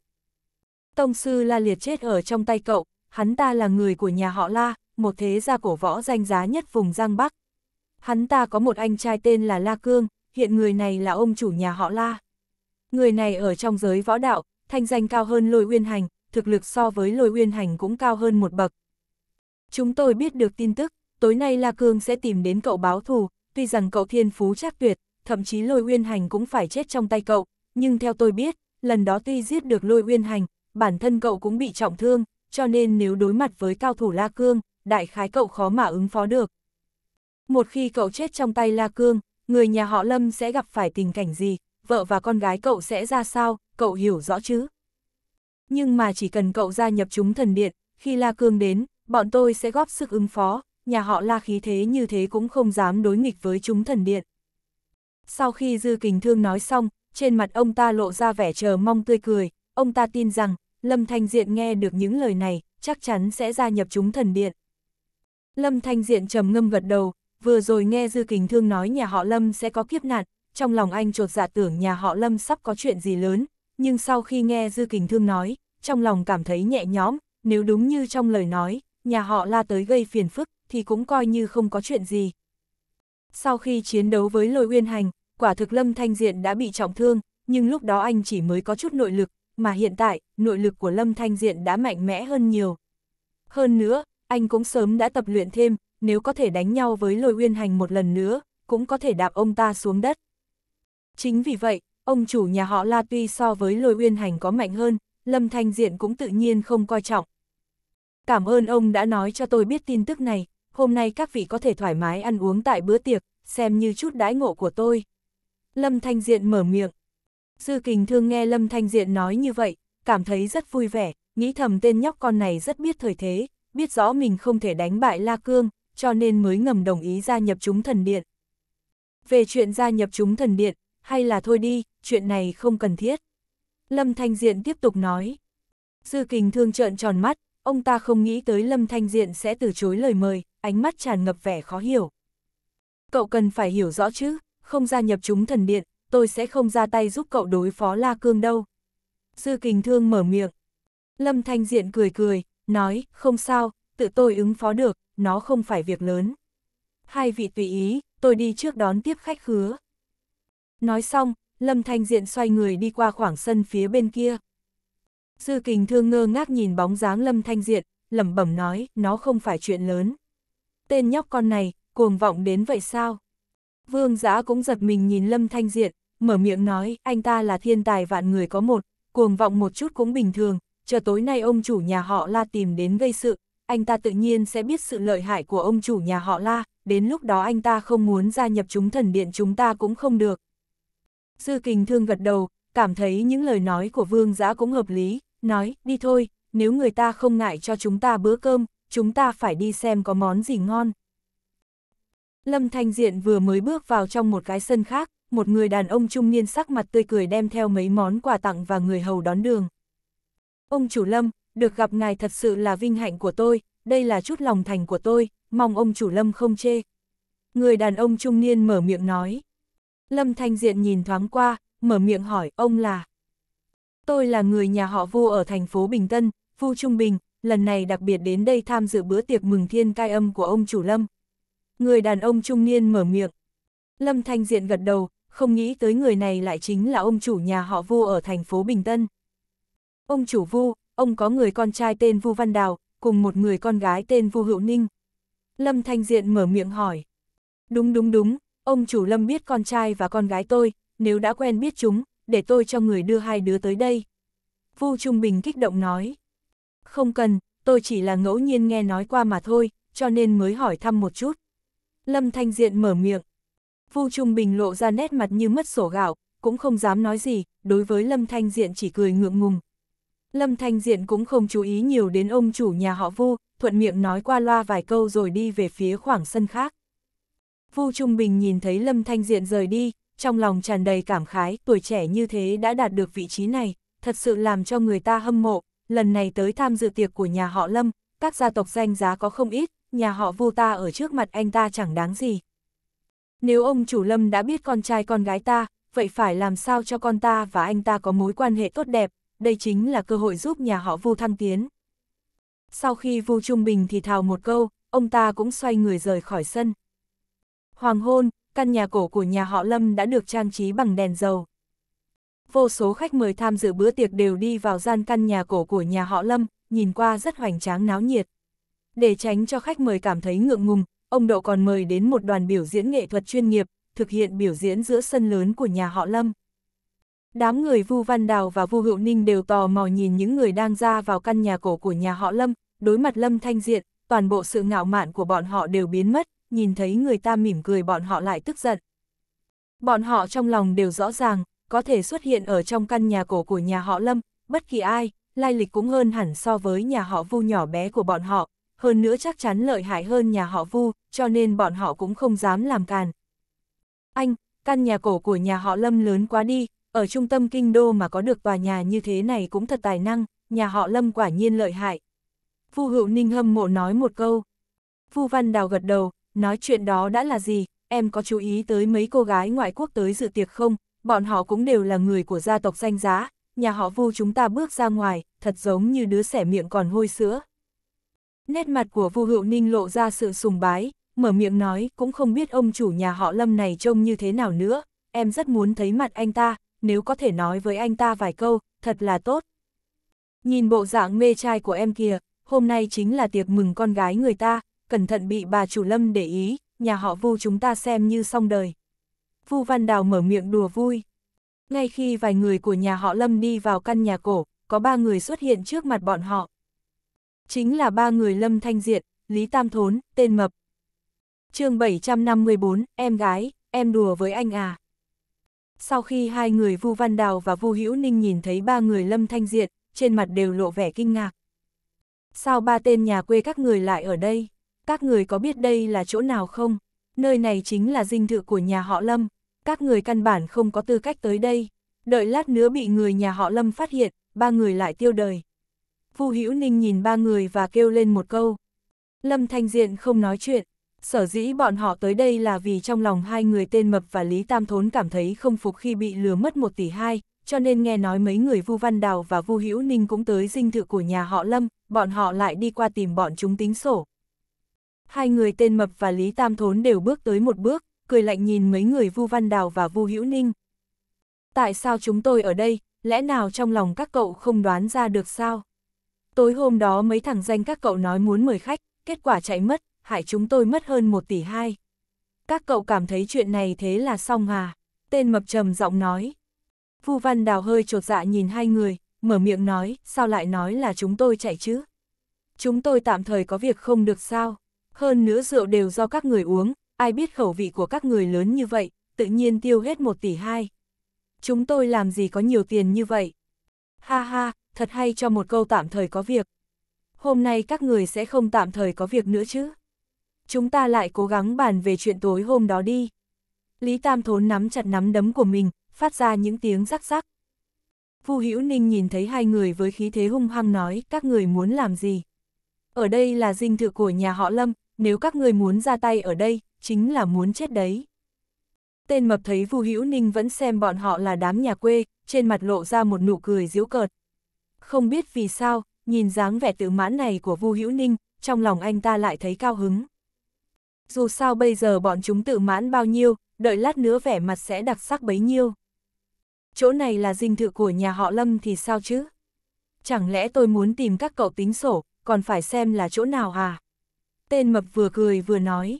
[SPEAKER 1] Tông sư La Liệt chết ở trong tay cậu, hắn ta là người của nhà họ La, một thế gia cổ võ danh giá nhất vùng Giang Bắc. Hắn ta có một anh trai tên là La Cương, hiện người này là ông chủ nhà họ La. Người này ở trong giới võ đạo, thanh danh cao hơn lôi uyên hành, thực lực so với lôi uyên hành cũng cao hơn một bậc. Chúng tôi biết được tin tức, tối nay La Cương sẽ tìm đến cậu báo thù, tuy rằng cậu thiên phú chắc tuyệt, thậm chí lôi uyên hành cũng phải chết trong tay cậu, nhưng theo tôi biết, lần đó tuy giết được lôi uyên hành, bản thân cậu cũng bị trọng thương, cho nên nếu đối mặt với cao thủ La Cương, đại khái cậu khó mà ứng phó được. Một khi cậu chết trong tay La Cương, người nhà họ Lâm sẽ gặp phải tình cảnh gì, vợ và con gái cậu sẽ ra sao, cậu hiểu rõ chứ? Nhưng mà chỉ cần cậu gia nhập chúng thần điện, khi La Cương đến, bọn tôi sẽ góp sức ứng phó, nhà họ la khí thế như thế cũng không dám đối nghịch với chúng thần điện. Sau khi Dư Kình Thương nói xong, trên mặt ông ta lộ ra vẻ chờ mong tươi cười, ông ta tin rằng, Lâm Thanh Diện nghe được những lời này, chắc chắn sẽ gia nhập chúng thần điện. Lâm Thanh Diện trầm ngâm gật đầu, vừa rồi nghe Dư Kình Thương nói nhà họ Lâm sẽ có kiếp nạn, trong lòng anh trột dạ tưởng nhà họ Lâm sắp có chuyện gì lớn, nhưng sau khi nghe Dư Kình Thương nói, trong lòng cảm thấy nhẹ nhõm, nếu đúng như trong lời nói, nhà họ la tới gây phiền phức, thì cũng coi như không có chuyện gì. Sau khi chiến đấu với lôi uyên hành, quả thực Lâm Thanh Diện đã bị trọng thương, nhưng lúc đó anh chỉ mới có chút nội lực, mà hiện tại, nội lực của Lâm Thanh Diện đã mạnh mẽ hơn nhiều. Hơn nữa, anh cũng sớm đã tập luyện thêm, nếu có thể đánh nhau với lôi uyên hành một lần nữa, cũng có thể đạp ông ta xuống đất. Chính vì vậy, ông chủ nhà họ La tuy so với lôi uyên hành có mạnh hơn, Lâm Thanh Diện cũng tự nhiên không coi trọng. Cảm ơn ông đã nói cho tôi biết tin tức này, hôm nay các vị có thể thoải mái ăn uống tại bữa tiệc, xem như chút đãi ngộ của tôi. Lâm Thanh Diện mở miệng. Dư kình thương nghe Lâm Thanh Diện nói như vậy, cảm thấy rất vui vẻ, nghĩ thầm tên nhóc con này rất biết thời thế, biết rõ mình không thể đánh bại La Cương, cho nên mới ngầm đồng ý gia nhập chúng thần điện. Về chuyện gia nhập chúng thần điện, hay là thôi đi, chuyện này không cần thiết. Lâm Thanh Diện tiếp tục nói. Dư kình thương trợn tròn mắt, ông ta không nghĩ tới Lâm Thanh Diện sẽ từ chối lời mời, ánh mắt tràn ngập vẻ khó hiểu. Cậu cần phải hiểu rõ chứ, không gia nhập chúng thần điện, tôi sẽ không ra tay giúp cậu đối phó La Cương đâu. Dư kình thương mở miệng. Lâm Thanh Diện cười cười, nói, không sao, tự tôi ứng phó được, nó không phải việc lớn. Hai vị tùy ý, tôi đi trước đón tiếp khách khứa. Nói xong, Lâm Thanh Diện xoay người đi qua khoảng sân phía bên kia. Sư kình thương ngơ ngác nhìn bóng dáng lâm thanh diện, lẩm bẩm nói, nó không phải chuyện lớn. Tên nhóc con này, cuồng vọng đến vậy sao? Vương Giá cũng giật mình nhìn lâm thanh diện, mở miệng nói, anh ta là thiên tài vạn người có một, cuồng vọng một chút cũng bình thường, chờ tối nay ông chủ nhà họ la tìm đến gây sự, anh ta tự nhiên sẽ biết sự lợi hại của ông chủ nhà họ la, đến lúc đó anh ta không muốn gia nhập chúng thần điện chúng ta cũng không được. Sư kình thương gật đầu, cảm thấy những lời nói của vương Giá cũng hợp lý, nói, đi thôi, nếu người ta không ngại cho chúng ta bữa cơm, chúng ta phải đi xem có món gì ngon. Lâm Thanh Diện vừa mới bước vào trong một cái sân khác, một người đàn ông trung niên sắc mặt tươi cười đem theo mấy món quà tặng và người hầu đón đường. Ông chủ Lâm, được gặp ngài thật sự là vinh hạnh của tôi, đây là chút lòng thành của tôi, mong ông chủ Lâm không chê. Người đàn ông trung niên mở miệng nói. Lâm Thanh Diện nhìn thoáng qua, mở miệng hỏi ông là... Tôi là người nhà họ Vu ở thành phố Bình Tân, Vu Trung Bình, lần này đặc biệt đến đây tham dự bữa tiệc mừng thiên cai âm của ông chủ Lâm. Người đàn ông trung niên mở miệng. Lâm Thanh Diện gật đầu, không nghĩ tới người này lại chính là ông chủ nhà họ Vu ở thành phố Bình Tân. Ông chủ Vu, ông có người con trai tên Vu Văn Đào, cùng một người con gái tên Vu Hữu Ninh. Lâm Thanh Diện mở miệng hỏi. Đúng đúng đúng, ông chủ Lâm biết con trai và con gái tôi, nếu đã quen biết chúng, để tôi cho người đưa hai đứa tới đây. Vu Trung Bình kích động nói. Không cần, tôi chỉ là ngẫu nhiên nghe nói qua mà thôi, cho nên mới hỏi thăm một chút. Lâm Thanh Diện mở miệng. Vu Trung Bình lộ ra nét mặt như mất sổ gạo, cũng không dám nói gì, đối với Lâm Thanh Diện chỉ cười ngượng ngùng. Lâm Thanh Diện cũng không chú ý nhiều đến ông chủ nhà họ Vu, thuận miệng nói qua loa vài câu rồi đi về phía khoảng sân khác. Vu Trung Bình nhìn thấy Lâm Thanh Diện rời đi, trong lòng tràn đầy cảm khái, tuổi trẻ như thế đã đạt được vị trí này, thật sự làm cho người ta hâm mộ, lần này tới tham dự tiệc của nhà họ Lâm, các gia tộc danh giá có không ít, nhà họ Vu ta ở trước mặt anh ta chẳng đáng gì. Nếu ông chủ Lâm đã biết con trai con gái ta, vậy phải làm sao cho con ta và anh ta có mối quan hệ tốt đẹp, đây chính là cơ hội giúp nhà họ Vu thăng tiến. Sau khi Vu Trung Bình thì thào một câu, ông ta cũng xoay người rời khỏi sân. Hoàng hôn, căn nhà cổ của nhà họ Lâm đã được trang trí bằng đèn dầu. Vô số khách mời tham dự bữa tiệc đều đi vào gian căn nhà cổ của nhà họ Lâm, nhìn qua rất hoành tráng náo nhiệt. Để tránh cho khách mời cảm thấy ngượng ngùng, ông Đậu còn mời đến một đoàn biểu diễn nghệ thuật chuyên nghiệp, thực hiện biểu diễn giữa sân lớn của nhà họ Lâm. Đám người Vu Văn Đào và Vu Hữu Ninh đều tò mò nhìn những người đang ra vào căn nhà cổ của nhà họ Lâm, đối mặt Lâm Thanh Diện, toàn bộ sự ngạo mạn của bọn họ đều biến mất, nhìn thấy người ta mỉm cười bọn họ lại tức giận. Bọn họ trong lòng đều rõ ràng, có thể xuất hiện ở trong căn nhà cổ của nhà họ Lâm, bất kỳ ai, lai lịch cũng hơn hẳn so với nhà họ Vu nhỏ bé của bọn họ, hơn nữa chắc chắn lợi hại hơn nhà họ Vu, cho nên bọn họ cũng không dám làm càn. Anh, căn nhà cổ của nhà họ Lâm lớn quá đi, ở trung tâm kinh đô mà có được tòa nhà như thế này cũng thật tài năng, nhà họ Lâm quả nhiên lợi hại. Vu Hữu Ninh hâm mộ nói một câu. Vu Văn Đào gật đầu, Nói chuyện đó đã là gì, em có chú ý tới mấy cô gái ngoại quốc tới dự tiệc không? Bọn họ cũng đều là người của gia tộc danh giá, nhà họ vu chúng ta bước ra ngoài, thật giống như đứa sẻ miệng còn hôi sữa. Nét mặt của vu hữu ninh lộ ra sự sùng bái, mở miệng nói cũng không biết ông chủ nhà họ lâm này trông như thế nào nữa, em rất muốn thấy mặt anh ta, nếu có thể nói với anh ta vài câu, thật là tốt. Nhìn bộ dạng mê trai của em kìa, hôm nay chính là tiệc mừng con gái người ta, cẩn thận bị bà chủ lâm để ý, nhà họ vu chúng ta xem như xong đời. Vu Văn Đào mở miệng đùa vui. Ngay khi vài người của nhà họ lâm đi vào căn nhà cổ, có ba người xuất hiện trước mặt bọn họ. Chính là ba người lâm thanh diện, Lý Tam Thốn, tên Mập. chương 754, em gái, em đùa với anh à. Sau khi hai người Vu Văn Đào và Vu Hữu Ninh nhìn thấy ba người Lâm Thanh Diện, trên mặt đều lộ vẻ kinh ngạc. Sao ba tên nhà quê các người lại ở đây? các người có biết đây là chỗ nào không? Nơi này chính là dinh thự của nhà họ Lâm, các người căn bản không có tư cách tới đây. Đợi lát nữa bị người nhà họ Lâm phát hiện, ba người lại tiêu đời. Vu Hữu Ninh nhìn ba người và kêu lên một câu. Lâm Thanh Diện không nói chuyện, sở dĩ bọn họ tới đây là vì trong lòng hai người tên Mập và Lý Tam Thốn cảm thấy không phục khi bị lừa mất một tỷ hai, cho nên nghe nói mấy người Vu Văn Đào và Vu Hữu Ninh cũng tới dinh thự của nhà họ Lâm, bọn họ lại đi qua tìm bọn chúng tính sổ, Hai người tên Mập và Lý Tam Thốn đều bước tới một bước, cười lạnh nhìn mấy người Vu Văn Đào và Vu Hữu Ninh. Tại sao chúng tôi ở đây, lẽ nào trong lòng các cậu không đoán ra được sao? Tối hôm đó mấy thằng danh các cậu nói muốn mời khách, kết quả chạy mất, hại chúng tôi mất hơn một tỷ hai. Các cậu cảm thấy chuyện này thế là xong à? Tên mập trầm giọng nói. Vu Văn Đào hơi trột dạ nhìn hai người, mở miệng nói, sao lại nói là chúng tôi chạy chứ? Chúng tôi tạm thời có việc không được sao? Hơn nữa rượu đều do các người uống, ai biết khẩu vị của các người lớn như vậy, tự nhiên tiêu hết một tỷ hai. Chúng tôi làm gì có nhiều tiền như vậy? Ha ha, thật hay cho một câu tạm thời có việc. Hôm nay các người sẽ không tạm thời có việc nữa chứ. Chúng ta lại cố gắng bàn về chuyện tối hôm đó đi. Lý Tam Thốn nắm chặt nắm đấm của mình, phát ra những tiếng rắc rắc. Vu Hữu Ninh nhìn thấy hai người với khí thế hung hăng nói các người muốn làm gì. Ở đây là dinh thự của nhà họ Lâm, nếu các người muốn ra tay ở đây, chính là muốn chết đấy. Tên mập thấy Vu Hữu Ninh vẫn xem bọn họ là đám nhà quê, trên mặt lộ ra một nụ cười giễu cợt. Không biết vì sao, nhìn dáng vẻ tự mãn này của Vu Hữu Ninh, trong lòng anh ta lại thấy cao hứng. Dù sao bây giờ bọn chúng tự mãn bao nhiêu, đợi lát nữa vẻ mặt sẽ đặc sắc bấy nhiêu. Chỗ này là dinh thự của nhà họ Lâm thì sao chứ? Chẳng lẽ tôi muốn tìm các cậu tính sổ, còn phải xem là chỗ nào à? Tên mập vừa cười vừa nói.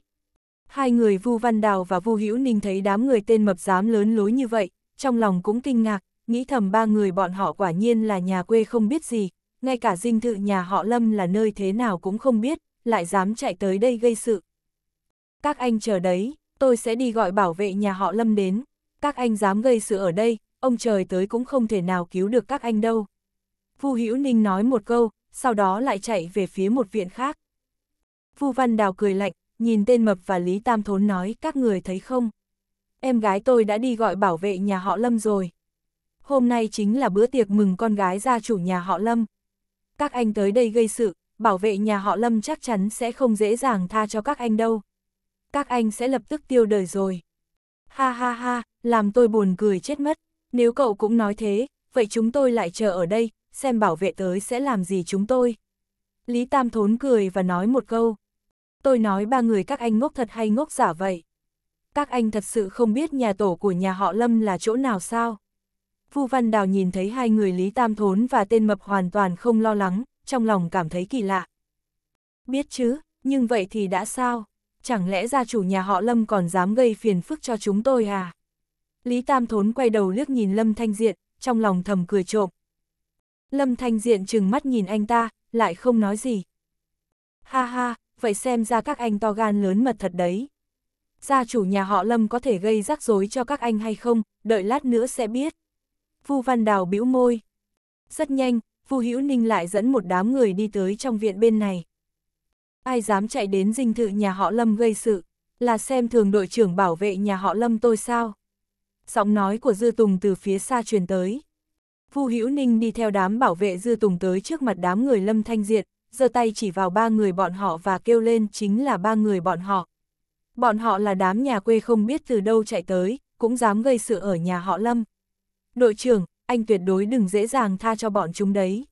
[SPEAKER 1] Hai người Vu Văn Đào và Vu Hữu Ninh thấy đám người tên mập dám lớn lối như vậy, trong lòng cũng kinh ngạc, nghĩ thầm ba người bọn họ quả nhiên là nhà quê không biết gì, ngay cả dinh thự nhà họ Lâm là nơi thế nào cũng không biết, lại dám chạy tới đây gây sự. Các anh chờ đấy, tôi sẽ đi gọi bảo vệ nhà họ Lâm đến, các anh dám gây sự ở đây, ông trời tới cũng không thể nào cứu được các anh đâu. Vu Hữu Ninh nói một câu, sau đó lại chạy về phía một viện khác. Vu Văn Đào cười lạnh, nhìn tên mập và Lý Tam Thốn nói các người thấy không? Em gái tôi đã đi gọi bảo vệ nhà họ Lâm rồi. Hôm nay chính là bữa tiệc mừng con gái gia chủ nhà họ Lâm. Các anh tới đây gây sự, bảo vệ nhà họ Lâm chắc chắn sẽ không dễ dàng tha cho các anh đâu. Các anh sẽ lập tức tiêu đời rồi. Ha ha ha, làm tôi buồn cười chết mất. Nếu cậu cũng nói thế, vậy chúng tôi lại chờ ở đây, xem bảo vệ tới sẽ làm gì chúng tôi. Lý Tam Thốn cười và nói một câu tôi nói ba người các anh ngốc thật hay ngốc giả vậy. Các anh thật sự không biết nhà tổ của nhà họ Lâm là chỗ nào sao? Vu Văn Đào nhìn thấy hai người Lý Tam Thốn và tên mập hoàn toàn không lo lắng, trong lòng cảm thấy kỳ lạ. Biết chứ, nhưng vậy thì đã sao? Chẳng lẽ gia chủ nhà họ Lâm còn dám gây phiền phức cho chúng tôi à? Lý Tam Thốn quay đầu liếc nhìn Lâm Thanh Diện, trong lòng thầm cười trộm. Lâm Thanh Diện chừng mắt nhìn anh ta, lại không nói gì. Ha ha, vậy xem ra các anh to gan lớn mật thật đấy. Gia chủ nhà họ Lâm có thể gây rắc rối cho các anh hay không, đợi lát nữa sẽ biết. Vu Văn Đào bĩu môi. Rất nhanh, Vu Hữu Ninh lại dẫn một đám người đi tới trong viện bên này. Ai dám chạy đến dinh thự nhà họ Lâm gây sự, là xem thường đội trưởng bảo vệ nhà họ Lâm tôi sao? Giọng nói của Dư Tùng từ phía xa truyền tới. Vu Hữu Ninh đi theo đám bảo vệ Dư Tùng tới trước mặt đám người Lâm Thanh Diệt, giơ tay chỉ vào ba người bọn họ và kêu lên chính là ba người bọn họ. Bọn họ là đám nhà quê không biết từ đâu chạy tới, cũng dám gây sự ở nhà họ Lâm. Đội trưởng, anh tuyệt đối đừng dễ dàng tha cho bọn chúng đấy.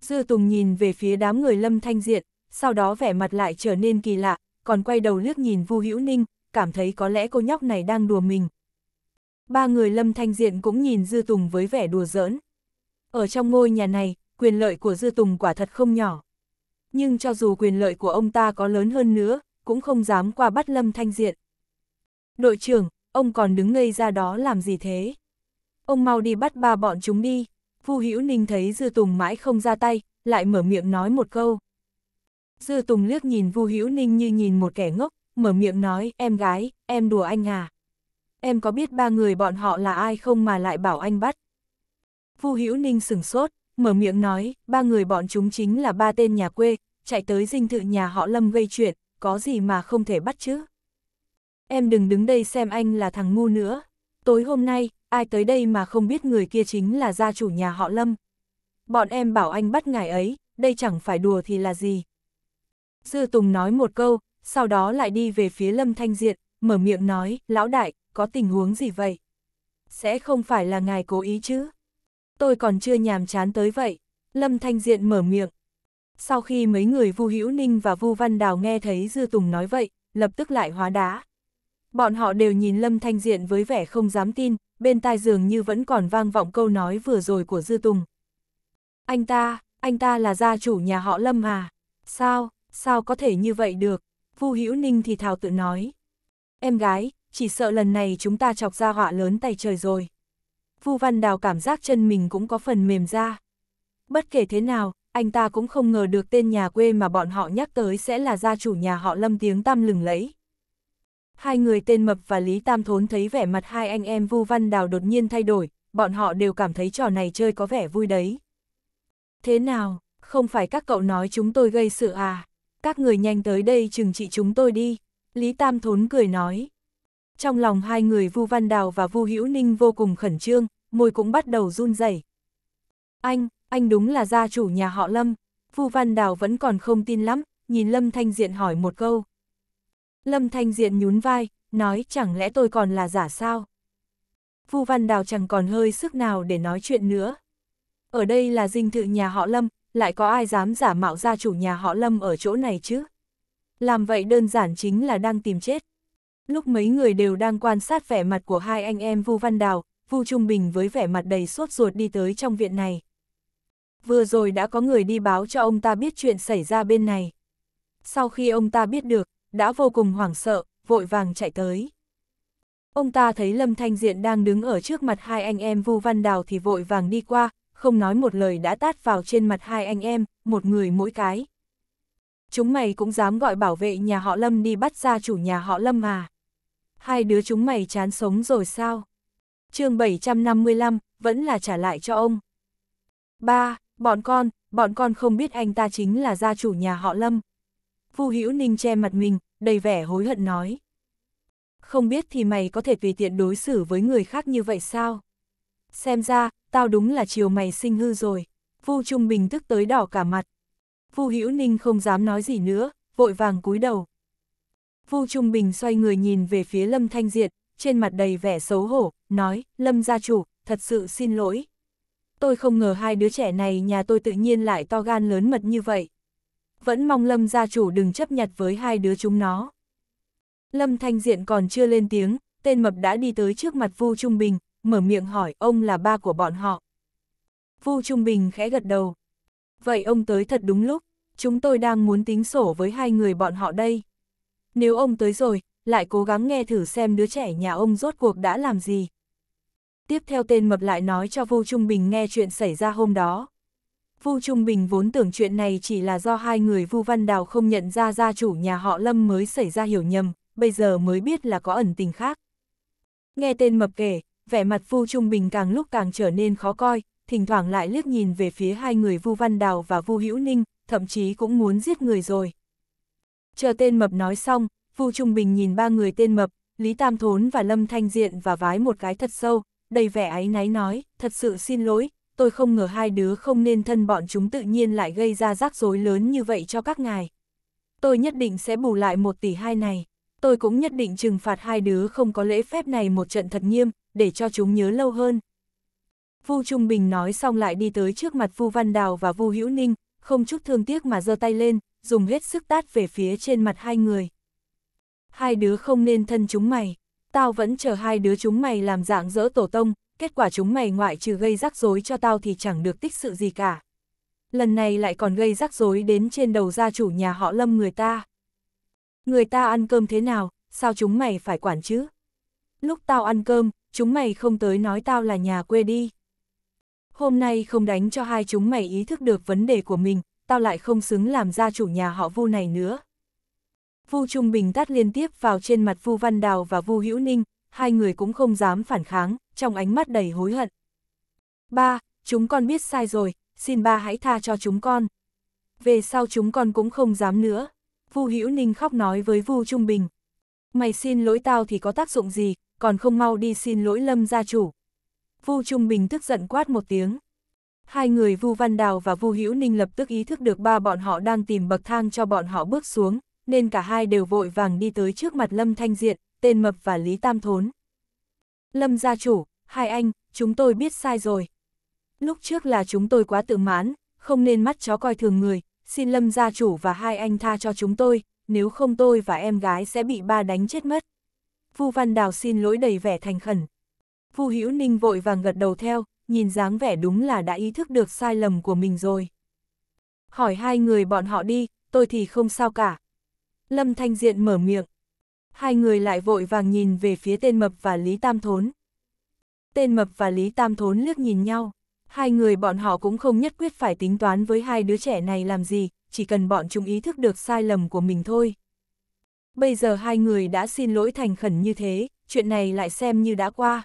[SPEAKER 1] Dư Tùng nhìn về phía đám người Lâm Thanh Diện, sau đó vẻ mặt lại trở nên kỳ lạ, còn quay đầu liếc nhìn Vu Hữu Ninh, cảm thấy có lẽ cô nhóc này đang đùa mình. Ba người Lâm Thanh Diện cũng nhìn Dư Tùng với vẻ đùa giỡn. Ở trong ngôi nhà này, quyền lợi của Dư Tùng quả thật không nhỏ. Nhưng cho dù quyền lợi của ông ta có lớn hơn nữa, cũng không dám qua bắt Lâm Thanh Diện. Đội trưởng, ông còn đứng ngây ra đó làm gì thế? Ông mau đi bắt ba bọn chúng đi. Vu Hữu Ninh thấy Dư Tùng mãi không ra tay, lại mở miệng nói một câu. Dư Tùng liếc nhìn Vu Hữu Ninh như nhìn một kẻ ngốc, mở miệng nói, em gái, em đùa anh à? Em có biết ba người bọn họ là ai không mà lại bảo anh bắt? Vu Hữu Ninh sửng sốt, mở miệng nói, ba người bọn chúng chính là ba tên nhà quê, chạy tới dinh thự nhà họ Lâm gây chuyện, có gì mà không thể bắt chứ. Em đừng đứng đây xem anh là thằng ngu nữa. Tối hôm nay, ai tới đây mà không biết người kia chính là gia chủ nhà họ Lâm. Bọn em bảo anh bắt ngài ấy, đây chẳng phải đùa thì là gì. Dư Tùng nói một câu, sau đó lại đi về phía Lâm Thanh Diện, mở miệng nói, lão đại, có tình huống gì vậy? Sẽ không phải là ngài cố ý chứ? tôi còn chưa nhàm chán tới vậy. Lâm Thanh Diện mở miệng. Sau khi mấy người Vu Hữu Ninh và Vu Văn Đào nghe thấy Dư Tùng nói vậy, lập tức lại hóa đá. Bọn họ đều nhìn Lâm Thanh Diện với vẻ không dám tin, bên tai dường như vẫn còn vang vọng câu nói vừa rồi của Dư Tùng. Anh ta, anh ta là gia chủ nhà họ Lâm à? Sao, sao có thể như vậy được? Vu Hữu Ninh thì thào tự nói. Em gái, chỉ sợ lần này chúng ta chọc ra họa lớn tay trời rồi. Vu Văn Đào cảm giác chân mình cũng có phần mềm ra. Bất kể thế nào, anh ta cũng không ngờ được tên nhà quê mà bọn họ nhắc tới sẽ là gia chủ nhà họ Lâm tiếng tam lừng lẫy. Hai người tên Mập và Lý Tam Thốn thấy vẻ mặt hai anh em Vu Văn Đào đột nhiên thay đổi, bọn họ đều cảm thấy trò này chơi có vẻ vui đấy. Thế nào, không phải các cậu nói chúng tôi gây sự à? Các người nhanh tới đây chừng trị chúng tôi đi. Lý Tam Thốn cười nói trong lòng hai người Vu Văn Đào và Vu Hữu Ninh vô cùng khẩn trương, môi cũng bắt đầu run rẩy. Anh, anh đúng là gia chủ nhà họ Lâm, Vu Văn Đào vẫn còn không tin lắm, nhìn Lâm Thanh Diện hỏi một câu. Lâm Thanh Diện nhún vai, nói chẳng lẽ tôi còn là giả sao? Vu Văn Đào chẳng còn hơi sức nào để nói chuyện nữa. Ở đây là dinh thự nhà họ Lâm, lại có ai dám giả mạo gia chủ nhà họ Lâm ở chỗ này chứ? Làm vậy đơn giản chính là đang tìm chết lúc mấy người đều đang quan sát vẻ mặt của hai anh em Vu Văn Đào, Vu Trung Bình với vẻ mặt đầy sốt ruột đi tới trong viện này. Vừa rồi đã có người đi báo cho ông ta biết chuyện xảy ra bên này. Sau khi ông ta biết được, đã vô cùng hoảng sợ, vội vàng chạy tới. Ông ta thấy Lâm Thanh Diện đang đứng ở trước mặt hai anh em Vu Văn Đào thì vội vàng đi qua, không nói một lời đã tát vào trên mặt hai anh em, một người mỗi cái. Chúng mày cũng dám gọi bảo vệ nhà họ Lâm đi bắt ra chủ nhà họ Lâm à hai đứa chúng mày chán sống rồi sao? chương 755, vẫn là trả lại cho ông. Ba, bọn con, bọn con không biết anh ta chính là gia chủ nhà họ Lâm. Vu Hữu Ninh che mặt mình, đầy vẻ hối hận nói. Không biết thì mày có thể tùy tiện đối xử với người khác như vậy sao? Xem ra, tao đúng là chiều mày sinh hư rồi. Vu Trung Bình tức tới đỏ cả mặt. Vu Hữu Ninh không dám nói gì nữa, vội vàng cúi đầu, Vu Trung Bình xoay người nhìn về phía Lâm Thanh Diệt, trên mặt đầy vẻ xấu hổ, nói, Lâm gia chủ, thật sự xin lỗi. Tôi không ngờ hai đứa trẻ này nhà tôi tự nhiên lại to gan lớn mật như vậy. Vẫn mong Lâm gia chủ đừng chấp nhặt với hai đứa chúng nó. Lâm Thanh Diện còn chưa lên tiếng, tên mập đã đi tới trước mặt Vu Trung Bình, mở miệng hỏi ông là ba của bọn họ. Vu Trung Bình khẽ gật đầu. Vậy ông tới thật đúng lúc, chúng tôi đang muốn tính sổ với hai người bọn họ đây. Nếu ông tới rồi, lại cố gắng nghe thử xem đứa trẻ nhà ông rốt cuộc đã làm gì. Tiếp theo tên mập lại nói cho Vu Trung Bình nghe chuyện xảy ra hôm đó. Vu Trung Bình vốn tưởng chuyện này chỉ là do hai người Vu Văn Đào không nhận ra gia chủ nhà họ Lâm mới xảy ra hiểu nhầm, bây giờ mới biết là có ẩn tình khác. Nghe tên mập kể, vẻ mặt Vu Trung Bình càng lúc càng trở nên khó coi, thỉnh thoảng lại liếc nhìn về phía hai người Vu Văn Đào và Vu Hữu Ninh, thậm chí cũng muốn giết người rồi. Chờ tên mập nói xong, Vu Trung Bình nhìn ba người tên mập, Lý Tam Thốn và Lâm Thanh Diện và vái một cái thật sâu, đầy vẻ áy náy nói, thật sự xin lỗi, tôi không ngờ hai đứa không nên thân bọn chúng tự nhiên lại gây ra rắc rối lớn như vậy cho các ngài. Tôi nhất định sẽ bù lại một tỷ hai này, tôi cũng nhất định trừng phạt hai đứa không có lễ phép này một trận thật nghiêm, để cho chúng nhớ lâu hơn. Vu Trung Bình nói xong lại đi tới trước mặt Vu Văn Đào và Vu Hữu Ninh, không chút thương tiếc mà giơ tay lên, dùng hết sức tát về phía trên mặt hai người. Hai đứa không nên thân chúng mày, tao vẫn chờ hai đứa chúng mày làm dạng dỡ tổ tông, kết quả chúng mày ngoại trừ gây rắc rối cho tao thì chẳng được tích sự gì cả. Lần này lại còn gây rắc rối đến trên đầu gia chủ nhà họ lâm người ta. Người ta ăn cơm thế nào, sao chúng mày phải quản chứ? Lúc tao ăn cơm, chúng mày không tới nói tao là nhà quê đi. Hôm nay không đánh cho hai chúng mày ý thức được vấn đề của mình, tao lại không xứng làm gia chủ nhà họ Vu này nữa. Vu Trung Bình tát liên tiếp vào trên mặt Vu Văn Đào và Vu Hữu Ninh, hai người cũng không dám phản kháng, trong ánh mắt đầy hối hận. Ba, chúng con biết sai rồi, xin ba hãy tha cho chúng con. Về sau chúng con cũng không dám nữa. Vu Hữu Ninh khóc nói với Vu Trung Bình. Mày xin lỗi tao thì có tác dụng gì, còn không mau đi xin lỗi Lâm gia chủ. Vu Trung Bình tức giận quát một tiếng. Hai người Vu Văn Đào và Vu Hữu Ninh lập tức ý thức được ba bọn họ đang tìm bậc thang cho bọn họ bước xuống, nên cả hai đều vội vàng đi tới trước mặt Lâm Thanh Diện, tên Mập và Lý Tam Thốn. Lâm gia chủ, hai anh, chúng tôi biết sai rồi. Lúc trước là chúng tôi quá tự mãn, không nên mắt chó coi thường người, xin Lâm gia chủ và hai anh tha cho chúng tôi, nếu không tôi và em gái sẽ bị ba đánh chết mất. Vu Văn Đào xin lỗi đầy vẻ thành khẩn. Vu Hữu Ninh vội vàng gật đầu theo, nhìn dáng vẻ đúng là đã ý thức được sai lầm của mình rồi. Hỏi hai người bọn họ đi, tôi thì không sao cả. Lâm Thanh Diện mở miệng. Hai người lại vội vàng nhìn về phía tên mập và Lý Tam Thốn. Tên mập và Lý Tam Thốn liếc nhìn nhau. Hai người bọn họ cũng không nhất quyết phải tính toán với hai đứa trẻ này làm gì, chỉ cần bọn chúng ý thức được sai lầm của mình thôi. Bây giờ hai người đã xin lỗi thành khẩn như thế, chuyện này lại xem như đã qua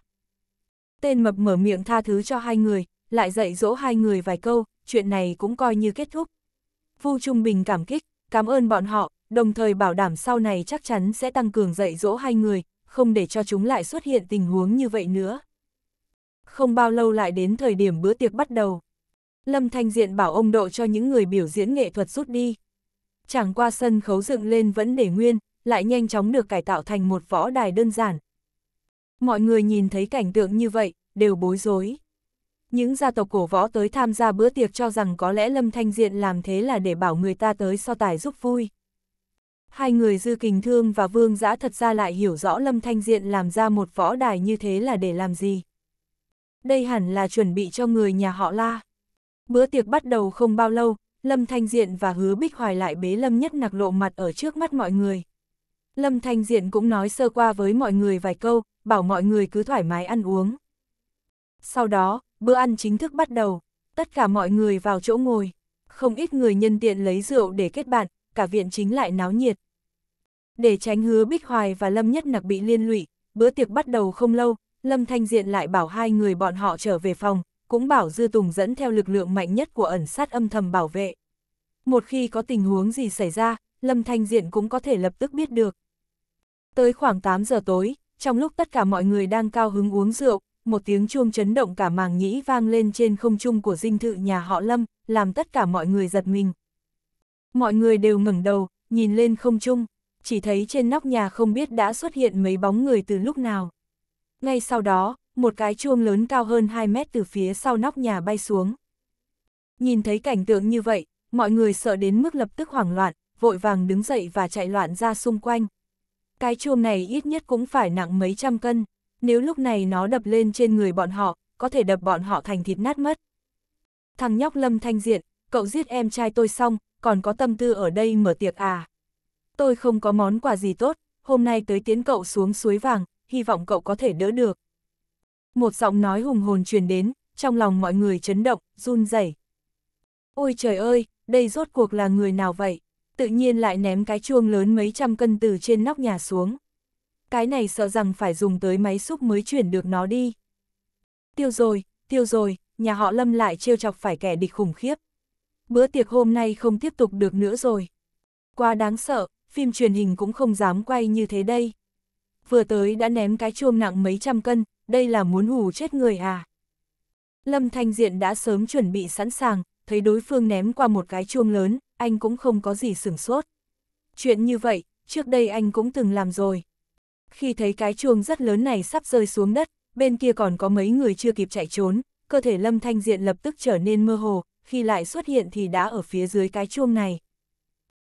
[SPEAKER 1] tên mập mở miệng tha thứ cho hai người, lại dạy dỗ hai người vài câu, chuyện này cũng coi như kết thúc. Vu Trung Bình cảm kích, cảm ơn bọn họ, đồng thời bảo đảm sau này chắc chắn sẽ tăng cường dạy dỗ hai người, không để cho chúng lại xuất hiện tình huống như vậy nữa. Không bao lâu lại đến thời điểm bữa tiệc bắt đầu. Lâm Thanh Diện bảo ông độ cho những người biểu diễn nghệ thuật rút đi. Chẳng qua sân khấu dựng lên vẫn để nguyên, lại nhanh chóng được cải tạo thành một võ đài đơn giản, Mọi người nhìn thấy cảnh tượng như vậy, đều bối rối. Những gia tộc cổ võ tới tham gia bữa tiệc cho rằng có lẽ Lâm Thanh Diện làm thế là để bảo người ta tới so tài giúp vui. Hai người Dư Kình Thương và Vương Giã thật ra lại hiểu rõ Lâm Thanh Diện làm ra một võ đài như thế là để làm gì. Đây hẳn là chuẩn bị cho người nhà họ La. Bữa tiệc bắt đầu không bao lâu, Lâm Thanh Diện và Hứa Bích Hoài lại bế Lâm Nhất Nặc lộ mặt ở trước mắt mọi người. Lâm Thanh Diện cũng nói sơ qua với mọi người vài câu, bảo mọi người cứ thoải mái ăn uống. Sau đó, bữa ăn chính thức bắt đầu, tất cả mọi người vào chỗ ngồi, không ít người nhân tiện lấy rượu để kết bạn, cả viện chính lại náo nhiệt. Để tránh hứa Bích Hoài và Lâm Nhất Nặc bị liên lụy, bữa tiệc bắt đầu không lâu, Lâm Thanh Diện lại bảo hai người bọn họ trở về phòng, cũng bảo Dư Tùng dẫn theo lực lượng mạnh nhất của ẩn sát âm thầm bảo vệ. Một khi có tình huống gì xảy ra, Lâm Thanh Diện cũng có thể lập tức biết được. Tới khoảng 8 giờ tối, trong lúc tất cả mọi người đang cao hứng uống rượu, một tiếng chuông chấn động cả màng nhĩ vang lên trên không trung của dinh thự nhà họ Lâm, làm tất cả mọi người giật mình. Mọi người đều ngẩng đầu, nhìn lên không trung, chỉ thấy trên nóc nhà không biết đã xuất hiện mấy bóng người từ lúc nào. Ngay sau đó, một cái chuông lớn cao hơn 2 mét từ phía sau nóc nhà bay xuống. Nhìn thấy cảnh tượng như vậy, mọi người sợ đến mức lập tức hoảng loạn, vội vàng đứng dậy và chạy loạn ra xung quanh cái chuông này ít nhất cũng phải nặng mấy trăm cân, nếu lúc này nó đập lên trên người bọn họ, có thể đập bọn họ thành thịt nát mất. Thằng nhóc Lâm Thanh Diện, cậu giết em trai tôi xong, còn có tâm tư ở đây mở tiệc à. Tôi không có món quà gì tốt, hôm nay tới tiến cậu xuống suối vàng, hy vọng cậu có thể đỡ được. Một giọng nói hùng hồn truyền đến, trong lòng mọi người chấn động, run rẩy. Ôi trời ơi, đây rốt cuộc là người nào vậy? tự nhiên lại ném cái chuông lớn mấy trăm cân từ trên nóc nhà xuống. Cái này sợ rằng phải dùng tới máy xúc mới chuyển được nó đi. Tiêu rồi, tiêu rồi, nhà họ Lâm lại trêu chọc phải kẻ địch khủng khiếp. Bữa tiệc hôm nay không tiếp tục được nữa rồi. Quá đáng sợ, phim truyền hình cũng không dám quay như thế đây. Vừa tới đã ném cái chuông nặng mấy trăm cân, đây là muốn hù chết người à. Lâm Thanh Diện đã sớm chuẩn bị sẵn sàng, thấy đối phương ném qua một cái chuông lớn, anh cũng không có gì sửng sốt. Chuyện như vậy, trước đây anh cũng từng làm rồi. Khi thấy cái chuông rất lớn này sắp rơi xuống đất, bên kia còn có mấy người chưa kịp chạy trốn, cơ thể Lâm Thanh Diện lập tức trở nên mơ hồ, khi lại xuất hiện thì đã ở phía dưới cái chuông này.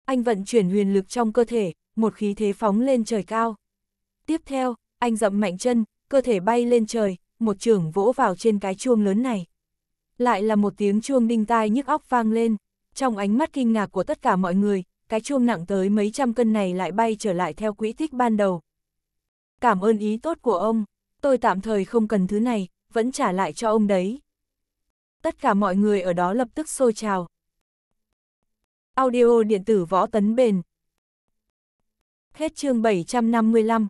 [SPEAKER 1] Anh vận chuyển huyền lực trong cơ thể, một khí thế phóng lên trời cao. Tiếp theo, anh dậm mạnh chân, cơ thể bay lên trời, một trường vỗ vào trên cái chuông lớn này. Lại là một tiếng chuông đinh tai nhức óc vang lên. Trong ánh mắt kinh ngạc của tất cả mọi người, cái chuông nặng tới mấy trăm cân này lại bay trở lại theo quỹ tích ban đầu. Cảm ơn ý tốt của ông, tôi tạm thời không cần thứ này, vẫn trả lại cho ông đấy. Tất cả mọi người ở đó lập tức xô trào. Audio điện tử võ tấn bền. Hết chương 755